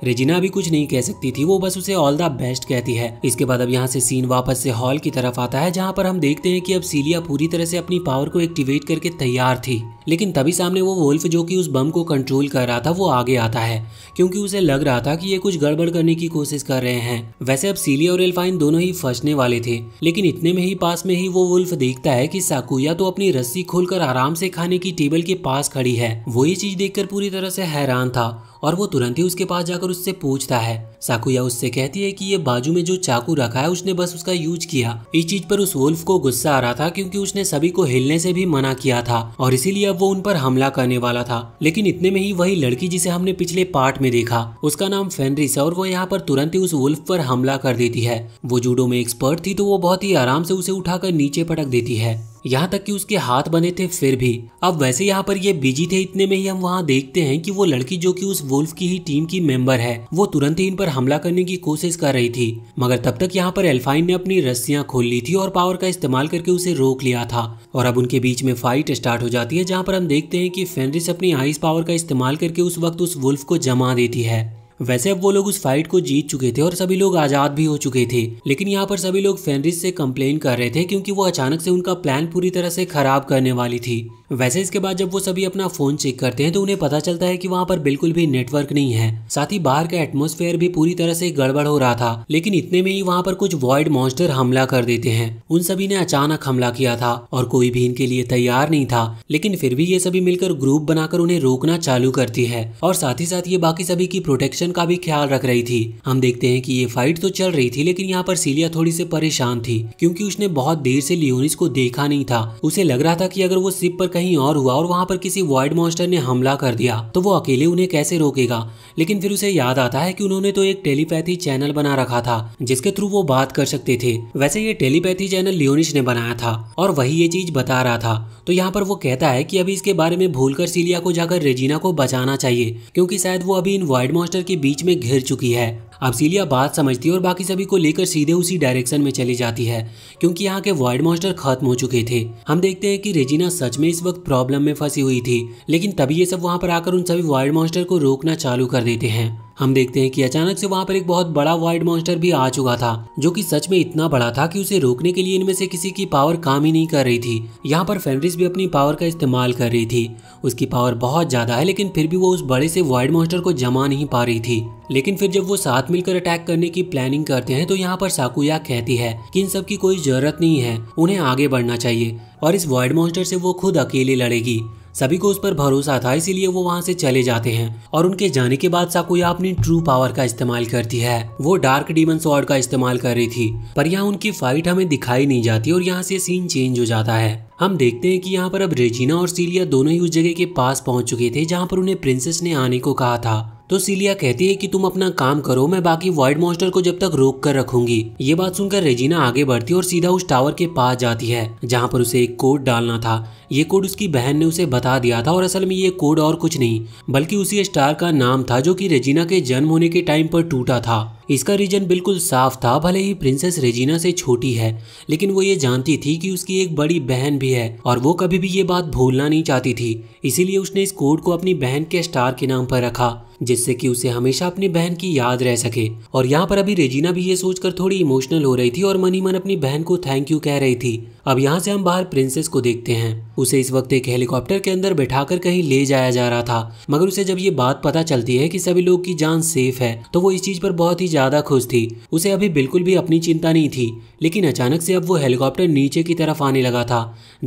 रेजिना भी कुछ नहीं कह सकती थी वो बस उसे ऑल द बेस्ट कहती है इसके बाद अब यहाँ से सीन वापस से हॉल की तरफ आता है जहाँ पर हम देखते हैं कि अब सीलिया पूरी तरह से अपनी पावर को एक्टिवेट करके तैयार थी लेकिन तभी सामने वो वोल्फ जो कि उस बम को कंट्रोल कर रहा था वो आगे आता है क्योंकि उसे लग रहा था कि ये कुछ गड़बड़ करने की कोशिश कर रहे हैं वैसे अब सीलिया और एल्फाइन दोनों ही फंसने वाले थे लेकिन इतने में ही पास में ही वो वुल्फ देखता है कि साकुया तो अपनी रस्सी खोलकर आराम से खाने की टेबल के पास खड़ी है वो ये चीज देखकर पूरी तरह से हैरान था और वो तुरंत ही उसके पास जाकर उससे पूछता है साकुया उससे कहती है कि ये बाजू में जो चाकू रखा है उसने बस उसका यूज किया इस चीज पर उस वोल्फ को गुस्सा आ रहा था क्योंकि उसने सभी को हिलने से भी मना किया था और इसीलिए अब वो उन पर हमला करने वाला था लेकिन इतने में ही वही लड़की जिसे हमने पिछले पार्ट में देखा उसका नाम फेनरिस और वो यहाँ पर तुरंत ही उस वुल्फ पर हमला कर देती है वो जूडो में एक्सपर्ट थी तो वो बहुत ही आराम से उसे उठाकर नीचे पटक देती है यहाँ तक कि उसके हाथ बने थे फिर भी अब वैसे यहाँ पर ये बिजी थे इतने में ही हम वहाँ देखते हैं कि वो लड़की जो कि उस वुल्फ की ही टीम की मेंबर है वो तुरंत ही इन पर हमला करने की कोशिश कर रही थी मगर तब तक यहाँ पर एल्फाइन ने अपनी रस्सियां खोल ली थी और पावर का इस्तेमाल करके उसे रोक लिया था और अब उनके बीच में फाइट स्टार्ट हो जाती है जहाँ पर हम देखते हैं कि फेनरिस अपनी आइस पावर का इस्तेमाल करके उस वक्त उस वुल्फ को जमा देती है वैसे अब वो लोग उस फाइट को जीत चुके थे और सभी लोग आजाद भी हो चुके थे लेकिन यहाँ पर सभी लोग फेनरिस से कंप्लेन कर रहे थे क्योंकि वो अचानक से उनका प्लान पूरी तरह से खराब करने वाली थी वैसे इसके बाद जब वो सभी अपना फोन चेक करते हैं तो उन्हें पता चलता है कि वहाँ पर बिल्कुल भी नेटवर्क नहीं है साथ ही बाहर का एटमोस्फेयर भी पूरी तरह से गड़बड़ हो रहा था लेकिन इतने में ही वहाँ पर कुछ वॉइड मॉन्स्टर हमला कर देते हैं उन सभी ने अचानक हमला किया था और कोई भी इनके लिए तैयार नहीं था लेकिन फिर भी ये सभी मिलकर ग्रुप बनाकर उन्हें रोकना चालू करती है और साथ ही साथ ये बाकी सभी की प्रोटेक्शन का भी ख्याल रख रही थी हम देखते हैं की ये फाइट तो चल रही थी लेकिन यहाँ पर सीलिया थोड़ी से परेशान थी क्यूँकी उसने बहुत देर से लियोनिस को देखा नहीं था उसे लग रहा था की अगर वो सिप पर कहीं कहीं और हुआ और वहां पर किसी वॉइड मॉन्स्टर ने हमला कर दिया तो वो अकेले उन्हें कैसे रोकेगा लेकिन फिर उसे याद आता है कि उन्होंने तो एक टेलीपैथी चैनल बना रखा था जिसके थ्रू वो बात कर सकते थे वैसे ये टेलीपैथी चैनल लियोनिश ने बनाया था और वही ये चीज बता रहा था तो यहाँ पर वो कहता है की अभी इसके बारे में भूल सीलिया को जाकर रेजीना को बचाना चाहिए क्यूँकी शायद वो अभी इन वाइड मॉन्स्टर के बीच में घिर चुकी है अब्सीलिया बात समझती है और बाकी सभी को लेकर सीधे उसी डायरेक्शन में चली जाती है क्योंकि यहाँ के वाइड मॉस्टर खत्म हो चुके थे हम देखते हैं कि रेजिना सच में इस वक्त प्रॉब्लम में फंसी हुई थी लेकिन तभी ये सब वहाँ पर आकर उन सभी वाइड मॉस्टर को रोकना चालू कर देते हैं हम देखते हैं कि अचानक से वहाँ पर एक बहुत बड़ा वाइड मॉन्स्टर भी आ चुका था जो कि सच में इतना बड़ा था कि उसे रोकने के लिए इनमें से किसी की पावर काम ही नहीं कर रही थी यहाँ पर फेनरिस भी अपनी पावर का इस्तेमाल कर रही थी उसकी पावर बहुत ज्यादा है लेकिन फिर भी वो उस बड़े से वाइड मॉन्स्टर को जमा नहीं पा रही थी लेकिन फिर जब वो साथ मिलकर अटैक करने की प्लानिंग करते हैं तो यहाँ पर साकुया कहती है कि इन सब की कोई जरूरत नहीं है उन्हें आगे बढ़ना चाहिए और इस वाइड मॉन्स्टर से वो खुद अकेले लड़ेगी सभी को उस पर भरोसा था इसीलिए वो वहाँ से चले जाते हैं और उनके जाने के बाद साकुया अपनी ट्रू पावर का इस्तेमाल करती है वो डार्क डीमन स्वॉर्ड का इस्तेमाल कर रही थी पर यहाँ उनकी फाइट हमें दिखाई नहीं जाती और यहाँ से सीन चेंज हो जाता है हम देखते हैं कि यहाँ पर अब रेजिना और सीलिया दोनों ही उस जगह के पास पहुंच चुके थे जहाँ पर उन्हें प्रिंसेस ने आने को कहा था तो सीलिया कहती है कि तुम अपना काम करो मैं बाकी वाइड मॉन्स्टर को जब तक रोक कर रखूंगी ये बात सुनकर रेजिना आगे बढ़ती है और सीधा उस टावर के पास जाती है जहाँ पर उसे एक कोड डालना था ये कोड उसकी बहन ने उसे बता दिया था और असल में ये कोड और कुछ नहीं बल्कि उसी स्टार का नाम था जो की रेजिना के जन्म होने के टाइम पर टूटा था इसका रीजन बिल्कुल साफ था भले ही प्रिंसेस रेजीना से छोटी है लेकिन वो ये जानती थी कि उसकी एक बड़ी बहन भी है और वो कभी भी ये बात भूलना नहीं चाहती थी इसीलिए उसने इस कोड को अपनी बहन के स्टार के नाम पर रखा जिससे कि उसे हमेशा अपनी बहन की याद रह सके और यहाँ पर अभी रेजीना भी ये सोचकर थोड़ी इमोशनल हो रही थी और मनी मन अपनी बहन को थैंक यू कह रही थी अब यहाँ से हम बाहर प्रिंसेस को देखते हैं उसे इस वक्त एक हेलीकॉप्टर के अंदर बैठाकर कहीं ले जाया जा रहा था मगर उसे जब ये बात पता चलती है कि सभी लोग की जान सेफ है तो वो इस चीज पर बहुत ही ज्यादा खुश थी उसे अभी बिल्कुल भी अपनी चिंता नहीं थी लेकिन अचानक से अब वो हेलीकॉप्टर नीचे की तरफ आने लगा था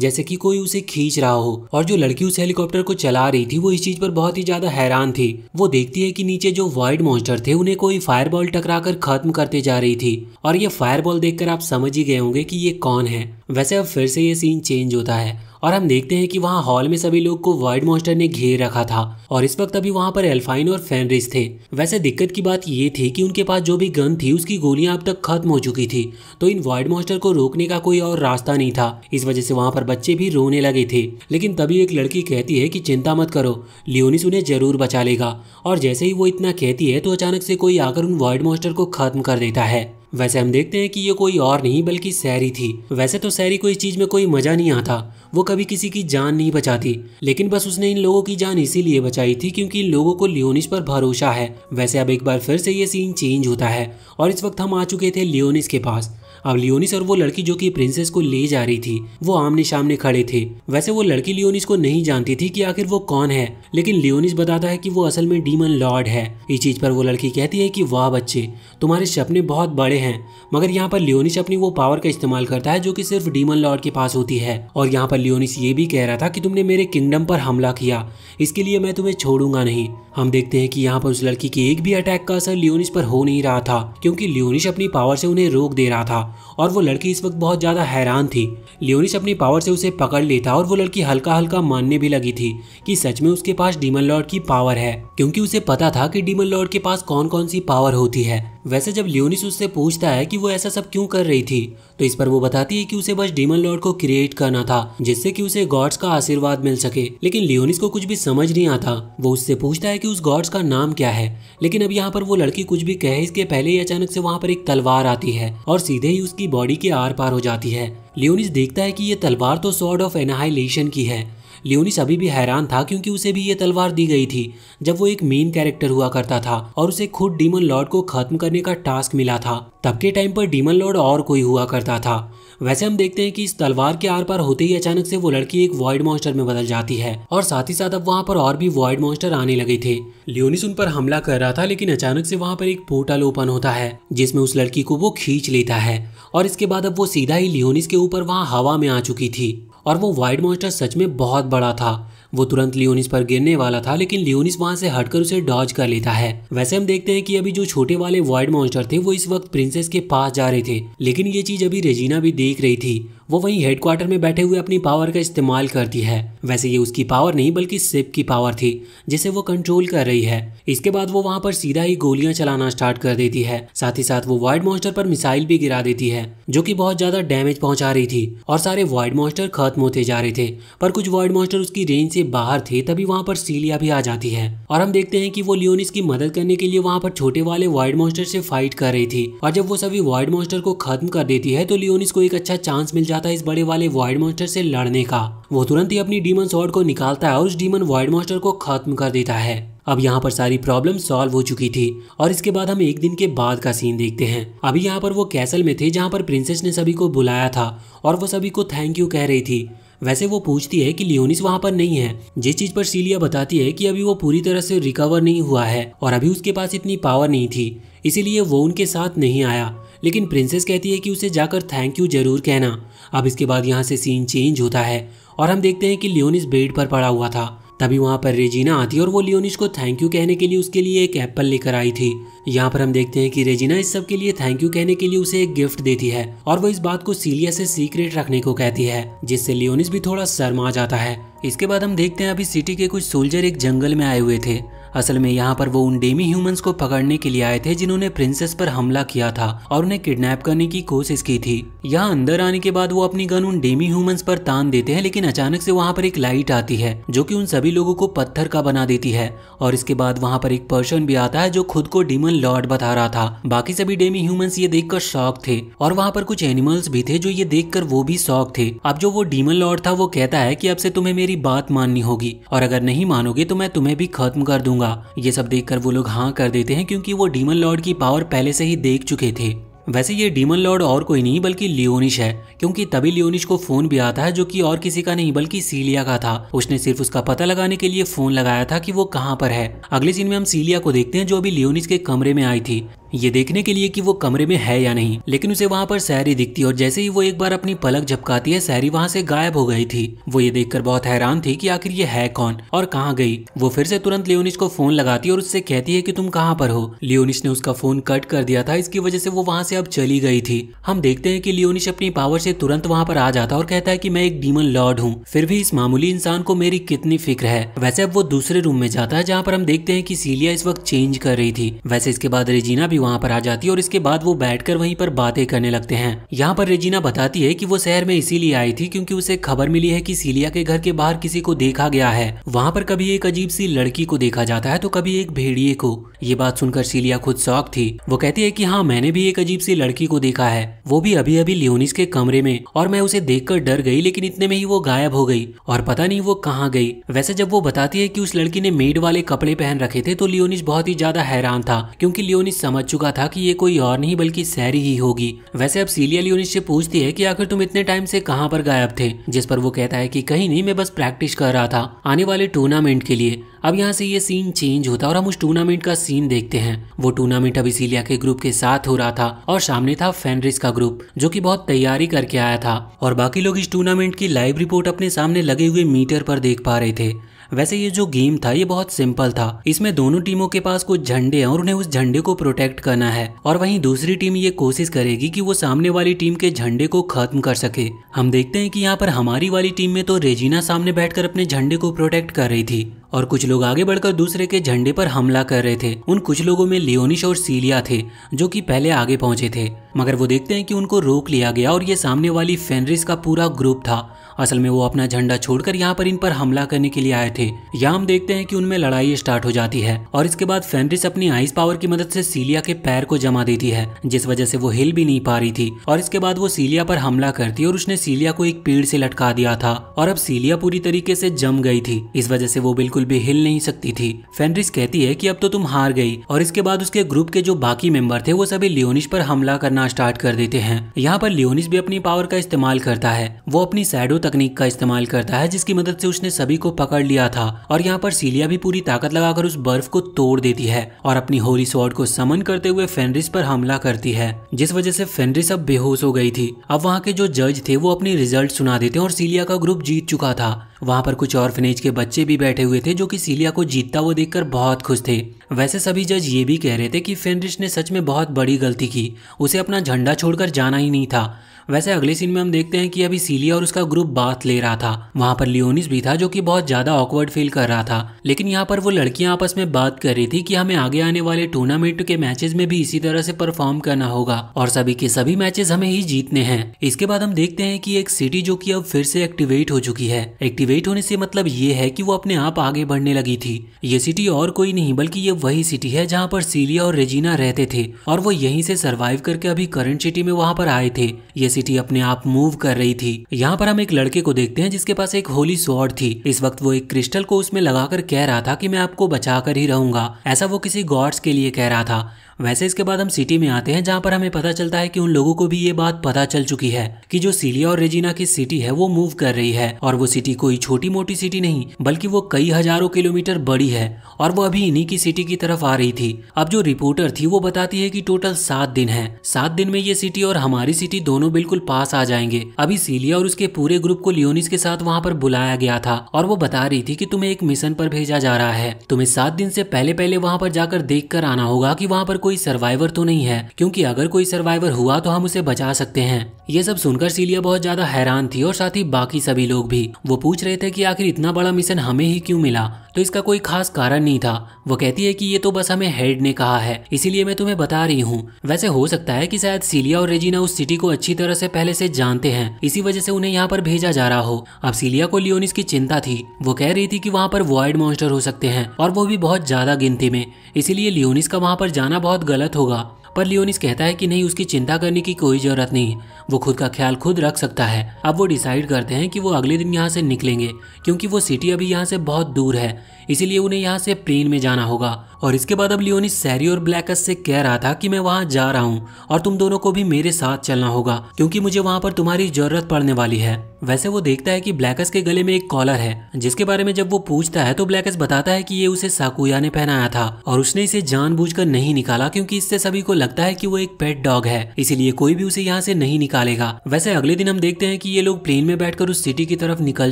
जैसे कि कोई उसे खींच रहा हो और जो लड़की उस हेलीकॉप्टर को चला रही थी वो इस चीज पर बहुत ही ज्यादा हैरान थी वो देख देखती है कि नीचे जो वाइड मॉन्स्टर थे उन्हें कोई फायरबॉल टकराकर खत्म करते जा रही थी और ये फायरबॉल देखकर आप समझ ही गए होंगे कि ये कौन है वैसे अब फिर से ये सीन चेंज होता है और हम देखते हैं कि वहाँ हॉल में सभी लोग को वाइड मॉन्स्टर ने घेर रखा था और इस वक्त अभी वहाँ पर एल्फाइन और फेनरिस थे वैसे दिक्कत की बात ये थी कि उनके पास जो भी गन थी उसकी गोलियां अब तक खत्म हो चुकी थी तो इन वाइड मॉन्स्टर को रोकने का कोई और रास्ता नहीं था इस वजह से वहाँ पर बच्चे भी रोने लगे थे लेकिन तभी एक लड़की कहती है की चिंता मत करो लियोनिस उन्हें जरूर बचा लेगा और जैसे ही वो इतना कहती है तो अचानक से कोई आकर उन वाइड मॉन्स्टर को खत्म कर देता है वैसे हम देखते हैं कि ये कोई और नहीं बल्कि सैरी थी वैसे तो सैरी को इस चीज में कोई मजा नहीं आता वो कभी किसी की जान नहीं बचाती लेकिन बस उसने इन लोगों की जान इसीलिए बचाई थी क्योंकि इन लोगों को लियोनिस पर भरोसा है वैसे अब एक बार फिर से ये सीन चेंज होता है और इस वक्त हम आ चुके थे लियोनिस के पास अब लियोनिस और वो लड़की जो कि प्रिंसेस को ले जा रही थी वो आमने सामने खड़े थे वैसे वो लड़की लियोनिस को नहीं जानती थी कि आखिर वो कौन है लेकिन लियोनिस बताता है कि वो असल में डीमन लॉर्ड है इस चीज पर वो लड़की कहती है कि वाह बच्चे तुम्हारे सपने बहुत बड़े हैं मगर यहाँ पर लियोनिस अपनी वो पावर का इस्तेमाल करता है जो कि सिर्फ डीमन लॉर्ड के पास होती है और यहाँ पर लियोनिस ये भी कह रहा था कि तुमने मेरे किंगडम पर हमला किया इसके लिए मैं तुम्हें छोड़ूंगा नहीं हम देखते हैं कि यहाँ पर उस लड़की के एक भी अटैक का असर लियोनिस पर हो नहीं रहा था क्योंकि लियोनिस अपनी पावर से उन्हें रोक दे रहा था और वो लड़की इस वक्त बहुत ज़्यादा हैरान थी लियोनिस अपनी पावर से उसे पकड़ लेता और वो लड़की हल्का हल्का मानने भी लगी थी कि सच में उसके पास डीमन लॉर्ड की पावर है क्योंकि उसे पता था कि डीमन लॉर्ड के पास कौन कौन सी पावर होती है वैसे जब लियोनिस उससे पूछता है कि वो ऐसा सब क्यों कर रही थी तो इस पर वो बताती है कि उसे बस डीमन लॉर्ड को क्रिएट करना था जिससे कि उसे गॉड्स का आशीर्वाद मिल सके लेकिन लियोनिस को कुछ भी समझ नहीं आता वो उससे पूछता है कि उस गॉड्स का नाम क्या है लेकिन अब यहाँ पर वो लड़की कुछ भी कहे इसके पहले ही अचानक से वहाँ पर एक तलवार आती है और सीधे ही उसकी बॉडी के आर पार हो जाती है लियोनिस देखता है कि ये तलवार तो सॉर्ड ऑफ एनाहाइलेशन की है लियोनिस अभी भी हैरान था क्योंकि उसे भी ये तलवार दी गई थी जब वो एक मेन कैरेक्टर हुआ करता था और उसे खुद डीमन लॉर्ड को खत्म करने का टास्क मिला था तब के टाइम पर डीमन लॉर्ड और कोई हुआ करता था वैसे हम देखते हैं कि इस तलवार के आर पार होते ही अचानक से वो लड़की एक वॉइड मॉन्स्टर में बदल जाती है और साथ ही साथ अब वहाँ पर और भी वॉइड मॉन्स्टर आने लगे थे लियोनिस उन पर हमला कर रहा था लेकिन अचानक से वहाँ पर एक पोर्टल ओपन होता है जिसमें उस लड़की को वो खींच लेता है और इसके बाद अब वो सीधा ही लियोनिस के ऊपर वहाँ हवा में आ चुकी थी और वो व्हाइट मॉन्स्टर सच में बहुत बड़ा था वो तुरंत लियोनिस पर गिरने वाला था लेकिन लियोनिस वहां से हटकर उसे डॉज कर लेता है वैसे हम देखते हैं कि अभी जो छोटे वाले वाइड मॉन्स्टर थे वो इस वक्त प्रिंसेस के पास जा रहे थे लेकिन ये चीज अभी रेजीना भी देख रही थी वो वही हेडक्वार्टर में बैठे हुए अपनी पावर का इस्तेमाल करती है वैसे ये उसकी पावर नहीं बल्कि सिप की पावर थी जिसे वो कंट्रोल कर रही है इसके बाद वो वहाँ पर सीधा ही गोलियां चलाना स्टार्ट कर देती है साथ ही साथ वो वाइड मॉन्स्टर पर मिसाइल भी गिरा देती है जो की बहुत ज्यादा डैमेज पहुंचा रही थी और सारे वाइड मॉन्स्टर खत्म होते जा रहे थे पर कुछ वाइड मॉन्स्टर उसकी रेंज से बाहर थे तभी वहाँ पर सीलिया भी आ जाती है और हम देखते हैं कि वो लियोनिस की मदद करने के लिए वहाँ पर छोटे वाले वाइड मॉन्स्टर से फाइट कर रही थी और जब वो सभी वाइड मॉन्स्टर को खत्म कर देती है तो लियोनिस को एक अच्छा चांस मिल जाता जाता है इस बड़े वाले वाइड मॉन्स्टर से लड़ने का वो तुरंत ही अपनी डीमन सॉर्ड को निकालता है और उस डीमन वाइड मॉन्स्टर को खत्म कर देता है अब यहाँ पर सारी प्रॉब्लम सॉल्व हो चुकी थी और इसके बाद हम एक दिन के बाद का सीन देखते हैं अभी यहाँ पर वो कैसल में थे जहाँ पर प्रिंसेस ने सभी को बुलाया था और वो सभी को थैंक यू कह रही थी वैसे वो पूछती है कि लियोनिस वहाँ पर नहीं है जिस चीज पर सीलिया बताती है कि अभी वो पूरी तरह से रिकवर नहीं हुआ है और अभी उसके पास इतनी पावर नहीं थी इसीलिए वो उनके साथ नहीं आया लेकिन प्रिंसेस कहती है कि उसे जाकर थैंक यू जरूर कहना अब इसके बाद यहाँ से सीन चेंज होता है और हम देखते हैं कि लियोनिस बेड पर पड़ा हुआ था तभी वहाँ पर रेजीना आती है और वो लियोनिस को थैंक यू कहने के लिए उसके लिए एक एप्पल लेकर आई थी यहाँ पर हम देखते हैं कि रेजिना इस सब के लिए थैंक यू कहने के लिए उसे एक गिफ्ट देती है और वो इस बात को सीलिया से सीक्रेट रखने को कहती है जिससे लियोनिस भी थोड़ा शर्मा जाता है इसके बाद हम देखते हैं अभी सिटी के कुछ सोल्जर एक जंगल में आए हुए थे असल में यहाँ पर वो उन डेमी ह्यूमंस को पकड़ने के लिए आए थे जिन्होंने प्रिंसेस पर हमला किया था और उन्हें किडनैप करने की कोशिश की थी यहाँ अंदर आने के बाद वो अपनी गन उन डेमी ह्यूमंस पर तान देते हैं लेकिन अचानक से वहाँ पर एक लाइट आती है जो कि उन सभी लोगों को पत्थर का बना देती है और इसके बाद वहाँ पर एक पर्सन भी आता है जो खुद को डीमन लॉर्ड बता रहा था बाकी सभी डेमी ह्यूमंस ये देखकर शौक थे और वहाँ पर कुछ एनिमल्स भी थे जो ये देखकर वो भी शौक थे अब जो वो डीमन लॉर्ड था वो कहता है की अब से तुम्हें मेरी बात माननी होगी और अगर नहीं मानोगे तो मैं तुम्हें भी खत्म कर दूंगा ये सब देखकर वो लोग हाँ कर देते हैं क्योंकि वो डीमन लॉर्ड की पावर पहले से ही देख चुके थे वैसे ये डीमन लॉर्ड और कोई नहीं बल्कि लियोनिश है क्योंकि तभी लियोनिश को फोन भी आता है जो कि और किसी का नहीं बल्कि सीलिया का था उसने सिर्फ उसका पता लगाने के लिए फोन लगाया था कि वो कहाँ पर है अगले सीन में हम सीलिया को देखते हैं जो अभी लियोनिश के कमरे में आई थी ये देखने के लिए कि वो कमरे में है या नहीं लेकिन उसे वहाँ पर सहरी दिखती और जैसे ही वो एक बार अपनी पलक झपकाती है सहरी वहाँ से गायब हो गई थी वो ये देखकर बहुत हैरान थी कि आखिर ये है कौन और कहाँ गई वो फिर से तुरंत लियोनिस को फोन लगाती है और उससे कहती है कि तुम कहाँ पर हो लियोनिस ने उसका फोन कट कर दिया था इसकी वजह से वो वहाँ से अब चली गई थी हम देखते हैं की लियोनिस अपनी पावर से तुरंत वहाँ पर आ जाता और कहता है की मैं एक डीमन लॉर्ड हूँ फिर भी इस मामूली इंसान को मेरी कितनी फिक्र है वैसे अब वो दूसरे रूम में जाता है जहाँ पर हम देखते हैं की सीलिया इस वक्त चेंज कर रही थी वैसे इसके बाद रेजीना भी भी वहाँ पर आ जाती है और इसके बाद वो बैठकर वहीं पर बातें करने लगते हैं यहाँ पर रेजीना बताती है कि वो शहर में इसीलिए आई थी क्योंकि उसे खबर मिली है कि सीलिया के घर के बाहर किसी को देखा गया है वहाँ पर कभी एक अजीब सी लड़की को देखा जाता है तो कभी एक भेड़िए को ये बात सुनकर सीलिया खुद शौक थी वो कहती है की हाँ मैंने भी एक अजीब सी लड़की को देखा है वो भी अभी अभी लियोनिस के कमरे में और मैं उसे देखकर डर गई लेकिन इतने में ही वो गायब हो गई और पता नहीं वो कहाँ गई वैसे जब वो बताती है की उस लड़की ने मेड वाले कपड़े पहन रखे थे तो लियोनिस बहुत ही ज्यादा हैरान था क्यूँकी लियोनिस समझ चुका था कि ये कोई और नहीं बल्कि सैरी ही होगी वैसे अब सीलिया लियोनिस से पूछती है कि आखिर तुम इतने टाइम से कहां पर गायब थे जिस पर वो कहता है कि कहीं नहीं मैं बस प्रैक्टिस कर रहा था आने वाले टूर्नामेंट के लिए अब यहाँ से ये सीन चेंज होता है और हम उस टूर्नामेंट का सीन देखते हैं वो टूर्नामेंट अभी सीलिया के ग्रुप के साथ हो रहा था और सामने था फेनरिस का ग्रुप जो कि बहुत तैयारी करके आया था और बाकी लोग इस टूर्नामेंट की लाइव रिपोर्ट अपने सामने लगे हुए मीटर पर देख पा रहे थे वैसे ये जो गेम था ये बहुत सिंपल था इसमें दोनों टीमों के पास कुछ झंडे हैं और उन्हें उस झंडे को प्रोटेक्ट करना है और वहीं दूसरी टीम ये कोशिश करेगी कि वो सामने वाली टीम के झंडे को खत्म कर सके हम देखते हैं कि यहाँ पर हमारी वाली टीम में तो रेजीना सामने बैठकर अपने झंडे को प्रोटेक्ट कर रही थी और कुछ लोग आगे बढ़कर दूसरे के झंडे पर हमला कर रहे थे उन कुछ लोगों में लियोनिश और सीलिया थे जो कि पहले आगे पहुंचे थे मगर वो देखते हैं कि उनको रोक लिया गया और ये सामने वाली फेनरिस का पूरा ग्रुप था असल में वो अपना झंडा छोड़कर यहाँ पर इन पर हमला करने के लिए आए थे यहाँ हम देखते हैं कि उनमें लड़ाई स्टार्ट हो जाती है और इसके बाद फेनरिस अपनी आइस पावर की मदद से सीलिया के पैर को जमा देती है जिस वजह से वो हिल भी नहीं पा रही थी और इसके बाद वो सीलिया पर हमला करती और उसने सीलिया को एक पेड़ से लटका दिया था और अब सीलिया पूरी तरीके से जम गई थी इस वजह से वो बिल्कुल बिल्कुल भी हिल नहीं सकती थी फेनरिस कहती है कि अब तो तुम हार गई और इसके बाद उसके ग्रुप के जो बाकी मेंबर थे वो सभी लियोनिस पर हमला करना स्टार्ट कर देते हैं यहाँ पर लियोनिस भी अपनी पावर का इस्तेमाल करता है वो अपनी सैडो तकनीक का इस्तेमाल करता है जिसकी मदद से उसने सभी को पकड़ लिया था और यहाँ पर सीलिया भी पूरी ताकत लगाकर उस बर्फ को तोड़ देती है और अपनी होली स्वॉर्ड को समन करते हुए फेनरिस पर हमला करती है जिस वजह से फेनरिस अब बेहोश हो गई थी अब वहाँ के जो जज थे वो अपनी रिजल्ट सुना देते और सीलिया का ग्रुप जीत चुका था वहाँ पर कुछ ऑर्फनेज के बच्चे भी बैठे हुए थे जो कि सीलिया को जीतता हुआ देखकर बहुत खुश थे वैसे सभी जज ये भी कह रहे थे कि फेनरिश ने सच में बहुत बड़ी गलती की उसे अपना झंडा छोड़कर जाना ही नहीं था वैसे अगले सीन में हम देखते हैं कि अभी सीलिया और उसका ग्रुप बात ले रहा था वहाँ पर लियोनिस भी था जो कि बहुत ज्यादा ऑकवर्ड फील कर रहा था लेकिन यहाँ पर वो लड़कियां आपस में बात कर रही थी कि हमें आगे आने वाले टूर्नामेंट के मैचेस में भी इसी तरह से परफॉर्म करना होगा और सभी के सभी मैचेस हमें ही जीतने हैं इसके बाद हम देखते हैं की एक सिटी जो की अब फिर से एक्टिवेट हो चुकी है एक्टिवेट होने से मतलब ये है की वो अपने आप आगे बढ़ने लगी थी ये सिटी और कोई नहीं बल्कि ये वही सिटी है जहाँ पर सीलिया और रेजीना रहते थे और वो यहीं से सर्वाइव करके अभी करंट सिटी में वहाँ पर आए थे ये सिटी अपने आप मूव कर रही थी यहाँ पर हम एक लड़के को देखते हैं जिसके पास एक होली स्वॉर्ड थी इस वक्त वो एक क्रिस्टल को उसमें लगाकर कह रहा था कि मैं आपको बचा कर ही रहूंगा ऐसा वो किसी गॉड्स के लिए कह रहा था वैसे इसके बाद हम सिटी में आते हैं जहाँ पर हमें पता चलता है कि उन लोगों को भी ये बात पता चल चुकी है कि जो सीलिया और रेजिना की सिटी है वो मूव कर रही है और वो सिटी कोई छोटी मोटी सिटी नहीं बल्कि वो कई हजारों किलोमीटर बड़ी है और वो अभी इन्हीं की सिटी की तरफ आ रही थी अब जो रिपोर्टर थी वो बताती है कि टोटल सात दिन है सात दिन में ये सिटी और हमारी सिटी दोनों बिल्कुल पास आ जाएंगे अभी सीलिया और उसके पूरे ग्रुप को लियोनिस के साथ वहाँ पर बुलाया गया था और वो बता रही थी की तुम्हें एक मिशन पर भेजा जा रहा है तुम्हें सात दिन से पहले पहले वहाँ पर जाकर देख कर आना होगा की वहाँ पर कोई सर्वाइवर तो नहीं है क्योंकि अगर कोई सर्वाइवर हुआ तो हम उसे बचा सकते हैं ये सब सुनकर सीलिया बहुत ज्यादा हैरान थी और साथ ही बाकी सभी लोग भी वो पूछ रहे थे कि आखिर इतना बड़ा मिशन हमें ही क्यों मिला तो इसका कोई खास कारण नहीं था वो कहती है कि ये तो बस हमें हेड ने कहा है इसीलिए मैं तुम्हें बता रही हूँ वैसे हो सकता है कि शायद सीलिया और रेजिना उस सिटी को अच्छी तरह से पहले से जानते हैं इसी वजह से उन्हें यहाँ पर भेजा जा रहा हो अब सीलिया को लियोनिस की चिंता थी वो कह रही थी कि वहाँ पर वॉइड मॉन्स्टर हो सकते हैं और वो भी बहुत ज्यादा गिनती में इसीलिए लियोनिस का वहाँ पर जाना बहुत बहुत गलत होगा पर लियोनिस कहता है कि नहीं उसकी चिंता करने की कोई जरूरत नहीं वो खुद का ख्याल खुद रख सकता है अब वो डिसाइड करते हैं कि वो अगले दिन यहाँ से निकलेंगे क्योंकि वो सिटी अभी यहाँ से बहुत दूर है इसीलिए उन्हें यहाँ से प्लेन में जाना होगा और इसके बाद अब लियोनिस सैरी और ब्लैकस से कह रहा था कि मैं वहाँ जा रहा हूँ और तुम दोनों को भी मेरे साथ चलना होगा क्योंकि मुझे वहाँ पर तुम्हारी जरूरत पड़ने वाली है वैसे वो देखता है कि ब्लैकस के गले में एक कॉलर है जिसके बारे में जब वो पूछता है तो ब्लैकस बताता है कि ये उसे साकुया ने पहनाया था और उसने इसे जानबूझकर नहीं निकाला क्योंकि इससे सभी को लग लगता है कि वो एक पेट डॉग है इसीलिए कोई भी उसे यहाँ से नहीं निकालेगा वैसे अगले दिन हम देखते हैं कि ये लोग प्लेन में बैठकर उस सिटी की तरफ निकल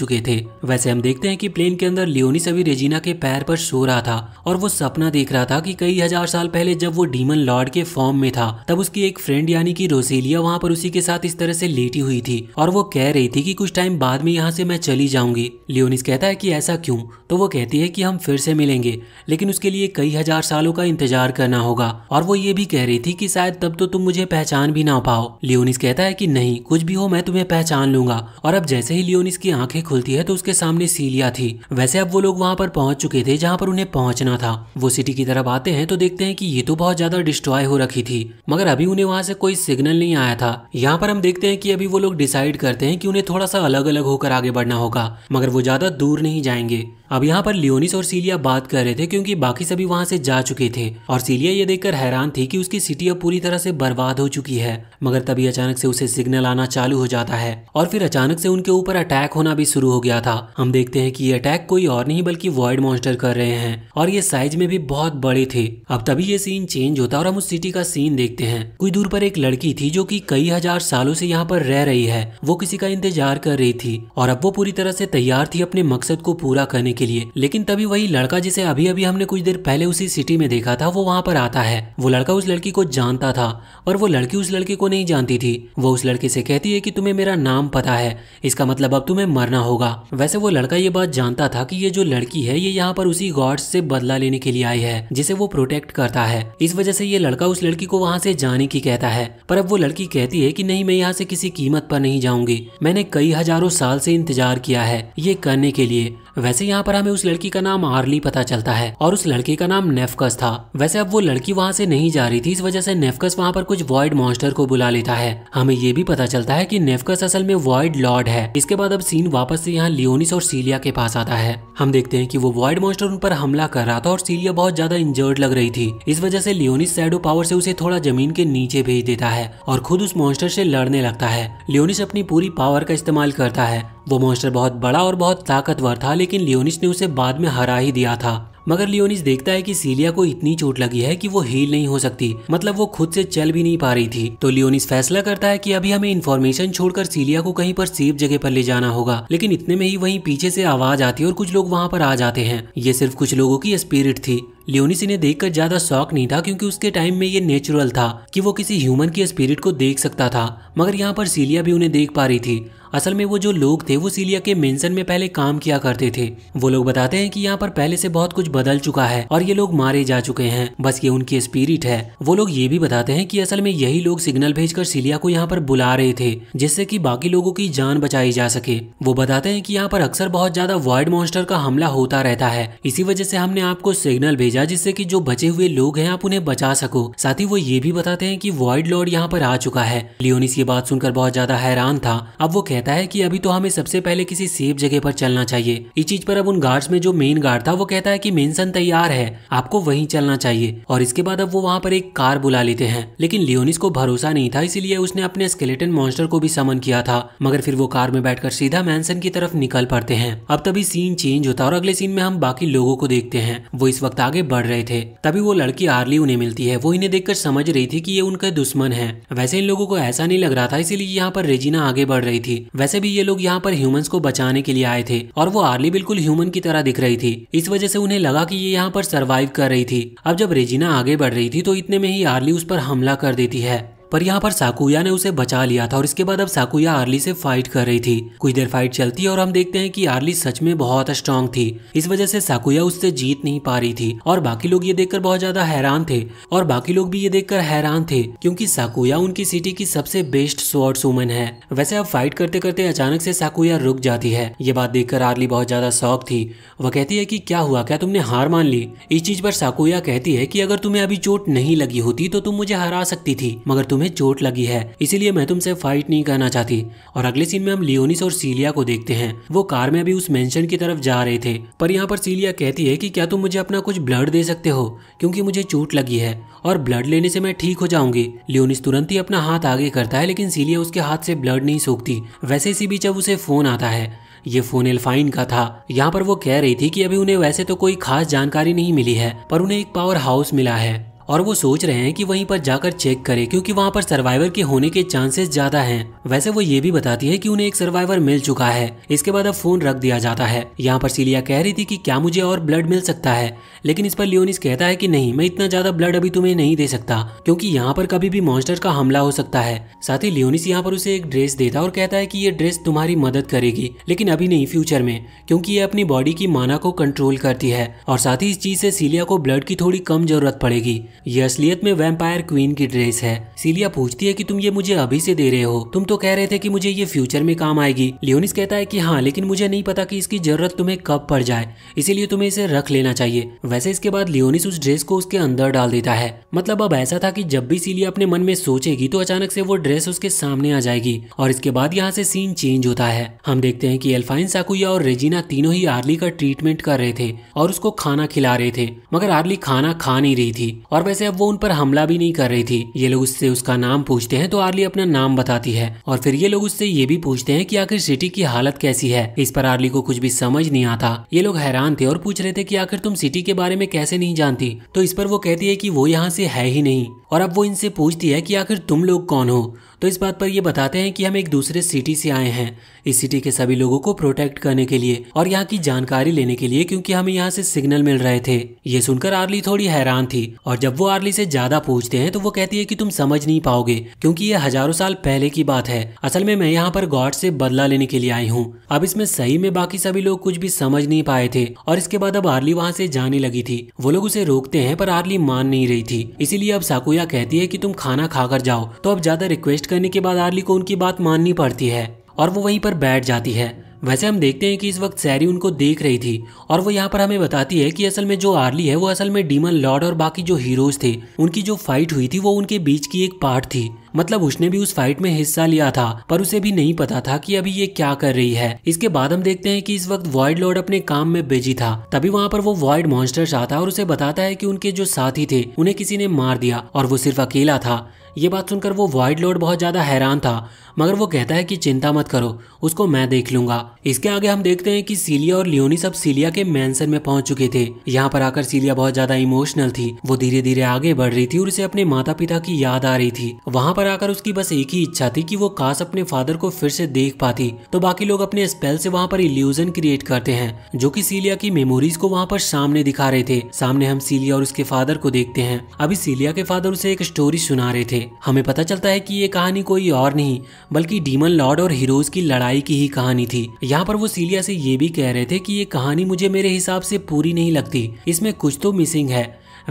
चुके थे वैसे हम देखते हैं कि प्लेन के अंदर लियोनिस अभी रेजिना के पैर पर सो रहा था और वो सपना देख रहा था कि कई हजार साल पहले जब वो डीमन लॉर्ड के फॉर्म में था तब उसकी एक फ्रेंड यानी की रोसेलिया वहाँ पर उसी के साथ इस तरह से लेटी हुई थी और वो कह रही थी की कुछ टाइम बाद में यहाँ से मैं चली जाऊंगी लियोनिस कहता है की ऐसा क्यूँ तो वो कहती है की हम फिर से मिलेंगे लेकिन उसके लिए कई हजार सालों का इंतजार करना होगा और वो ये भी कह रही थी कि शायद तब तो तुम मुझे पहचान भी ना पाओ लियोनिस कहता है कि नहीं कुछ भी हो मैं तुम्हें पहचान लूंगा और अब जैसे ही लियोनिस की आंखें खुलती है तो उसके सामने सीलिया थी वैसे अब वो लोग वहां पर पहुंच चुके थे जहां पर उन्हें पहुंचना था वो सिटी की तरफ आते हैं तो देखते हैं कि ये तो बहुत ज्यादा डिस्ट्रॉय हो रखी थी मगर अभी उन्हें वहां से कोई सिग्नल नहीं आया था यहाँ पर हम देखते हैं कि अभी वो लोग डिसाइड करते हैं कि उन्हें थोड़ा सा अलग अलग होकर आगे बढ़ना होगा मगर वो ज्यादा दूर नहीं जाएंगे अब यहाँ पर लियोनिस और सीलिया बात कर रहे थे क्योंकि बाकी सभी वहां से जा चुके थे और सीलिया ये देखकर हैरान थी कि उसकी की सिटी अब पूरी तरह से बर्बाद हो चुकी है मगर तभी अचानक से उसे सिग्नल आना चालू हो जाता है और फिर अचानक से उनके ऊपर अटैक होना भी शुरू हो गया था हम देखते हैं कि ये अटैक कोई और नहीं बल्कि वॉइड मॉन्स्टर कर रहे हैं और ये साइज में भी बहुत बड़े थे अब तभी ये सीन चेंज होता है और हम उस सिटी का सीन देखते हैं कुछ दूर पर एक लड़की थी जो की कई हजार सालों से यहाँ पर रह रही है वो किसी का इंतजार कर रही थी और अब वो पूरी तरह से तैयार थी अपने मकसद को पूरा करने के लिए लेकिन तभी वही लड़का जिसे अभी अभी हमने कुछ देर पहले उसी सिटी में देखा था वो वहाँ पर आता है वो लड़का उस लड़की लड़की को जानता था और वो लड़की उस लड़के को नहीं जानती थी वो उस लड़के से कहती है कि तुम्हें मेरा नाम पता है इसका मतलब अब तुम्हें मरना होगा वैसे वो लड़का ये बात जानता था कि ये जो लड़की है ये यहाँ पर उसी गॉड से बदला लेने के लिए आई है जिसे वो प्रोटेक्ट करता है इस वजह से ये लड़का उस लड़की को वहाँ से जाने की कहता है पर अब वो लड़की कहती है की नहीं मैं यहाँ से किसी कीमत पर नहीं जाऊंगी मैंने कई हजारों साल से इंतजार किया है ये करने के लिए वैसे यहाँ पर हमें उस लड़की का नाम आर्ली पता चलता है और उस लड़के का नाम नेफकस था वैसे अब वो लड़की वहाँ से नहीं जा रही थी इस वजह से नेफकस वहाँ पर कुछ वॉइड मॉन्स्टर को बुला लेता है हमें ये भी पता चलता है की नेफकस असल में वॉइड लॉर्ड है इसके बाद अब सीन वापस से यहाँ लियोनिस और सीलिया के पास आता है हम देखते हैं की वो वॉइड मॉन्स्टर उन पर हमला कर रहा था और सीलिया बहुत ज्यादा इंजर्ड लग रही थी इस वजह से लियोनिस सैडो पावर से उसे थोड़ा जमीन के नीचे भेज देता है और खुद उस मॉन्स्टर से लड़ने लगता है लियोनिस अपनी पूरी पावर का इस्तेमाल करता है वो मॉन्स्टर बहुत बड़ा और बहुत ताकतवर था लेकिन लेकिन लियोनिस ने उसे बाद में हरा ही दिया था मगर लियोनिस देखता है कि सीलिया को इतनी चोट लगी है कि वो हील नहीं हो सकती मतलब वो खुद से चल भी नहीं पा रही थी तो लियोनिस फैसला करता है कि अभी हमें इन्फॉर्मेशन छोड़कर सीलिया को कहीं पर सेफ जगह पर ले जाना होगा लेकिन इतने में ही वहीं पीछे से आवाज आती है और कुछ लोग वहां पर आ जाते हैं ये सिर्फ कुछ लोगों की स्पिरिट थी लियोनिस इन्हें देखकर ज्यादा शौक नहीं था क्योंकि उसके टाइम में ये नेचुरल था कि वो किसी ह्यूमन की स्पिरिट को देख सकता था मगर यहाँ पर सीलिया भी उन्हें देख पा रही थी असल में वो जो लोग थे वो सीलिया के मेंशन में पहले काम किया करते थे वो लोग बताते हैं कि यहाँ पर पहले से बहुत कुछ बदल चुका है और ये लोग मारे जा चुके हैं बस ये उनकी स्पिरिट है वो लोग ये भी बताते हैं कि असल में यही लोग सिग्नल भेजकर सीलिया को यहाँ पर बुला रहे थे जिससे कि बाकी लोगों की जान बचाई जा सके वो बताते हैं कि यहाँ पर अक्सर बहुत ज्यादा वर्ड मॉन्स्टर का हमला होता रहता है इसी वजह से हमने आपको सिग्नल भेजा भेजा जिससे कि जो बचे हुए लोग हैं आप उन्हें बचा सको साथ ही वो ये भी बताते हैं कि वॉइड लॉर्ड यहाँ पर आ चुका है लियोनिस ये बात सुनकर बहुत ज्यादा हैरान था अब वो कहता है कि अभी तो हमें सबसे पहले किसी सेफ जगह पर चलना चाहिए इस चीज पर अब उन गार्ड्स में जो मेन गार्ड था वो कहता है की मेनसन तैयार है आपको वही चलना चाहिए और इसके बाद अब वो वहाँ पर एक कार बुला लेते हैं लेकिन लियोनिस को भरोसा नहीं था इसीलिए उसने अपने स्केलेटन मॉन्स्टर को भी समन किया था मगर फिर वो कार में बैठकर सीधा मैंसन की तरफ निकल पड़ते हैं अब तभी सीन चेंज होता है और अगले सीन में हम बाकी लोगों को देखते हैं वो इस वक्त आगे बढ़ रहे थे तभी वो लड़की आर्ली उन्हें मिलती है वो इन्हें देखकर समझ रही थी कि ये उनका दुश्मन है वैसे इन लोगों को ऐसा नहीं लग रहा था इसीलिए यहाँ पर रेजिना आगे बढ़ रही थी वैसे भी ये लोग यहाँ पर ह्यूमंस को बचाने के लिए आए थे और वो आर्ली बिल्कुल ह्यूमन की तरह दिख रही थी इस वजह से उन्हें लगा की ये यहाँ पर सर्वाइव कर रही थी अब जब रेजिना आगे बढ़ रही थी तो इतने में ही आर्ली उस पर हमला कर देती है पर यहाँ पर साकुया ने उसे बचा लिया था और इसके बाद अब साकुया आर्ली से फाइट कर रही थी कुछ देर फाइट चलती है और हम देखते हैं कि आर्ली सच में बहुत स्ट्रांग थी इस वजह से साकुया उससे जीत नहीं पा रही थी और बाकी लोग ये देखकर बहुत ज्यादा हैरान थे और बाकी लोग भी ये देखकर हैरान थे क्योंकि साकुया उनकी सिटी की सबसे बेस्ट स्वॉर्ड वुमन है वैसे अब फाइट करते करते अचानक से साकुया रुक जाती है ये बात देखकर आर्ली बहुत ज्यादा शौक थी वह कहती है की क्या हुआ क्या तुमने हार मान ली इस चीज पर साकुया कहती है की अगर तुम्हें अभी चोट नहीं लगी होती तो तुम मुझे हरा सकती थी मगर तुम तुम्हें चोट लगी है इसीलिए मैं तुमसे फाइट नहीं करना चाहती और अगले सीन में हम लियोनिस और सीलिया को देखते हैं वो कार में अभी उस मेंशन की तरफ जा रहे थे पर यहाँ पर सीलिया कहती है कि क्या तुम मुझे अपना कुछ ब्लड दे सकते हो क्योंकि मुझे चोट लगी है और ब्लड लेने से मैं ठीक हो जाऊंगी लियोनिस तुरंत ही अपना हाथ आगे करता है लेकिन सीलिया उसके हाथ से ब्लड नहीं सूखती वैसे इसी बीच अब उसे फोन आता है ये फोन एल्फाइन का था यहाँ पर वो कह रही थी कि अभी उन्हें वैसे तो कोई खास जानकारी नहीं मिली है पर उन्हें एक पावर हाउस मिला है और वो सोच रहे हैं कि वहीं पर जाकर चेक करें क्योंकि वहाँ पर सर्वाइवर के होने के चांसेस ज्यादा हैं वैसे वो ये भी बताती है कि उन्हें एक सर्वाइवर मिल चुका है इसके बाद अब फोन रख दिया जाता है यहाँ पर सीलिया कह रही थी कि क्या मुझे और ब्लड मिल सकता है लेकिन इस पर लियोनिस कहता है कि नहीं मैं इतना ज्यादा ब्लड अभी तुम्हें नहीं दे सकता क्योंकि यहाँ पर कभी भी मॉन्स्टर का हमला हो सकता है साथ ही लियोनिस यहाँ पर उसे एक ड्रेस देता और कहता है की ये ड्रेस तुम्हारी मदद करेगी लेकिन अभी नहीं फ्यूचर में क्योंकि ये अपनी बॉडी की माना को कंट्रोल करती है और साथ ही इस चीज से सीलिया को ब्लड की थोड़ी कम जरूरत पड़ेगी ये असलियत में वेम्पायर क्वीन की ड्रेस है सीलिया पूछती है कि तुम ये मुझे अभी से दे रहे हो तुम तो कह रहे थे कि मुझे ये फ्यूचर में काम आएगी लियोनिस कहता है कि हाँ लेकिन मुझे नहीं पता कि इसकी जरूरत तुम्हें कब पड़ जाए इसीलिए तुम्हें इसे रख लेना चाहिए वैसे इसके बाद लियोनिस उस ड्रेस को उसके अंदर डाल देता है मतलब अब ऐसा था की जब भी सीलिया अपने मन में सोचेगी तो अचानक से वो ड्रेस उसके सामने आ जाएगी और इसके बाद यहाँ से सीन चेंज होता है हम देखते हैं की एल्फाइन साकुया और रेजीना तीनों ही आर्ली का ट्रीटमेंट कर रहे थे और उसको खाना खिला रहे थे मगर आर्ली खाना खा नहीं रही थी और वैसे से अब वो उन पर हमला भी नहीं कर रही थी ये लोग उससे उसका नाम पूछते हैं तो आर्ली अपना नाम बताती है और फिर ये लोग उससे ये भी पूछते हैं कि आखिर सिटी की हालत कैसी है इस पर आर्ली को कुछ भी समझ नहीं आता ये लोग हैरान थे और पूछ रहे थे कि आखिर तुम सिटी के बारे में कैसे नहीं जानती तो इस पर वो कहती है कि वो यहाँ से है ही नहीं और अब वो इनसे पूछती है कि आखिर तुम लोग कौन हो तो इस बात पर ये बताते हैं कि हम एक दूसरे सिटी से आए हैं इस सिटी के सभी लोगों को प्रोटेक्ट करने के लिए और यहाँ की जानकारी लेने के लिए क्योंकि हमें यहाँ से सिग्नल मिल रहे थे ये सुनकर आर्ली थोड़ी हैरान थी और जब वो आर्ली से ज्यादा पूछते हैं तो वो कहती है कि तुम समझ नहीं पाओगे क्योंकि ये हजारों साल पहले की बात है असल में मैं यहाँ पर गॉड से बदला लेने के लिए आई हूँ अब इसमें सही में बाकी सभी लोग कुछ भी समझ नहीं पाए थे और इसके बाद अब आर्ली वहाँ से जाने लगी थी वो लोग उसे रोकते हैं पर आर्ली मान नहीं रही थी इसीलिए अब साकुया कहती है की तुम खाना खाकर जाओ तो अब ज्यादा रिक्वेस्ट करने के बाद आर्ली को उनकी बात माननी पड़ती है और वो वहीं पर बैठ जाती है वैसे हम देखते हैं कि इस वक्त सैरी उनको देख रही थी और वो यहाँ पर हमें बताती है कि असल में जो आर्ली है वो असल में डीमन लॉर्ड और बाकी जो हीरोज थे उनकी जो फाइट हुई थी वो उनके बीच की एक पार्ट थी मतलब उसने भी उस फाइट में हिस्सा लिया था पर उसे भी नहीं पता था कि अभी ये क्या कर रही है इसके बाद हम देखते हैं कि इस वक्त वॉइड लॉर्ड अपने काम में बिजी था तभी वहाँ पर वो वॉइड मॉन्स्टर्स आता और उसे बताता है कि उनके जो साथी थे उन्हें किसी ने मार दिया और वो सिर्फ अकेला था ये बात सुनकर वो वाइड लॉर्ड बहुत ज़्यादा हैरान था मगर वो कहता है कि चिंता मत करो उसको मैं देख लूंगा इसके आगे हम देखते हैं कि सीलिया और लियोनी सब सीलिया के मैंसन में पहुंच चुके थे यहाँ पर आकर सीलिया बहुत ज़्यादा इमोशनल थी वो धीरे धीरे आगे बढ़ रही थी और उसे अपने माता पिता की याद आ रही थी वहाँ पर आकर उसकी बस एक ही इच्छा थी कि वो काश अपने फादर को फिर से देख पाती तो बाकी लोग अपने स्पेल से वहाँ पर इल्यूजन क्रिएट करते हैं जो की सीलिया की मेमोरीज को वहाँ पर सामने दिखा रहे थे सामने हम सीलिया और उसके फादर को देखते हैं अभी सीलिया के फादर उसे एक स्टोरी सुना रहे थे थे हमें पता चलता है कि ये कहानी कोई और नहीं बल्कि डीमन लॉर्ड और हीरोज की लड़ाई की ही कहानी थी यहाँ पर वो सीलिया से ये भी कह रहे थे कि ये कहानी मुझे मेरे हिसाब से पूरी नहीं लगती इसमें कुछ तो मिसिंग है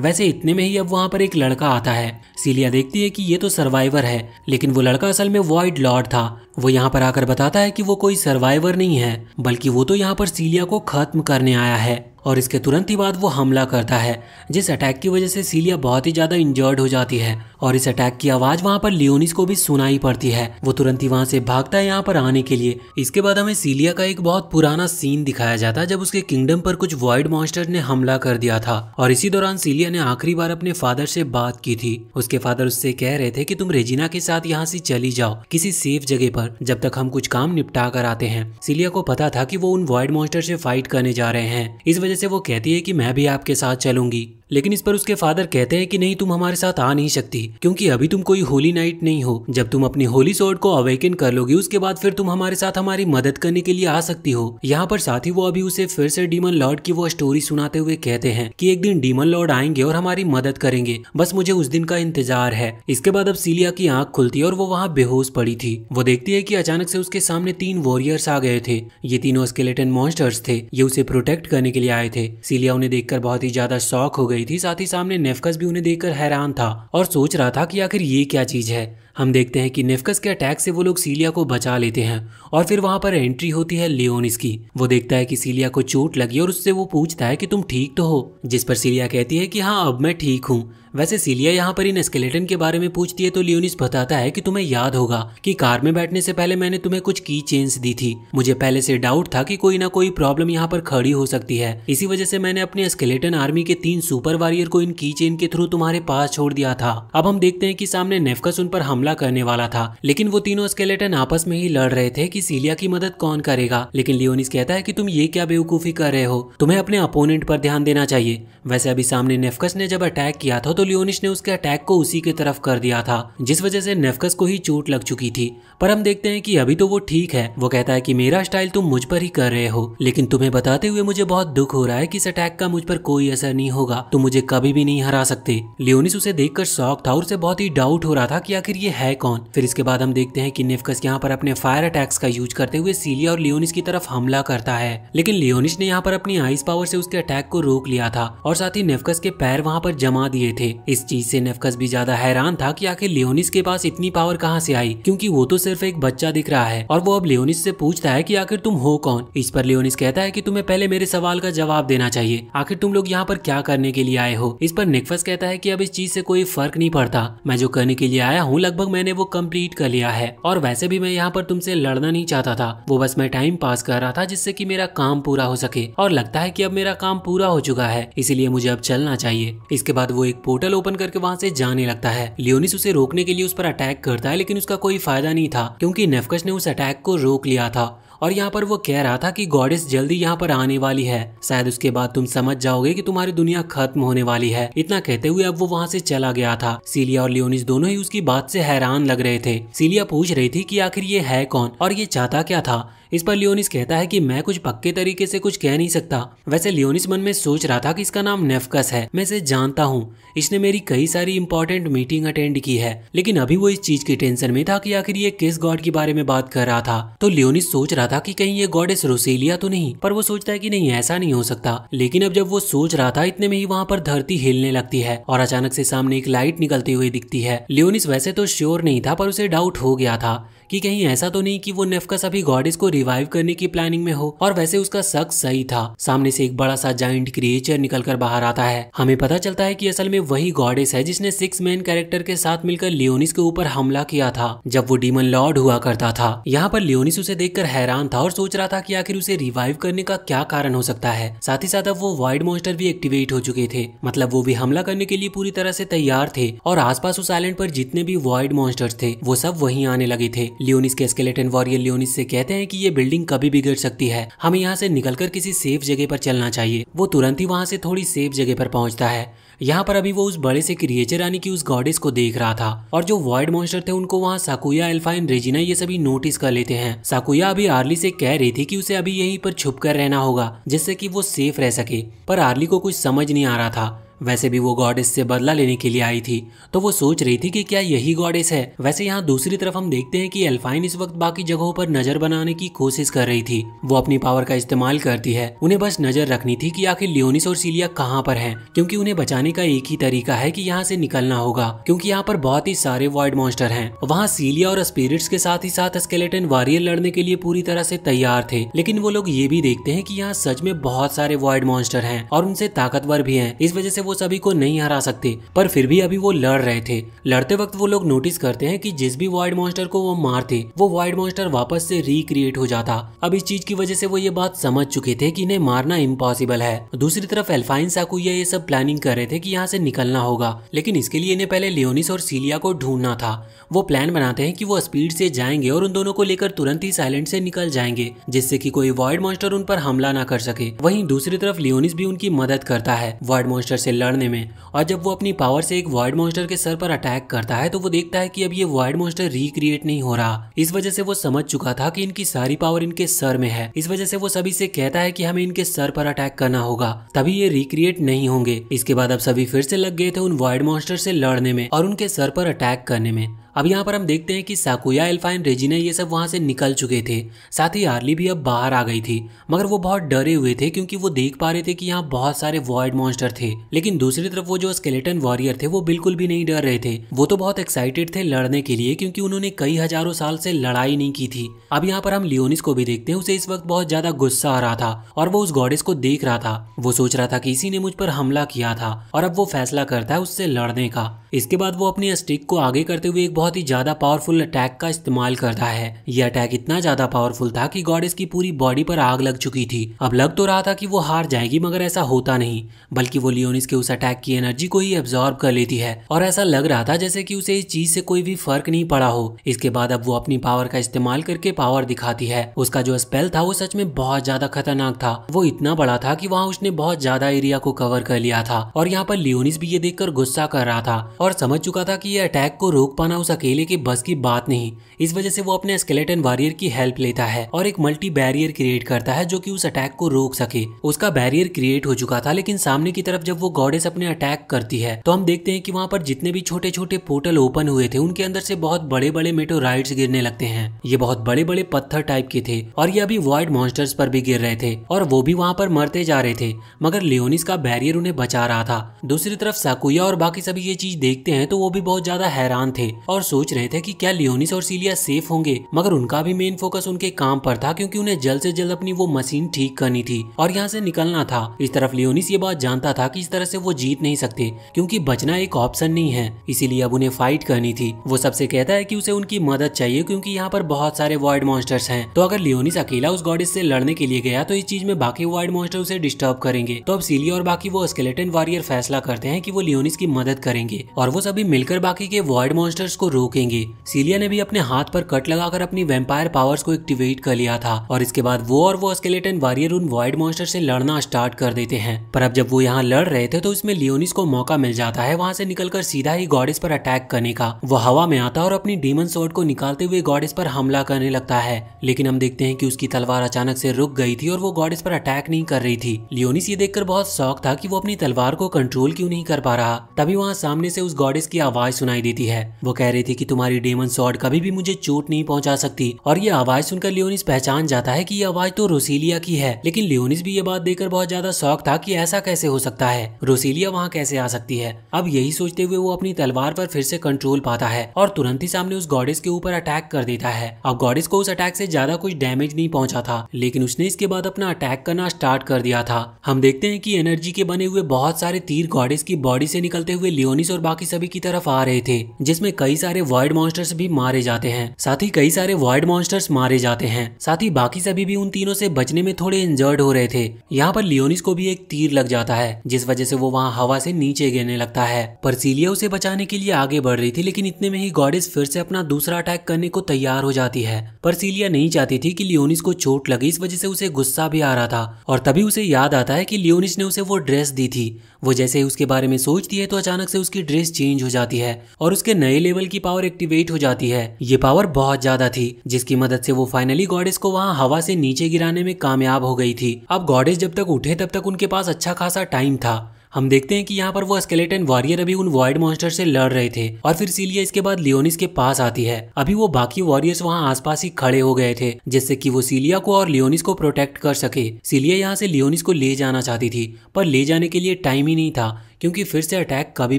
वैसे इतने में ही अब वहाँ पर एक लड़का आता है सीलिया देखती है कि ये तो सर्वाइवर है लेकिन वो लड़का असल में वॉइड लॉर्ड था वो यहाँ पर आकर बताता है कि वो कोई सर्वाइवर नहीं है बल्कि वो तो यहाँ पर सीलिया को खत्म करने आया है और इसके तुरंत ही बाद वो हमला करता है जिस अटैक की वजह से सीलिया बहुत ही ज़्यादा इंजर्ड हो जाती है और इस अटैक की आवाज वहाँ पर लियोनिस को भी सुनाई पड़ती है वो तुरंत ही वहाँ से भागता है यहाँ पर आने के लिए इसके बाद हमें सीलिया का एक बहुत पुराना सीन दिखाया जाता है जब उसके किंगडम पर कुछ वाइड मॉन्स्टर ने हमला कर दिया था और इसी दौरान सीलिया ने आखिरी बार अपने फादर से बात की थी उसके फादर उससे कह रहे थे की तुम रेजिना के साथ यहाँ से चली जाओ किसी सेफ जगह पर जब तक हम कुछ काम निपटा कर आते हैं सीलिया को पता था की वो उन वाइड मॉन्स्टर से फाइट करने जा रहे हैं इस वजह से वो कहती है की मैं भी आपके साथ चलूंगी लेकिन इस पर उसके फादर कहते हैं कि नहीं तुम हमारे साथ आ नहीं सकती क्योंकि अभी तुम कोई होली नाइट नहीं हो जब तुम अपनी होली सोर्ड को अवेकन कर लोगी उसके बाद फिर तुम हमारे साथ हमारी मदद करने के लिए आ सकती हो यहाँ पर साथ ही वो अभी उसे फिर से डीमन लॉर्ड की वो स्टोरी सुनाते हुए कहते हैं की एक दिन डीमन लॉर्ड आएंगे और हमारी मदद करेंगे बस मुझे उस दिन का इंतजार है इसके बाद अब सीलिया की आँख खुलती है और वो वहाँ बेहोश पड़ी थी वो देखती है की अचानक से उसके सामने तीन वॉरियर्स आ गए थे ये तीनों स्केलेटन मॉन्स्टर्स थे ये उसे प्रोटेक्ट करने के लिए आए थे सीलिया उन्हें देखकर बहुत ही ज्यादा शौक हो गए गई थी साथ ही सामने नेफकस भी उन्हें देखकर हैरान था और सोच रहा था कि आखिर ये क्या चीज है हम देखते हैं कि नेफकस के अटैक से वो लोग सीलिया को बचा लेते हैं और फिर वहां पर एंट्री होती है लियोनिस की वो देखता है कि सीलिया को चोट लगी और उससे वो पूछता है कि तुम ठीक तो हो जिस पर सीलिया कहती है कि हाँ अब मैं ठीक हूँ वैसे सीलिया यहाँ पर इन स्केलेटन के बारे में पूछती है तो लियोनिस बताता है कि तुम्हें याद होगा कि कार में बैठने से पहले मैंने तुम्हें कुछ की चेन्स दी थी मुझे पहले से डाउट था कि कोई ना कोई प्रॉब्लम यहाँ पर खड़ी हो सकती है इसी वजह से मैंने अपने स्केलेटन आर्मी के तीन सुपर वॉरियर को इन की चेन के थ्रू तुम्हारे पास छोड़ दिया था अब हम देखते हैं की सामने नेफकस उन पर हमला हमला करने वाला था लेकिन वो तीनों स्केलेटन आपस में ही लड़ रहे थे कि सीलिया की मदद कौन करेगा लेकिन लियोनिस कहता है कि तुम ये क्या बेवकूफी कर रहे हो तुम्हें अपने अपोनेंट पर ध्यान देना चाहिए वैसे अभी सामने नेफकस ने जब अटैक किया था तो लियोनिस ने उसके अटैक को उसी की तरफ कर दिया था जिस वजह से नेफकस को ही चोट लग चुकी थी पर हम देखते हैं कि अभी तो वो ठीक है वो कहता है कि मेरा स्टाइल तुम मुझ पर ही कर रहे हो लेकिन तुम्हें बताते हुए मुझे बहुत दुख हो रहा है कि इस अटैक का मुझ पर कोई असर नहीं होगा तुम मुझे कभी भी नहीं हरा सकते लियोनिस उसे देखकर शौक था और उसे बहुत ही डाउट हो रहा था कि आखिर ये है कौन फिर इसके बाद हम देखते हैं कि निफकस यहाँ पर अपने फायर अटैक्स का यूज करते हुए सीलिया और लियोनिस की तरफ हमला करता है लेकिन लियोनिस ने यहाँ पर अपनी आइस पावर से उसके अटैक को रोक लिया था और साथ ही नेफकस के पैर वहाँ पर जमा दिए थे इस चीज से नेफकस भी ज्यादा हैरान था की आखिर लियोनिस के पास इतनी पावर कहाँ से आई क्यूँकी वो तो सिर्फ एक बच्चा दिख रहा है और वो अब लियोनिस से पूछता है की आखिर तुम हो कौन इस पर लियोनिस कहता है की तुम्हें पहले मेरे सवाल का जवाब देना चाहिए आखिर तुम लोग यहाँ पर क्या करने के लिए आए हो इस पर निकफस कहता है की अब इस चीज ऐसी कोई फर्क नहीं पड़ता मैं जो करने के लिए आया हूँ लगभग लगभग मैंने वो कंप्लीट कर लिया है और वैसे भी मैं यहाँ पर तुमसे लड़ना नहीं चाहता था वो बस मैं टाइम पास कर रहा था जिससे की मेरा काम पूरा हो सके और लगता है की अब मेरा काम पूरा हो चुका है इसीलिए मुझे अब चलना चाहिए इसके बाद वो एक पोर्टल ओपन करके वहाँ से जाने लगता है लियोनिस उसे रोकने के लिए उस पर अटैक करता है लेकिन उसका कोई फायदा नहीं था क्योंकि नेफकस ने उस अटैक को रोक लिया था और यहाँ पर वो कह रहा था कि गॉडेस जल्दी यहाँ पर आने वाली है शायद उसके बाद तुम समझ जाओगे कि तुम्हारी दुनिया खत्म होने वाली है इतना कहते हुए अब वो वहाँ से चला गया था सीलिया और लियोनिस दोनों ही उसकी बात से हैरान लग रहे थे सीलिया पूछ रही थी कि आखिर ये है कौन और ये चाहता क्या था इस पर लियोनिस कहता है कि मैं कुछ पक्के तरीके से कुछ कह नहीं सकता वैसे लियोनिस मन में सोच रहा था कि इसका नाम नेफकस है मैं इसे जानता हूँ इसने मेरी कई सारी इंपॉर्टेंट मीटिंग अटेंड की है लेकिन अभी वो इस चीज की टेंशन में था कि आखिर ये किस गॉड के बारे में बात कर रहा था तो लियोनिस सोच रहा था कि कहीं ये गॉडेस रोसेलिया तो नहीं पर वो सोचता है कि नहीं ऐसा नहीं हो सकता लेकिन अब जब वो सोच रहा था इतने में ही वहाँ पर धरती हिलने लगती है और अचानक से सामने एक लाइट निकलती हुई दिखती है लियोनिस वैसे तो श्योर नहीं था पर उसे डाउट हो गया था कि कहीं ऐसा तो नहीं कि वो नेफकस अभी गॉडेस को रिवाइव करने की प्लानिंग में हो और वैसे उसका शक सही था सामने से एक बड़ा सा जाइंट क्रिएचर निकल कर बाहर आता है हमें पता चलता है की असल में वही गॉडेस है जिसने सिक्स मैन कैरेक्टर के साथ मिलकर लियोनिस के ऊपर हमला किया था जब वो डीमन लॉर्ड हुआ करता था यहाँ पर लियोनिस उसे देख हैरान था और सोच रहा था की आखिर उसे रिवाइव करने का क्या कारण हो सकता है साथ ही साथ अब वो वाइड मोस्टर भी एक्टिवेट हो चुके थे मतलब वो भी हमला करने के लिए पूरी तरह से तैयार थे और आसपास उस आइलैंड पर जितने भी वाइड मॉन्स्टर्स थे वो सब वहीं आने लगे थे लियोनिस के स्केलेटन वॉरियर लियोनिस से कहते हैं कि ये बिल्डिंग कभी भी गिर सकती है हमें यहाँ से निकलकर किसी सेफ जगह पर चलना चाहिए वो तुरंत ही वहाँ से थोड़ी सेफ जगह पर पहुँचता है यहाँ पर अभी वो उस बड़े से क्रिएचर यानी कि उस गॉडेस को देख रहा था और जो वॉइड मॉन्स्टर थे उनको वहाँ साकुया एल्फाइन रेजिना ये सभी नोटिस कर लेते हैं साकुया अभी आर्ली से कह रही थी कि उसे अभी यहीं पर छुप कर रहना होगा जिससे कि वो सेफ रह सके पर आर्ली को कुछ समझ नहीं आ रहा था वैसे भी वो गॉडेस से बदला लेने के लिए आई थी तो वो सोच रही थी कि क्या यही गॉडेस है वैसे यहाँ दूसरी तरफ हम देखते हैं कि एल्फाइन इस वक्त बाकी जगहों पर नजर बनाने की कोशिश कर रही थी वो अपनी पावर का इस्तेमाल करती है उन्हें बस नजर रखनी थी कि आखिर लियोनिस और सीलिया कहाँ पर है क्योंकि उन्हें बचाने का एक ही तरीका है की यहाँ से निकलना होगा क्यूँकी यहाँ पर बहुत ही सारे वाइड मॉन्स्टर है वहाँ सीलिया और स्पिरिट्स के साथ ही साथ स्केलेटन वॉरियर लड़ने के लिए पूरी तरह से तैयार थे लेकिन वो लोग ये भी देखते हैं की यहाँ सच में बहुत सारे वाइड मॉन्स्टर है और उनसे ताकतवर भी है इस वजह से वो सभी को नहीं हरा सकते पर फिर भी अभी वो लड़ रहे थे लड़ते वक्त वो लोग नोटिस करते हैं कि जिस भी वाइड मॉन्स्टर को वो मारते वो वाइड मॉन्स्टर वापस से रिक्रिएट हो जाता अब इस चीज की वजह से वो ये बात समझ चुके थे कि इन्हें मारना इम्पॉसिबल है दूसरी तरफ एल्फाइन साकुया ये सब प्लानिंग कर रहे थे की यहाँ से निकलना होगा लेकिन इसके लिए इन्हें पहले लियोनिस और सीलिया को ढूंढना था वो प्लान बनाते हैं की वो स्पीड से जाएंगे और उन दोनों को लेकर तुरंत ही साइलेंट से निकल जाएंगे जिससे की कोई वाइड मॉन्स्टर उन पर हमला ना कर सके वही दूसरी तरफ लियोनिस भी उनकी मदद करता है वाइड मॉन्स्टर से लड़ने में और जब वो अपनी पावर से एक वाइड मोस्टर के सर पर अटैक करता है तो वो देखता है कि अब ये वाइड मोस्टर रिक्रिएट नहीं हो रहा इस वजह से वो समझ चुका था कि इनकी सारी पावर इनके सर में है इस वजह से वो सभी से कहता है कि हमें इनके सर पर अटैक करना होगा तभी ये रिक्रिएट नहीं होंगे इसके बाद अब सभी फिर से लग गए थे उन वाइड मोस्टर से लड़ने में और उनके सर पर अटैक करने में अब यहाँ पर हम देखते हैं कि साकुया एल्फाइन रेजिना ये सब वहाँ से निकल चुके थे साथ ही आर्ली भी अब बाहर आ गई थी मगर वो बहुत डरे हुए थे क्योंकि वो देख पा रहे थे कि यहाँ बहुत सारे वॉइड मॉन्स्टर थे लेकिन दूसरी तरफ वो जो स्केलेटन वॉरियर थे वो बिल्कुल भी नहीं डर रहे थे वो तो बहुत एक्साइटेड थे लड़ने के लिए क्योंकि उन्होंने कई हजारों साल से लड़ाई नहीं की थी अब यहाँ पर हम लियोनिस को भी देखते हैं उसे इस वक्त बहुत ज्यादा गुस्सा आ रहा था और वो उस गॉडेस को देख रहा था वो सोच रहा था कि इसी ने मुझ पर हमला किया था और अब वो फैसला करता है उससे लड़ने का इसके बाद वो अपनी स्टिक को आगे करते हुए एक बहुत बहुत ही ज़्यादा पावरफुल अटैक का इस्तेमाल करता है ये अटैक इतना ज़्यादा पावरफुल था कि गॉडेस की पूरी बॉडी पर आग लग चुकी थी अब लग तो रहा था कि वो हार जाएगी मगर ऐसा होता नहीं बल्कि वो लियोनिस के उस अटैक की एनर्जी को ही एब्जॉर्ब कर लेती है और ऐसा लग रहा था जैसे की उसे इस चीज से कोई भी फर्क नहीं पड़ा हो इसके बाद अब वो अपनी पावर का इस्तेमाल करके पावर दिखाती है उसका जो स्पेल था वो सच में बहुत ज्यादा खतरनाक था वो इतना बड़ा था की वहाँ उसने बहुत ज्यादा एरिया को कवर कर लिया था और यहाँ पर लियोनिस भी ये देखकर गुस्सा कर रहा था और समझ चुका था कि ये अटैक को रोक पाना उस अकेले के बस की बात नहीं इस वजह से वो अपने स्केलेटन वॉरियर की हेल्प लेता है और एक मल्टी बैरियर क्रिएट करता है जो कि उस अटैक को रोक सके उसका बैरियर क्रिएट हो चुका था लेकिन सामने की तरफ जब वो गॉडेस अपने अटैक करती है तो हम देखते हैं कि वहाँ पर जितने भी छोटे छोटे पोर्टल ओपन हुए थे उनके अंदर से बहुत बड़े बड़े मेटोराइड्स गिरने लगते हैं ये बहुत बड़े बड़े पत्थर टाइप के थे और ये अभी व्हाइट मॉन्स्टर्स पर भी गिर रहे थे और वो भी वहाँ पर मरते जा रहे थे मगर लियोनिस का बैरियर उन्हें बचा रहा था दूसरी तरफ साकुया और बाकी सभी ये चीज देखते हैं तो वो भी बहुत ज्यादा हैरान थे और और सोच रहे थे कि क्या लियोनिस और सीलिया सेफ होंगे मगर उनका भी मेन फोकस उनके काम पर था क्योंकि उन्हें जल्द से जल्द अपनी वो मशीन ठीक करनी थी और यहाँ से निकलना था इस तरफ लियोनिस ये बात जानता था कि इस तरह से वो जीत नहीं सकते क्योंकि बचना एक ऑप्शन नहीं है इसीलिए अब उन्हें फाइट करनी थी वो सबसे कहता है की उसे उनकी मदद चाहिए क्यूँकी यहाँ पर बहुत सारे वाइड मॉन्स्टर्स है तो अगर लियोनिस अकेला उस गॉडेस से लड़ने के लिए गया तो इस चीज में बाकी वाइड मॉन्स्टर उसे डिस्टर्ब करेंगे तो अब सीलिया और बाकी वो स्केलेटन वॉरियर फैसला करते हैं की वो लियोनिस की मदद करेंगे और वो सभी मिलकर बाकी के वॉइड मॉन्स्टर्स को रोकेंगे सीलिया ने भी अपने हाथ पर कट लगाकर अपनी वेम्पायर पावर्स को एक्टिवेट कर लिया था और इसके बाद वो और वो स्केलेटन वारियर उन वाइड मॉन्स्टर से लड़ना स्टार्ट कर देते हैं पर अब जब वो यहाँ लड़ रहे थे तो इसमें लियोनिस को मौका मिल जाता है वहाँ से निकलकर सीधा ही गॉडेस पर अटैक करने का वो हवा में आता और अपनी डीमन सोर्ड को निकालते हुए गॉडेस पर हमला करने लगता है लेकिन हम देखते हैं की उसकी तलवार अचानक से रुक गई थी और वो गॉडेस पर अटैक नहीं कर रही थी लियोनिस ये देखकर बहुत शौक था की वो अपनी तलवार को कंट्रोल क्यों नहीं कर पा रहा तभी वहाँ सामने से उस गॉडेस की आवाज सुनाई देती है वो कह रही थी कि तुम्हारी डेमन सॉर्ड कभी भी मुझे चोट नहीं पहुंचा सकती और ये आवाज सुनकर लियोनिस पहचान जाता है कि ये आवाज तो रोसिलिया की है लेकिन लियोनिस भी ये बात देखकर बहुत ज्यादा शौक था कि ऐसा कैसे हो सकता है रोसिलिया वहाँ कैसे आ सकती है अब यही सोचते हुए वो अपनी तलवार पर फिर से कंट्रोल पाता है और तुरंत ही सामने उस गॉडेस के ऊपर अटैक कर देता है अब गॉडेस को उस अटैक से ज्यादा कुछ डैमेज नहीं पहुंचा था लेकिन उसने इसके बाद अपना अटैक करना स्टार्ट कर दिया था हम देखते हैं कि एनर्जी के बने हुए बहुत सारे तीर गॉडेस की बॉडी से निकलते हुए लियोनिस और बाकी सभी की तरफ आ रहे थे जिसमें कई सारे वर्ल्ड मॉन्स्टर्स भी मारे जाते हैं साथ ही कई सारे वर्ल्ड मॉन्स्टर्स मारे जाते हैं साथ ही बाकी सभी भी उन तीनों से बचने में थोड़े इंजर्ड हो रहे थे यहाँ पर लियोनिस को भी एक तीर लग जाता है जिस वजह से वो वहाँ हवा से नीचे गिरने लगता है सीलिया उसे बचाने के लिए आगे बढ़ रही थी लेकिन इतने में ही गॉडिस फिर से अपना दूसरा अटैक करने को तैयार हो जाती है सीलिया नहीं चाहती थी कि लियोनिस को चोट लगी इस वजह से उसे गुस्सा भी आ रहा था और तभी उसे याद आता है कि लियोनिस ने उसे वो ड्रेस दी थी वो जैसे ही उसके बारे में सोचती है तो अचानक से उसकी ड्रेस चेंज हो जाती है और उसके नए लेवल की की पावर एक्टिवेट हो जाती है ये पावर बहुत ज्यादा थी जिसकी मदद से वो फाइनली गॉडेस को वहाँ हवा से नीचे गिराने में कामयाब हो गई थी अब गॉडेस जब तक उठे तब तक उनके पास अच्छा खासा टाइम था हम देखते हैं कि यहाँ पर वो स्केलेटन वॉरियर अभी उन वॉइड मॉन्स्टर से लड़ रहे थे और फिर सीलिया इसके बाद लियोनिस के पास आती है अभी वो बाकी वॉरियर्स वहाँ आसपास ही खड़े हो गए थे जिससे कि वो सीलिया को और लियोनिस को प्रोटेक्ट कर सके सीलिया यहाँ से लियोनिस को ले जाना चाहती थी पर ले जाने के लिए टाइम ही नहीं था क्योंकि फिर से अटैक कभी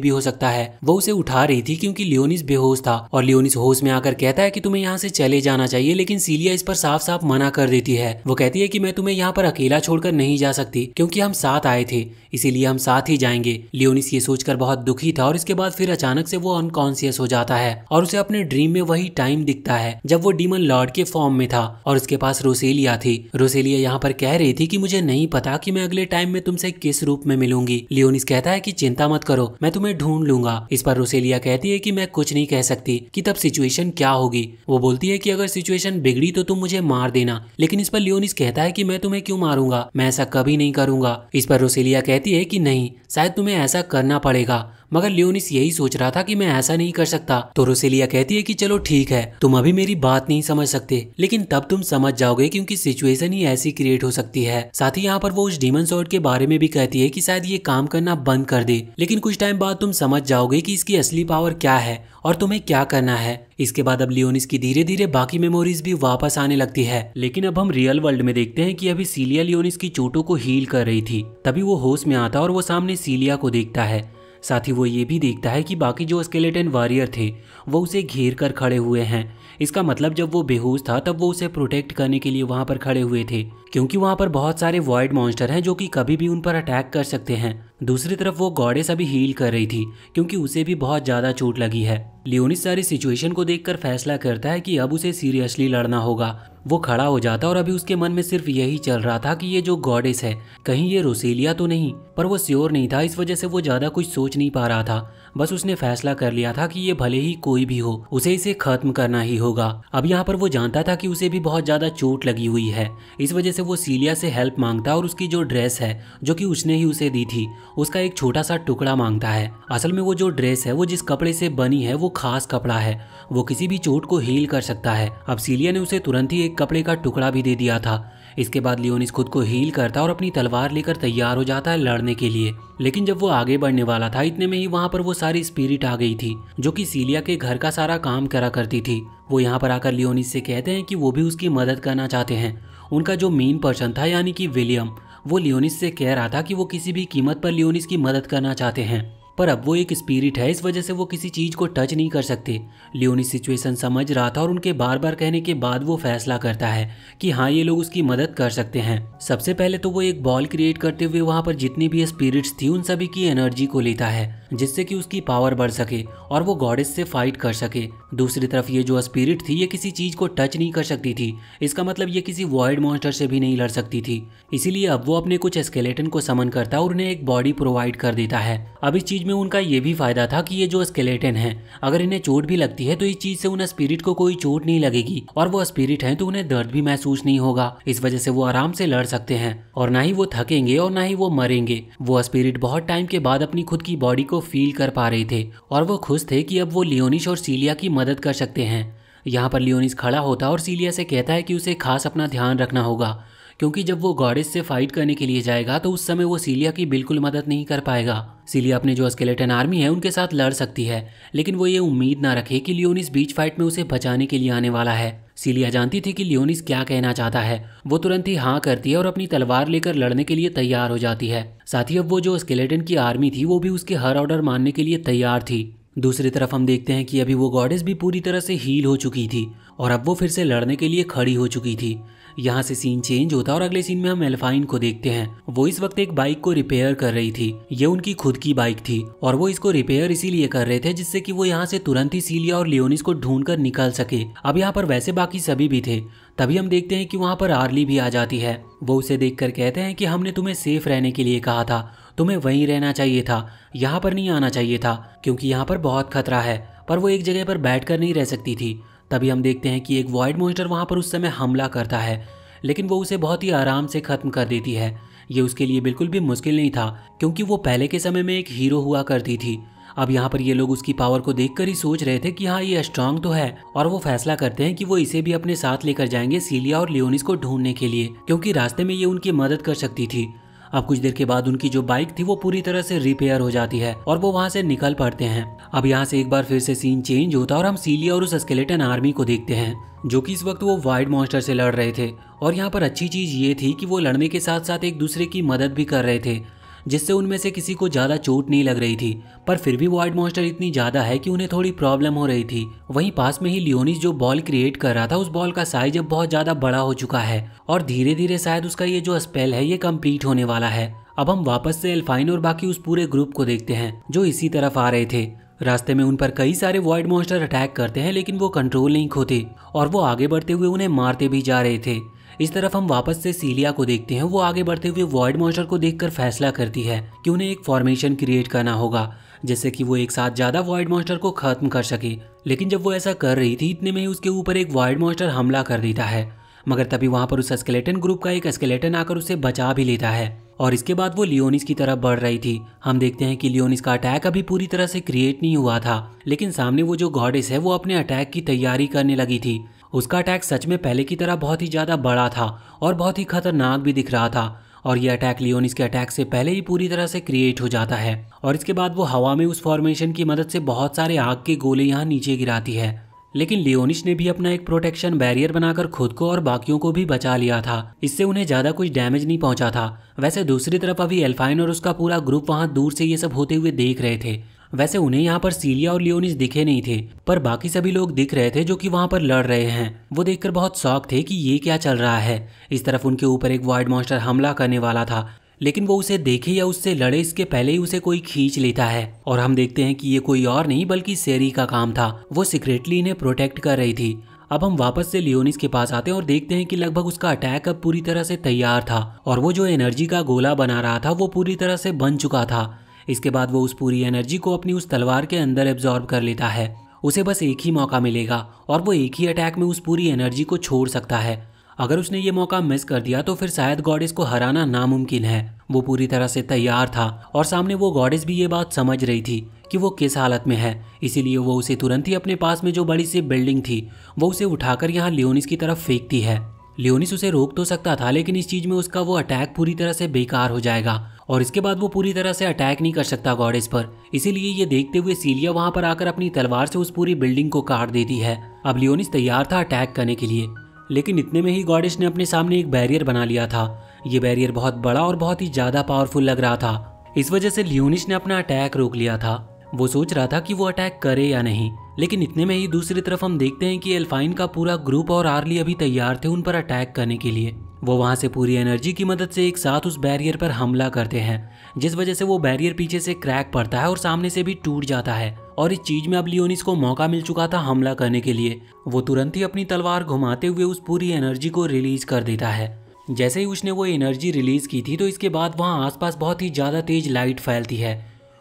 भी हो सकता है वो उसे उठा रही थी क्योंकि लियोनिस बेहोश था और लियोनिस होश में आकर कहता है कि तुम्हें यहाँ से चले जाना चाहिए लेकिन सीलिया इस पर साफ साफ मना कर देती है वो कहती है कि मैं तुम्हें यहाँ पर अकेला छोड़कर नहीं जा सकती क्योंकि हम साथ आए थे इसीलिए हम साथ ही जाएंगे लियोनिस ये सोचकर बहुत दुखी था और इसके बाद फिर अचानक से वो अनकॉन्सियस हो जाता है और उसे अपने ड्रीम में वही टाइम दिखता है जब वो डीमन लॉर्ड के फॉर्म में था और उसके पास रोसेलिया थी रोसेलिया यहाँ पर कह रही थी कि मुझे नहीं पता कि मैं अगले टाइम में तुमसे किस रूप में मिलूंगी लियोनिस कहता है की चिंता मत करो मैं तुम्हें ढूंढ लूंगा इस पर रोसेलिया कहती है कि मैं कुछ नहीं कह सकती कि तब सिचुएशन क्या होगी वो बोलती है कि अगर सिचुएशन बिगड़ी तो तुम मुझे मार देना लेकिन इस पर लियोनिस कहता है कि मैं तुम्हें क्यों मारूंगा मैं ऐसा कभी नहीं करूंगा इस पर रोसेलिया कहती है कि नहीं शायद तुम्हें ऐसा करना पड़ेगा मगर लियोनिस यही सोच रहा था कि मैं ऐसा नहीं कर सकता तो रोसेलिया कहती है कि चलो ठीक है तुम अभी मेरी बात नहीं समझ सकते लेकिन तब तुम समझ जाओगे क्योंकि सिचुएशन ही ऐसी क्रिएट हो सकती है साथ ही यहाँ पर वो उस डीमन सॉर्ड के बारे में भी कहती है कि शायद ये काम करना बंद कर दे लेकिन कुछ टाइम बाद तुम समझ जाओगे कि इसकी असली पावर क्या है और तुम्हें क्या करना है इसके बाद अब लियोनिस की धीरे धीरे बाकी मेमोरीज भी वापस आने लगती है लेकिन अब हम रियल वर्ल्ड में देखते हैं कि अभी सीलिया लियोनिस की चोटों को हील कर रही थी तभी वो होश में आता और वो सामने सीलिया को देखता है साथ ही वो ये भी देखता है कि बाकी जो स्केलेटन वॉरियर थे वो उसे घेर कर खड़े हुए हैं इसका मतलब जब वो बेहोश था तब वो उसे प्रोटेक्ट करने के लिए वहाँ पर खड़े हुए थे क्योंकि वहाँ पर बहुत सारे वॉइड मॉन्स्टर हैं जो कि कभी भी उन पर अटैक कर सकते हैं दूसरी तरफ वो गॉडेस अभी हील कर रही थी क्योंकि उसे भी बहुत ज़्यादा चोट लगी है लियोनिस सारी सिचुएशन को देखकर फैसला करता है कि अब उसे सीरियसली लड़ना होगा वो खड़ा हो जाता और अभी उसके मन में सिर्फ यही चल रहा था कि ये जो गॉडेस है कहीं ये रोसेलिया तो नहीं पर वो स्योर नहीं था इस वजह से वो ज़्यादा कुछ सोच नहीं पा रहा था बस उसने फैसला कर लिया था कि ये भले ही कोई भी हो उसे इसे खत्म करना ही होगा अब यहाँ पर वो जानता था कि उसे भी बहुत ज़्यादा चोट लगी हुई है इस वजह से वो सीलिया से हेल्प मांगता और उसकी जो ड्रेस है जो कि उसने ही उसे दी थी उसका एक छोटा सा टुकड़ा मांगता है असल में वो जो ड्रेस है वो जिस कपड़े से बनी है वो खास कपड़ा है वो किसी भी चोट को हील कर सकता है अब सीलिया ने उसे तुरंत ही एक कपड़े का टुकड़ा भी दे दिया था इसके बाद लियोनिस खुद को हील करता और अपनी तलवार लेकर तैयार हो जाता है लड़ने के लिए लेकिन जब वो आगे बढ़ने वाला था इतने में ही वहाँ पर वो सारी स्पिरिट आ गई थी जो कि सीलिया के घर का सारा काम करा करती थी वो यहाँ पर आकर लियोनिस से कहते हैं कि वो भी उसकी मदद करना चाहते हैं उनका जो मेन पर्सन था यानी कि विलियम वो लियोनिस से कह रहा था कि वो किसी भी कीमत पर लियोनिस की मदद करना चाहते हैं पर अब वो एक स्पिरिट है इस वजह से वो किसी चीज को टच नहीं कर सकते लियोनी सिचुएशन समझ रहा था और उनके बार बार कहने के बाद वो फैसला करता है कि हाँ ये लोग उसकी मदद कर सकते हैं सबसे पहले तो वो एक बॉल क्रिएट करते हुए वहाँ पर जितनी भी स्पिरिट्स थी उन सभी की एनर्जी को लेता है जिससे कि उसकी पावर बढ़ सके और वो गॉडेस से फाइट कर सके दूसरी तरफ ये जो स्पिरिट थी ये किसी चीज़ को टच नहीं कर सकती थी इसका मतलब ये किसी वॉइड मॉन्स्टर से भी नहीं लड़ सकती थी इसीलिए अब वो अपने कुछ स्केलेटन को समन करता और उन्हें एक बॉडी प्रोवाइड कर देता है अब इस चीज़ में उनका ये भी फायदा था कि ये जो स्केलेटन है अगर इन्हें चोट भी लगती है तो इस चीज़ से उन स्पिरिट को कोई चोट नहीं लगेगी और वो स्पिरिट है तो उन्हें दर्द भी महसूस नहीं होगा इस वजह से वो आराम से लड़ सकते हैं और ना ही वो थकेंगे और ना ही वो मरेंगे वो स्पिरिट बहुत टाइम के बाद अपनी खुद की बॉडी को फील कर पा रहे थे और वो खुश थे कि अब वो लियोनिस और सीलिया की मदद कर सकते हैं यहाँ पर लियोनिस खड़ा होता और सीलिया से कहता है कि उसे खास अपना ध्यान रखना होगा क्योंकि जब वो गॉडिस से फाइट करने के लिए जाएगा तो उस समय वो सीलिया की बिल्कुल मदद नहीं कर पाएगा सीलिया अपने जो स्केलेटन आर्मी है उनके साथ लड़ सकती है लेकिन वो ये उम्मीद ना रखे कि लियोनिस बीच फाइट में उसे बचाने के लिए आने वाला है सीलिया जानती थी कि लियोनिस क्या कहना चाहता है वो तुरंत ही हाँ करती है और अपनी तलवार लेकर लड़ने के लिए तैयार हो जाती है साथ ही अब वो जो स्केलेटन की आर्मी थी वो भी उसके हर ऑर्डर मानने के लिए तैयार थी दूसरी तरफ हम देखते हैं कि अभी वो गॉडेस भी पूरी तरह से हील हो चुकी थी और अब वो फिर से लड़ने के लिए खड़ी हो चुकी थी यहाँ से सीन चेंज होता है और अगले सीन में हम एल्फाइन को देखते हैं वो इस वक्त एक बाइक को रिपेयर कर रही थी ये उनकी खुद की बाइक थी और वो इसको रिपेयर इसीलिए कर रहे थे जिससे कि वो यहाँ से तुरंत ही सीलिया और लियोनिस को ढूंढ कर निकाल सके अब यहाँ पर वैसे बाकी सभी भी थे तभी हम देखते हैं कि वहाँ पर आर्ली भी आ जाती है वो उसे कर कहते हैं कि हमने तुम्हें सेफ रहने के लिए कहा था तुम्हें वहीं रहना चाहिए था यहाँ पर नहीं आना चाहिए था क्योंकि यहाँ पर बहुत खतरा है पर वो एक जगह पर बैठ कर नहीं रह सकती थी तभी हम देखते हैं कि एक वाइड मोस्टर वहाँ पर उस समय हमला करता है लेकिन वो उसे बहुत ही आराम से ख़त्म कर देती है ये उसके लिए बिल्कुल भी मुश्किल नहीं था क्योंकि वो पहले के समय में एक हीरो हुआ करती थी अब यहाँ पर ये लोग उसकी पावर को देखकर ही सोच रहे थे कि हाँ ये स्ट्रांग तो है और वो फैसला करते हैं कि वो इसे भी अपने साथ लेकर जाएंगे सीलिया और लियोनिस को ढूंढने के लिए क्योंकि रास्ते में ये उनकी मदद कर सकती थी अब कुछ देर के बाद उनकी जो बाइक थी वो पूरी तरह से रिपेयर हो जाती है और वो वहाँ से निकल पड़ते हैं अब यहाँ से एक बार फिर से सीन चेंज होता है और हम सीलिया और उस स्केलेटन आर्मी को देखते हैं जो कि इस वक्त वो वाइट मॉन्स्टर से लड़ रहे थे और यहाँ पर अच्छी चीज ये थी कि वो लड़ने के साथ साथ एक दूसरे की मदद भी कर रहे थे जिससे उनमें से किसी को ज़्यादा चोट नहीं लग रही थी पर फिर भी वाइड मॉन्स्टर इतनी ज़्यादा है कि उन्हें थोड़ी प्रॉब्लम हो रही थी वहीं पास में ही लियोनिस जो बॉल क्रिएट कर रहा था उस बॉल का साइज अब बहुत ज़्यादा बड़ा हो चुका है और धीरे धीरे शायद उसका ये जो स्पेल है ये कम्प्लीट होने वाला है अब हम वापस से एल्फाइन और बाकी उस पूरे ग्रुप को देखते हैं जो इसी तरफ आ रहे थे रास्ते में उन पर कई सारे वॉइड मॉन्स्टर अटैक करते हैं लेकिन वो कंट्रोल नहीं खोते और वो आगे बढ़ते हुए उन्हें मारते भी जा रहे थे इस तरफ हम वापस से सीलिया को देखते हैं वो आगे बढ़ते हुए वॉइड मॉन्स्टर को देखकर फैसला करती है कि उन्हें एक फॉर्मेशन क्रिएट करना होगा जिससे कि वो एक साथ ज़्यादा वॉइड मॉन्स्टर को खत्म कर सके लेकिन जब वो ऐसा कर रही थी इतने में ही उसके ऊपर एक वॉइड मॉन्स्टर हमला कर देता है मगर तभी वहाँ पर उस स्केलेटन ग्रुप का एक स्केलेटन आकर उसे बचा भी लेता है और इसके बाद वो लियोनिस की तरफ बढ़ रही थी हम देखते हैं कि लियोनिस का अटैक अभी पूरी तरह से क्रिएट नहीं हुआ था लेकिन सामने वो जो गॉडेस है वो अपने अटैक की तैयारी करने लगी थी उसका अटैक सच में पहले की तरह बहुत ही ज़्यादा बड़ा था और बहुत ही खतरनाक भी दिख रहा था और ये अटैक लियोनिस के अटैक से पहले ही पूरी तरह से क्रिएट हो जाता है और इसके बाद वो हवा में उस फॉर्मेशन की मदद से बहुत सारे आग के गोले यहाँ नीचे गिराती है लेकिन लियोनिस ने भी अपना एक प्रोटेक्शन बैरियर बनाकर खुद को और बाकियों को भी बचा लिया था इससे उन्हें ज्यादा कुछ डैमेज नहीं पहुंचा था वैसे दूसरी तरफ अभी एल्फाइन और उसका पूरा ग्रुप वहां दूर से ये सब होते हुए देख रहे थे वैसे उन्हें यहाँ पर सीलिया और लियोनिस दिखे नहीं थे पर बाकी सभी लोग दिख रहे थे जो कि वहाँ पर लड़ रहे हैं वो देखकर बहुत शौक थे कि ये क्या चल रहा है इस तरफ उनके ऊपर एक वाइड मॉन्स्टर हमला करने वाला था लेकिन वो उसे देखे या उससे लड़े इसके पहले ही उसे कोई खींच लेता है और हम देखते हैं कि ये कोई और नहीं बल्कि सेरी का काम था वो सीक्रेटली इन्हें प्रोटेक्ट कर रही थी अब हम वापस से लियोनिस के पास आते हैं और देखते हैं कि लगभग उसका अटैक अब पूरी तरह से तैयार था और वो जो एनर्जी का गोला बना रहा था वो पूरी तरह से बन चुका था इसके बाद वो उस पूरी एनर्जी को अपनी उस तलवार के अंदर एब्जॉर्ब कर लेता है उसे बस एक ही मौका मिलेगा और वो एक ही अटैक में उस पूरी एनर्जी को छोड़ सकता है अगर उसने ये मौका मिस कर दिया तो फिर शायद गॉडेस को हराना नामुमकिन है वो पूरी तरह से तैयार था और सामने वो गॉडेस भी ये बात समझ रही थी कि वो किस हालत में है इसीलिए वो उसे तुरंत ही अपने पास में जो बड़ी सी बिल्डिंग थी वो उसे उठाकर यहाँ लियोनिस की तरफ फेंकती है लियोनिस उसे रोक तो सकता था लेकिन इस चीज में उसका वो अटैक पूरी तरह से बेकार हो जाएगा और इसके बाद वो पूरी तरह से अटैक नहीं कर सकता गॉडेस पर इसीलिए ये देखते हुए सीलिया वहां पर आकर अपनी तलवार से उस पूरी बिल्डिंग को काट देती है अब लियोनिस तैयार था अटैक करने के लिए लेकिन इतने में ही गॉडेस ने अपने सामने एक बैरियर बना लिया था ये बैरियर बहुत बड़ा और बहुत ही ज्यादा पावरफुल लग रहा था इस वजह से लियोनिस ने अपना अटैक रोक लिया था वो सोच रहा था कि वो अटैक करे या नहीं लेकिन इतने में ही दूसरी तरफ हम देखते हैं कि एल्फाइन का पूरा ग्रुप और आर्ली अभी तैयार थे उन पर अटैक करने के लिए वो वहाँ से पूरी एनर्जी की मदद से एक साथ उस बैरियर पर हमला करते हैं जिस वजह से वो बैरियर पीछे से क्रैक पड़ता है और सामने से भी टूट जाता है और इस चीज में अब लियोनिस को मौका मिल चुका था हमला करने के लिए वो तुरंत ही अपनी तलवार घुमाते हुए उस पूरी एनर्जी को रिलीज कर देता है जैसे ही उसने वो एनर्जी रिलीज की थी तो इसके बाद वहाँ आसपास बहुत ही ज़्यादा तेज लाइट फैलती है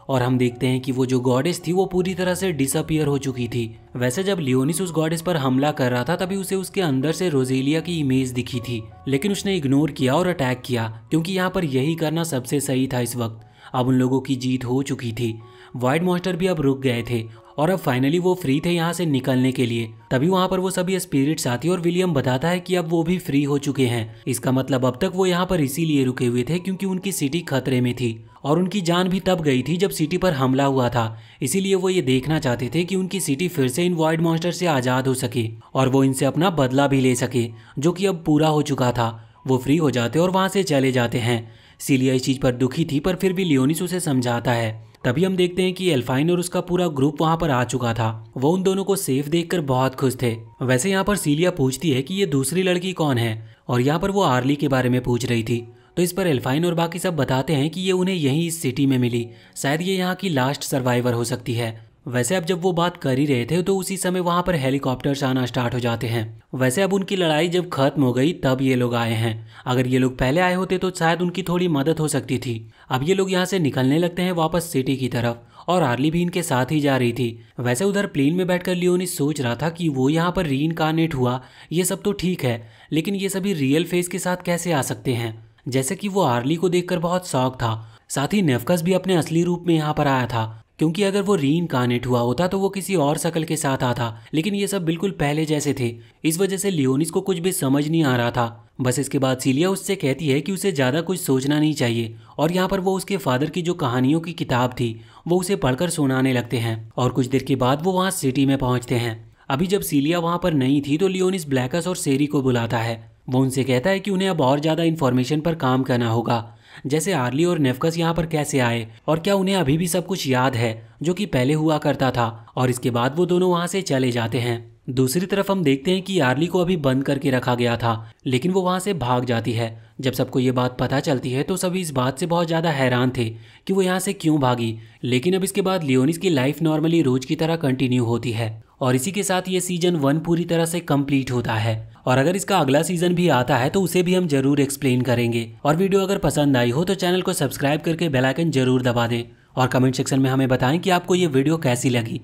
और हम देखते हैं कि वो जो गॉडेस थी वो पूरी तरह से डिसअपियर हो चुकी थी वैसे जब लियोनिस उस गॉडेस पर हमला कर रहा था तभी उसे उसके अंदर से रोजेलिया की इमेज दिखी थी लेकिन उसने इग्नोर किया और अटैक किया क्योंकि यहाँ पर यही करना सबसे सही था इस वक्त अब उन लोगों की जीत हो चुकी थी वाइट मॉस्टर भी अब रुक गए थे और अब फाइनली वो फ्री थे यहाँ से निकलने के लिए तभी वहाँ पर वो सभी स्पिरिट्स आती और विलियम बताता है कि अब वो भी फ्री हो चुके हैं इसका मतलब अब तक वो यहाँ पर इसीलिए रुके हुए थे क्योंकि उनकी सिटी खतरे में थी और उनकी जान भी तब गई थी जब सिटी पर हमला हुआ था इसीलिए वो ये देखना चाहते थे कि उनकी सिटी फिर से इन वाइड मॉन्स्टर से आज़ाद हो सके और वो इनसे अपना बदला भी ले सके जो कि अब पूरा हो चुका था वो फ्री हो जाते और वहाँ से चले जाते हैं सीलिया इस चीज़ पर दुखी थी पर फिर भी लियोनिस उसे समझाता है तभी हम देखते हैं कि एल्फाइन और उसका पूरा ग्रुप वहाँ पर आ चुका था वो उन दोनों को सेफ देखकर बहुत खुश थे वैसे यहाँ पर सीलिया पूछती है कि ये दूसरी लड़की कौन है और यहाँ पर वो आर्ली के बारे में पूछ रही थी तो इस पर एल्फाइन और बाकी सब बताते हैं कि ये उन्हें यहीं इस सिटी में मिली शायद ये यहाँ की लास्ट सर्वाइवर हो सकती है वैसे अब जब वो बात कर ही रहे थे तो उसी समय वहाँ पर हेलीकॉप्टर्स आना स्टार्ट हो जाते हैं वैसे अब उनकी लड़ाई जब खत्म हो गई तब ये लोग आए हैं अगर ये लोग पहले आए होते तो शायद उनकी थोड़ी मदद हो सकती थी अब ये लोग यहाँ से निकलने लगते हैं वापस सिटी की तरफ और आर्ली भी इनके साथ ही जा रही थी वैसे उधर प्लेन में बैठकर लियोनी सोच रहा था कि वो यहाँ पर री इनकारनेट हुआ ये सब तो ठीक है लेकिन ये सभी रियल फेस के साथ कैसे आ सकते हैं जैसे कि वो आर्ली को देखकर बहुत शौक था साथ ही नेफकस भी अपने असली रूप में यहाँ पर आया था क्योंकि अगर वो री इनकारनेट हुआ होता तो वो किसी और शकल के साथ आता लेकिन ये सब बिल्कुल पहले जैसे थे इस वजह से लियोनिस को कुछ भी समझ नहीं आ रहा था बस इसके बाद सीलिया उससे कहती है कि उसे ज़्यादा कुछ सोचना नहीं चाहिए और यहाँ पर वो उसके फादर की जो कहानियों की किताब थी वो उसे पढ़कर सुनाने लगते हैं और कुछ देर के बाद वो वहाँ सिटी में पहुंचते हैं अभी जब सीलिया वहाँ पर नहीं थी तो लियोनिस ब्लैकस और सेरी को बुलाता है वो उनसे कहता है कि उन्हें अब और ज़्यादा इन्फॉर्मेशन पर काम करना होगा जैसे आर्ली और नेफकस यहाँ पर कैसे आए और क्या उन्हें अभी भी सब कुछ याद है जो कि पहले हुआ करता था और इसके बाद वो दोनों वहाँ से चले जाते हैं दूसरी तरफ हम देखते हैं कि आर्ली को अभी बंद करके रखा गया था लेकिन वो वहाँ से भाग जाती है जब सबको ये बात पता चलती है तो सभी इस बात से बहुत ज़्यादा हैरान थे कि वो यहाँ से क्यों भागी लेकिन अब इसके बाद लियोनिस की लाइफ नॉर्मली रोज की तरह कंटिन्यू होती है और इसी के साथ ये सीजन वन पूरी तरह से कंप्लीट होता है और अगर इसका अगला सीजन भी आता है तो उसे भी हम जरूर एक्सप्लेन करेंगे और वीडियो अगर पसंद आई हो तो चैनल को सब्सक्राइब करके बेलाइकन जरूर दबा दें और कमेंट सेक्शन में हमें बताएं कि आपको ये वीडियो कैसी लगी